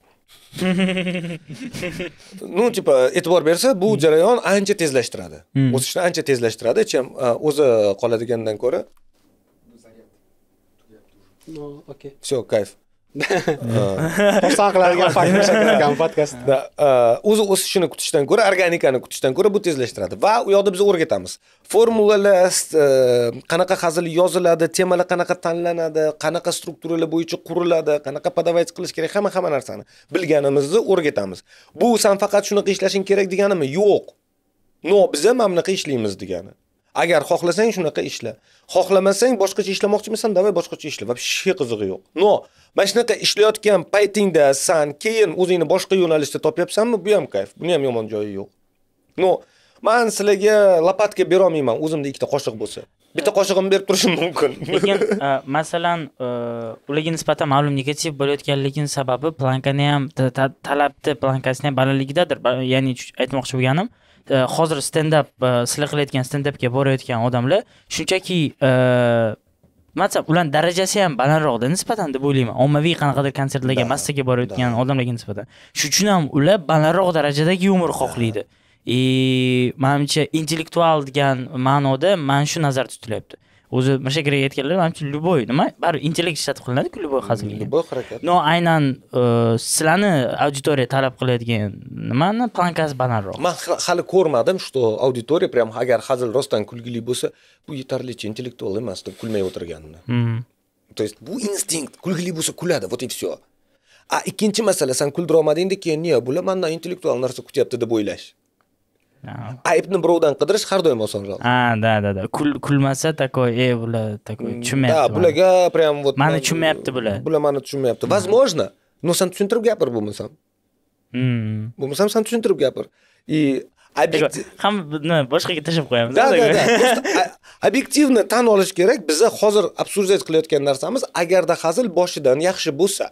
ну типа e'tibor bersa bu jarayon ancha tezlashtiradi o'sishni ancha tezlashtiradi chem o'zi qoladigandan ko'ra все кайф qiladigan faktor shakllangan podkastda o'zi o'sishini kutishdan ko'ra organikani kutishdan ko'ra bu tezlashtiradi va u yoqda biz o'rgatamiz formulalar qanaqa hazil yoziladi temalar qanaqa tanlanadi qanaqa strukturalar bo'yicha quriladi qanaqa подавать qilish kerak hamma hamma narsani bilganimizni o'rgatamiz bu san faqat shunaqa ishlashing kerak deganimi yo'q no biza mana bunaqa ishlaymiz degani agar xohlasang shunaqa ishla xohlamasang boshqacha ishlamoqchimisan davay boshqacha ishla вообще hech qizig'i yo'q no mana shunaqa ishlayotgan paytingda san keyin o'zingni boshqa yo'nalishda topyapsanmi bu ham kayf buni ham yomon joyi yo'q no man sizlarga lopatka bera olmayman o'zimda ikkita qoshiq bo'lsa bitta qoshig'imni berib turishim mumkin lekin e, masalan e, ularga nisbatan ma'lum negativ bo'layotganligini sababi plankani ham talabni plankasini ham balandligidadir ya'ni aytmoqchi bo'lganim E, hozir stand e, sizlar qilayotgan stand borayotgan odamlar shunchaki e, mansab ularni darajasi ham balandroqda nisbatan deb o'ylayman ommaviy qanaqadir konsertlarga massaga borayotgan odamlarga nisbatan shuning uchun ham ular balandroq darajadagi yumor xohlaydi и manimcha intellektual degan ma'noda mana shu nazarda tutilyapti o'zi mashakarga aytganlar manimcha любой nima baribir intellekt ishlatib qilinadiku любой hazil любой harakat но aynan e, sizlarni auditoriya talab qiladigan nimani plankasi balandroq man hali ko'rmadim что auditoriya прям agar hazil rostdan kulgili bo'lsa bu yetarlicha intellektual emas deb kulmay o'tirganini hmm. то есть bu instinkt kulgili bo'lsa kuladi вот и все a ikkinchi masala san kuldira keyin не bular mandan intellektual narsa kutyapti deb o'ylash aybni birovdan qidirish har doim osonroq ha да да да kulmasa такой э bular такой tushunmayapti да bularga прям вот mani tushunmayapti bular bular mani tushunmayapti возможно но san tushuntirib gapir bo'lmasam bo'lmasam san tushuntirib gapir и ham boshqaga tashlab qo'yamiz да да да объективно tan olish kerak biza hozir обсуждать qilayotgan narsamiz agarda hazil boshidan yaxshi bo'lsa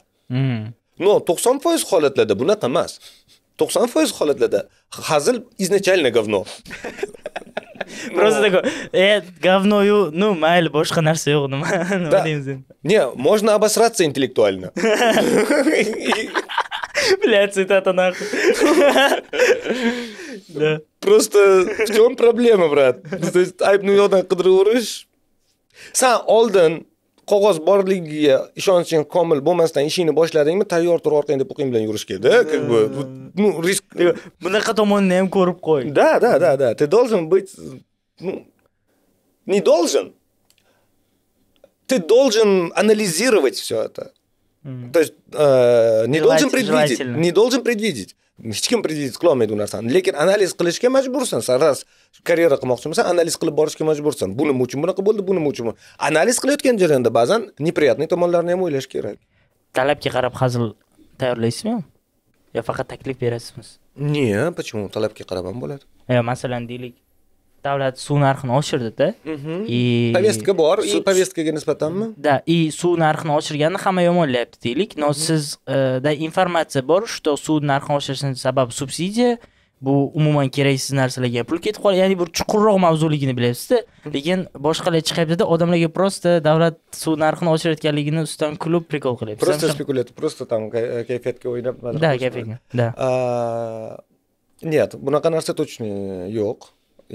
но to'qson foiz holatlarda bunaqa emas to'qson foiz holatlarda Хазл изначально говно. Просто ну. такой, э, говною, ну, майль, boshqa narsa yo'q, nima, nima deymiz Не, можно обосраться интеллектуально. Бля, цитата нахуй. Да. Просто в чем проблема, брат? То есть, айбни yoqdan qidirib yurish. San oldin qog'oz borligiga ishonching komil bo'lmasdan ishingni boshladingmi tayyor tur orqangda puqing bilan yurishgada как бы ну risk bunaqa tomonini ham ko'rib qo'y да да да да ты должен быть ну не должен ты должен анализировать все это. То есть э, не должен предвидеть, не должен предвидеть. hech kim predvidet qilolmaydi bu narsani lekin analiz qilishga majbursan раз karyera qilmoqchi bo'lsan analiz qilib borishga majbursan bu nima uchun bunaqa bo'ldi bu nima uchun analiz qilayotgan jarayonda ba'zan неприятный tomonlarini ham o'ylash kerak talabga qarab hazil tayyorlaysizmi yo faqat taklif berasizmi не почему talabga qarab ham bo'ladi yo masalan deylik davlat suv narxini oshirdida и mhm. повестка bor и повесткаga nisbatanmi да и suv narxini oshirganini hamma yomonlayapti deylik но сизда mhm. e, информация bor что suv narxini oshirishini sababi subsidiya bu umuman keraksiz narsalarga pul ketib qoladi ya'ni bir chuqurroq mavzuligini bilyapsizda lekin boshqalar chiqyaptida odamlarga просто davlat suv narxini oshirayotganligini ustidan kulib prikol qilyapti просто спекулят просто там kayfiyatga o'ynab да kayfiyatga да нет bunaqa narsa точно yo'q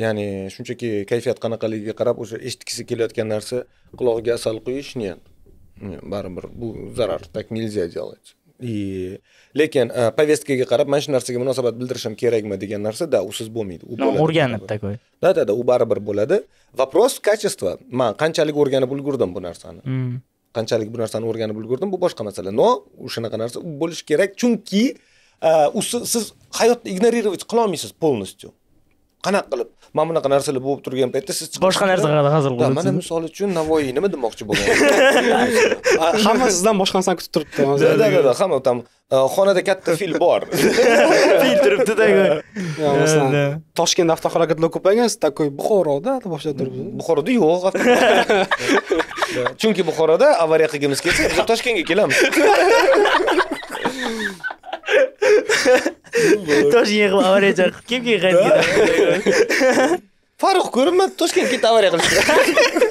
ya'ni shunchaki kayfiyat qanaqaligiga qarab o'sha eshitgisi kelayotgan narsa qulog'iga asal quyish нет baribir bu zarar так нельзя делать и lekin e, повесткаga qarab mana shu narsaga munosabat bildirishim kerakmi degan narsa да usiz bo'lmaydi u o'rganib такой да да да u baribir bo'ladi вопрос качества man qanchalik o'rganib ulgurdim bu narsani qanchalik bu narsani o'rganib ulgurdim bu boshqa masala но shunaqa narsa bo'lishi kerak chunki e, siz hayotni ignorировать qilolmaysiz полностью qanaqa qilib mana bunaqa narsalar bo'lib turgan paytda siz boshqa narsaga hazil qilasiz mana misol uchun navoiy nima demoqchi bo'lgan hamma sizdan boshqa narsani kutib turibdi да да да hamma там e, xonada katta fil bor fil turibdida masalan toshkentda avtohalokatlar ko'paygan siz такой buxoroda boshlab turibsiz hmm, buxoroda yo'q chunki buxoroda avariya qilgimiz kelsa biz toshkentga kelamiz toshkentga qilib avariya chaqirib kimga qaytgan farruh ko'rinmadi toshkentga ketib avariya qilishdi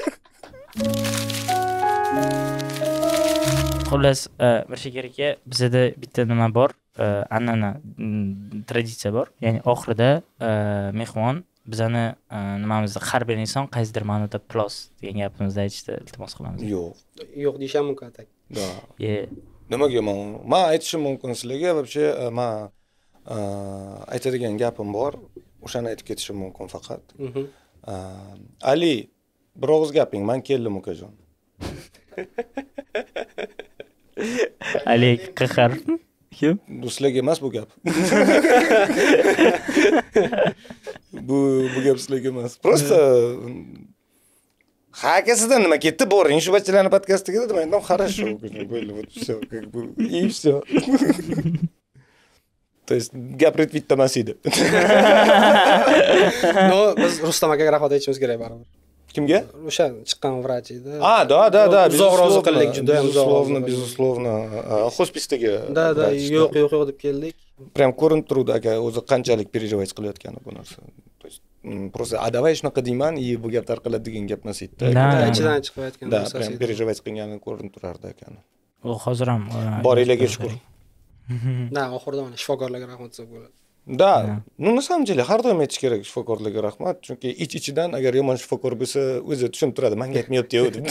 xullas mirshakar e, aka bizada bitta nima bor e, an'ana traditsiya bor ya'ni oxirida e, mehmon bizani nimamizni har bir inson qaysidir ma'noda plos degan gapimizni aytishni iltimos qilamiz yo'q yo'q deyishamu aka nimaga man Ma aytishim mumkin sizlarga вообще э, man э, aytadigan gapim bor o'shani aytib ketishim mumkin faqat mhm. э, ali bir og'iz gaping men keldim ukajon ali qahar kim sizlarga emas bu gap bu bu gap sizlarga emas просто Хакасыдан нima ketdi? Boring shu bachchalarni podkastiga dedim. Aytdim, хорошо, вот всё, как бы и всё. То есть gapirib bittamasi edi. No, biz Rustam akaga rahmat aytishimiz kerak baribir. Kimga? O'sha chiqqan vrach edi. А, да, да, да, uzoq rozi qildik juda ham безусловно, безусловно. Hospistaga. Да, да, yo'q, yo'q, yo'q deb keldik. Прям ko'rinib turdi aka o'zi qanchalik переживать qilayotgani bu narsa. просто а давай shunaqa deyman и bu gap tarqaladi degan gap emas edida ichidan chiqayotgan да переживать qilgani ko'rinib turardi akani u hozir ham boringlarga shukur да oxirida mana shifokorlarga rahmat desa bo'ladi да ну на самом деле har doim aytish kerak shifokorlarga rahmat chunki ich ichidan agar yomon shifokor bo'lsa o'zi tushunib turadi manga aytmayaptiyu deb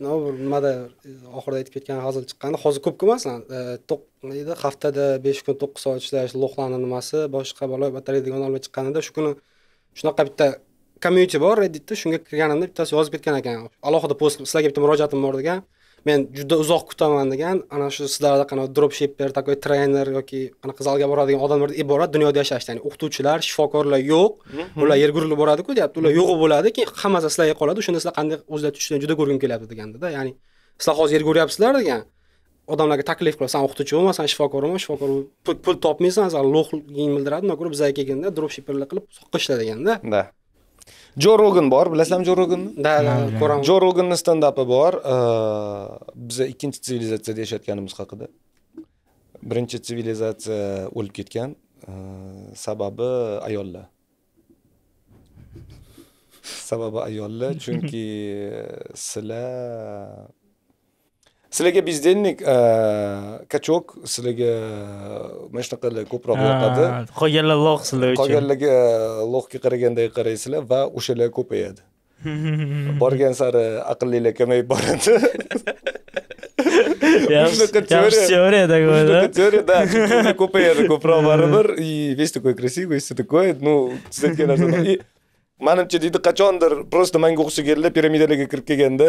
nimada oxirida aytib ketgan hazil chiqqan hozir ko'p emas deydi haftada besh kun to'qqiz soat ishlash lo'qlarni nimasi boshqa bola degan olmay chiqqanida shu kuni shunaqa bitta community bor redditda shunga kirganimda bittasi yozib ketgan ekan alohida post sizlarga bitta murojaatim bor degan men juda uzoq kutaman degan ana shu sizlarda qanaqa shipper такой trener yoki qanaqa zalga boradigan odamlardan iborat dunyoda yashashdi ya'ni o'qituvchilar shifokorlar yo'q mhm. ular yer gurilib boradiku deyapti ular yo'q bo'ladi keyin hammasi sizlarga qoladi o'shanda sizlar qanday o'zlar juda ko'rgim kelyapti degandida ya'ni sizlar hozir yer ko'ryapsizlar degan odamlarga taklif qilib san o'qituvchi bo'lma san bo'lma shifokor pul topmaysan san lo'qligingni bildiradi undan ko'ra bizga kelganda dropshipperlik qilib soqqa ishla deganda да jo rogan bor bilasizmi jo roganni ha ko'raman jo roganni standapi bor biza ikkinchi sivilizatsiyada yashayotganimiz haqida birinchi sivilizatsiya o'lib ketgan sababi ayollar sababi ayollar chunki e, sizlar sizlarga бездельник kachok sizlarga mana shunaqalar ko'proq yoqadi qolganlar loh sizlar uchun qolganlarga lohga qaraganday qaraysizlar va o'shalar ko'payadi borgan sari aqllilar kamayib boradi Yaxshi teoriya такой, Теория, да. Ko'payadi ko'proq baribir. И весь такой красивый, все такое. Ну, sizga narsa. manimcha deydi qachondir просто menga o'xshaganlar piramidalarga kirib kelganda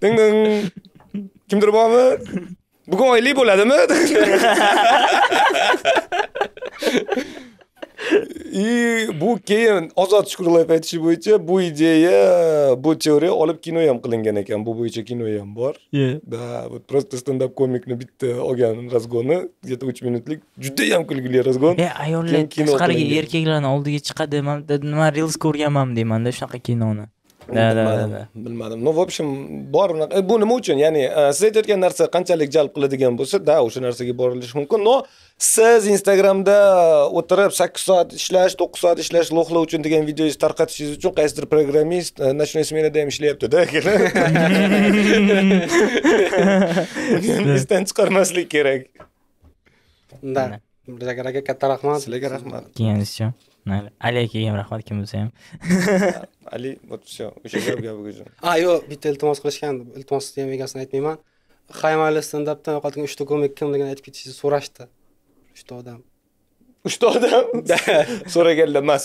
ding ding Kimdir bormi? Bugun oylik bo'ladimi? И bu keyin Ozod shukurullayev aytishi bo'yicha bu ideya, bu teoriya olib kino ham qilingan ekan. Bu bo'yicha kino ham bor. Да, вот просто стендап komikni bitta olgan razgoni, где-то 3 minutlik juda ham kulgili razgon. E, ayollar tashqariga erkaklarni oldiga chiqadi. Men nima reels ko'rganman deyman shunaqa kinoni. да bilmadim bilmadim ну в общем bor unaqa bu nima uchun ya'ni siz aytayotgan narsa qanchalik jalb qiladigan bo'lsa да o'sha narsaga borilishi mumkin но siz instagramda o'tirib sakkiz soat ishlash to'qqiz soat ishlash uchun degan videongizni tarqatishingiz uchun qaysidir programmist ночной сменада ham ishlayaptida esdan chiqarmaslik kerak да bizaga katta rahmat sizlarga rahmat keyin ali akaga ham rahmat kim bo'lsa ham ali вот все o'sha gap gapiga uchun a yo'q bitta iltimos qilishgan iltimosni ham egasini aytmayman haymali standapdan yo'qotgan uchta komik kimligini aytib ketishingizni so'rashdi uchta odam uchta odam so'raganlar emas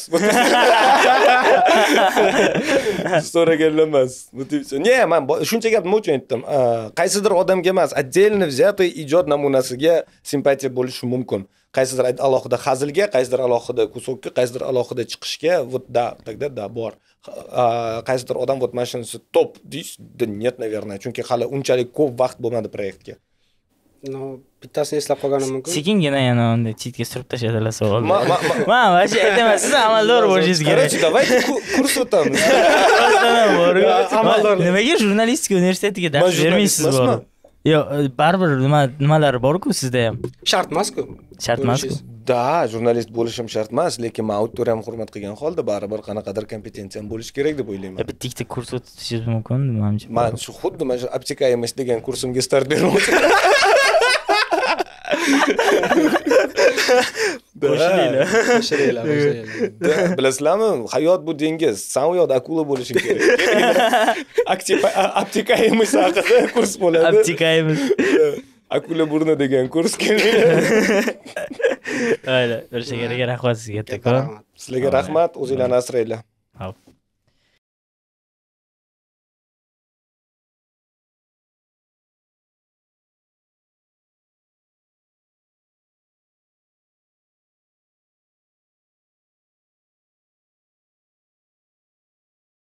so'raganlar emas не man shuncha gap nima uchun aytdim qaysidir odamga emas отдельно взятый ijod namunasiga simpatiya bo'lishi mumkin qaysidir alohida hazilga qaysidir alohida kusokka qaysidir alohida chiqishga вот да тогда да bor qaysidir odam вот mana shunisi top deysizda нет наверное chunki hali unchalik ko'p vaqt bo'lmadi proyektga ну bittasini eslab qolganim mumkin sekingina yana unday chetga surib tashladilar savolni man вообще aytaman siz amaldor bo'lishingiz kerak короче давайте курс o'tamiz amaldor nimaga jurnalistika universitetiga dars bermaysiz borib yo'q e, baribir nima nimalari borku sizda ham shart emasku shart emasku да jurnalist bo'lishim shart emas lekin man auditoriyamni hurmat qilgan holda baribir qanaqadir kompetensiyam bo'lishi kerak deb o'ylayman e, bitta ikkita kurs o'tishingiz mumkin manimcha man shu xuddi mana shu обтекаемость degan kursimga start bermoqchiman qo'shilinglar qo'shilinglar qo'shilinglar bilasizlarmi hayot bu dengiz san u yoqda akula bo'lishing kerak aptekaimiz haqida kurs bo'ladi aptekaimiz akula burni degan kurs kerak. mayli bir shekaraga rahmat sizga kattakon sizlarga rahmat o'zinglarni asranglar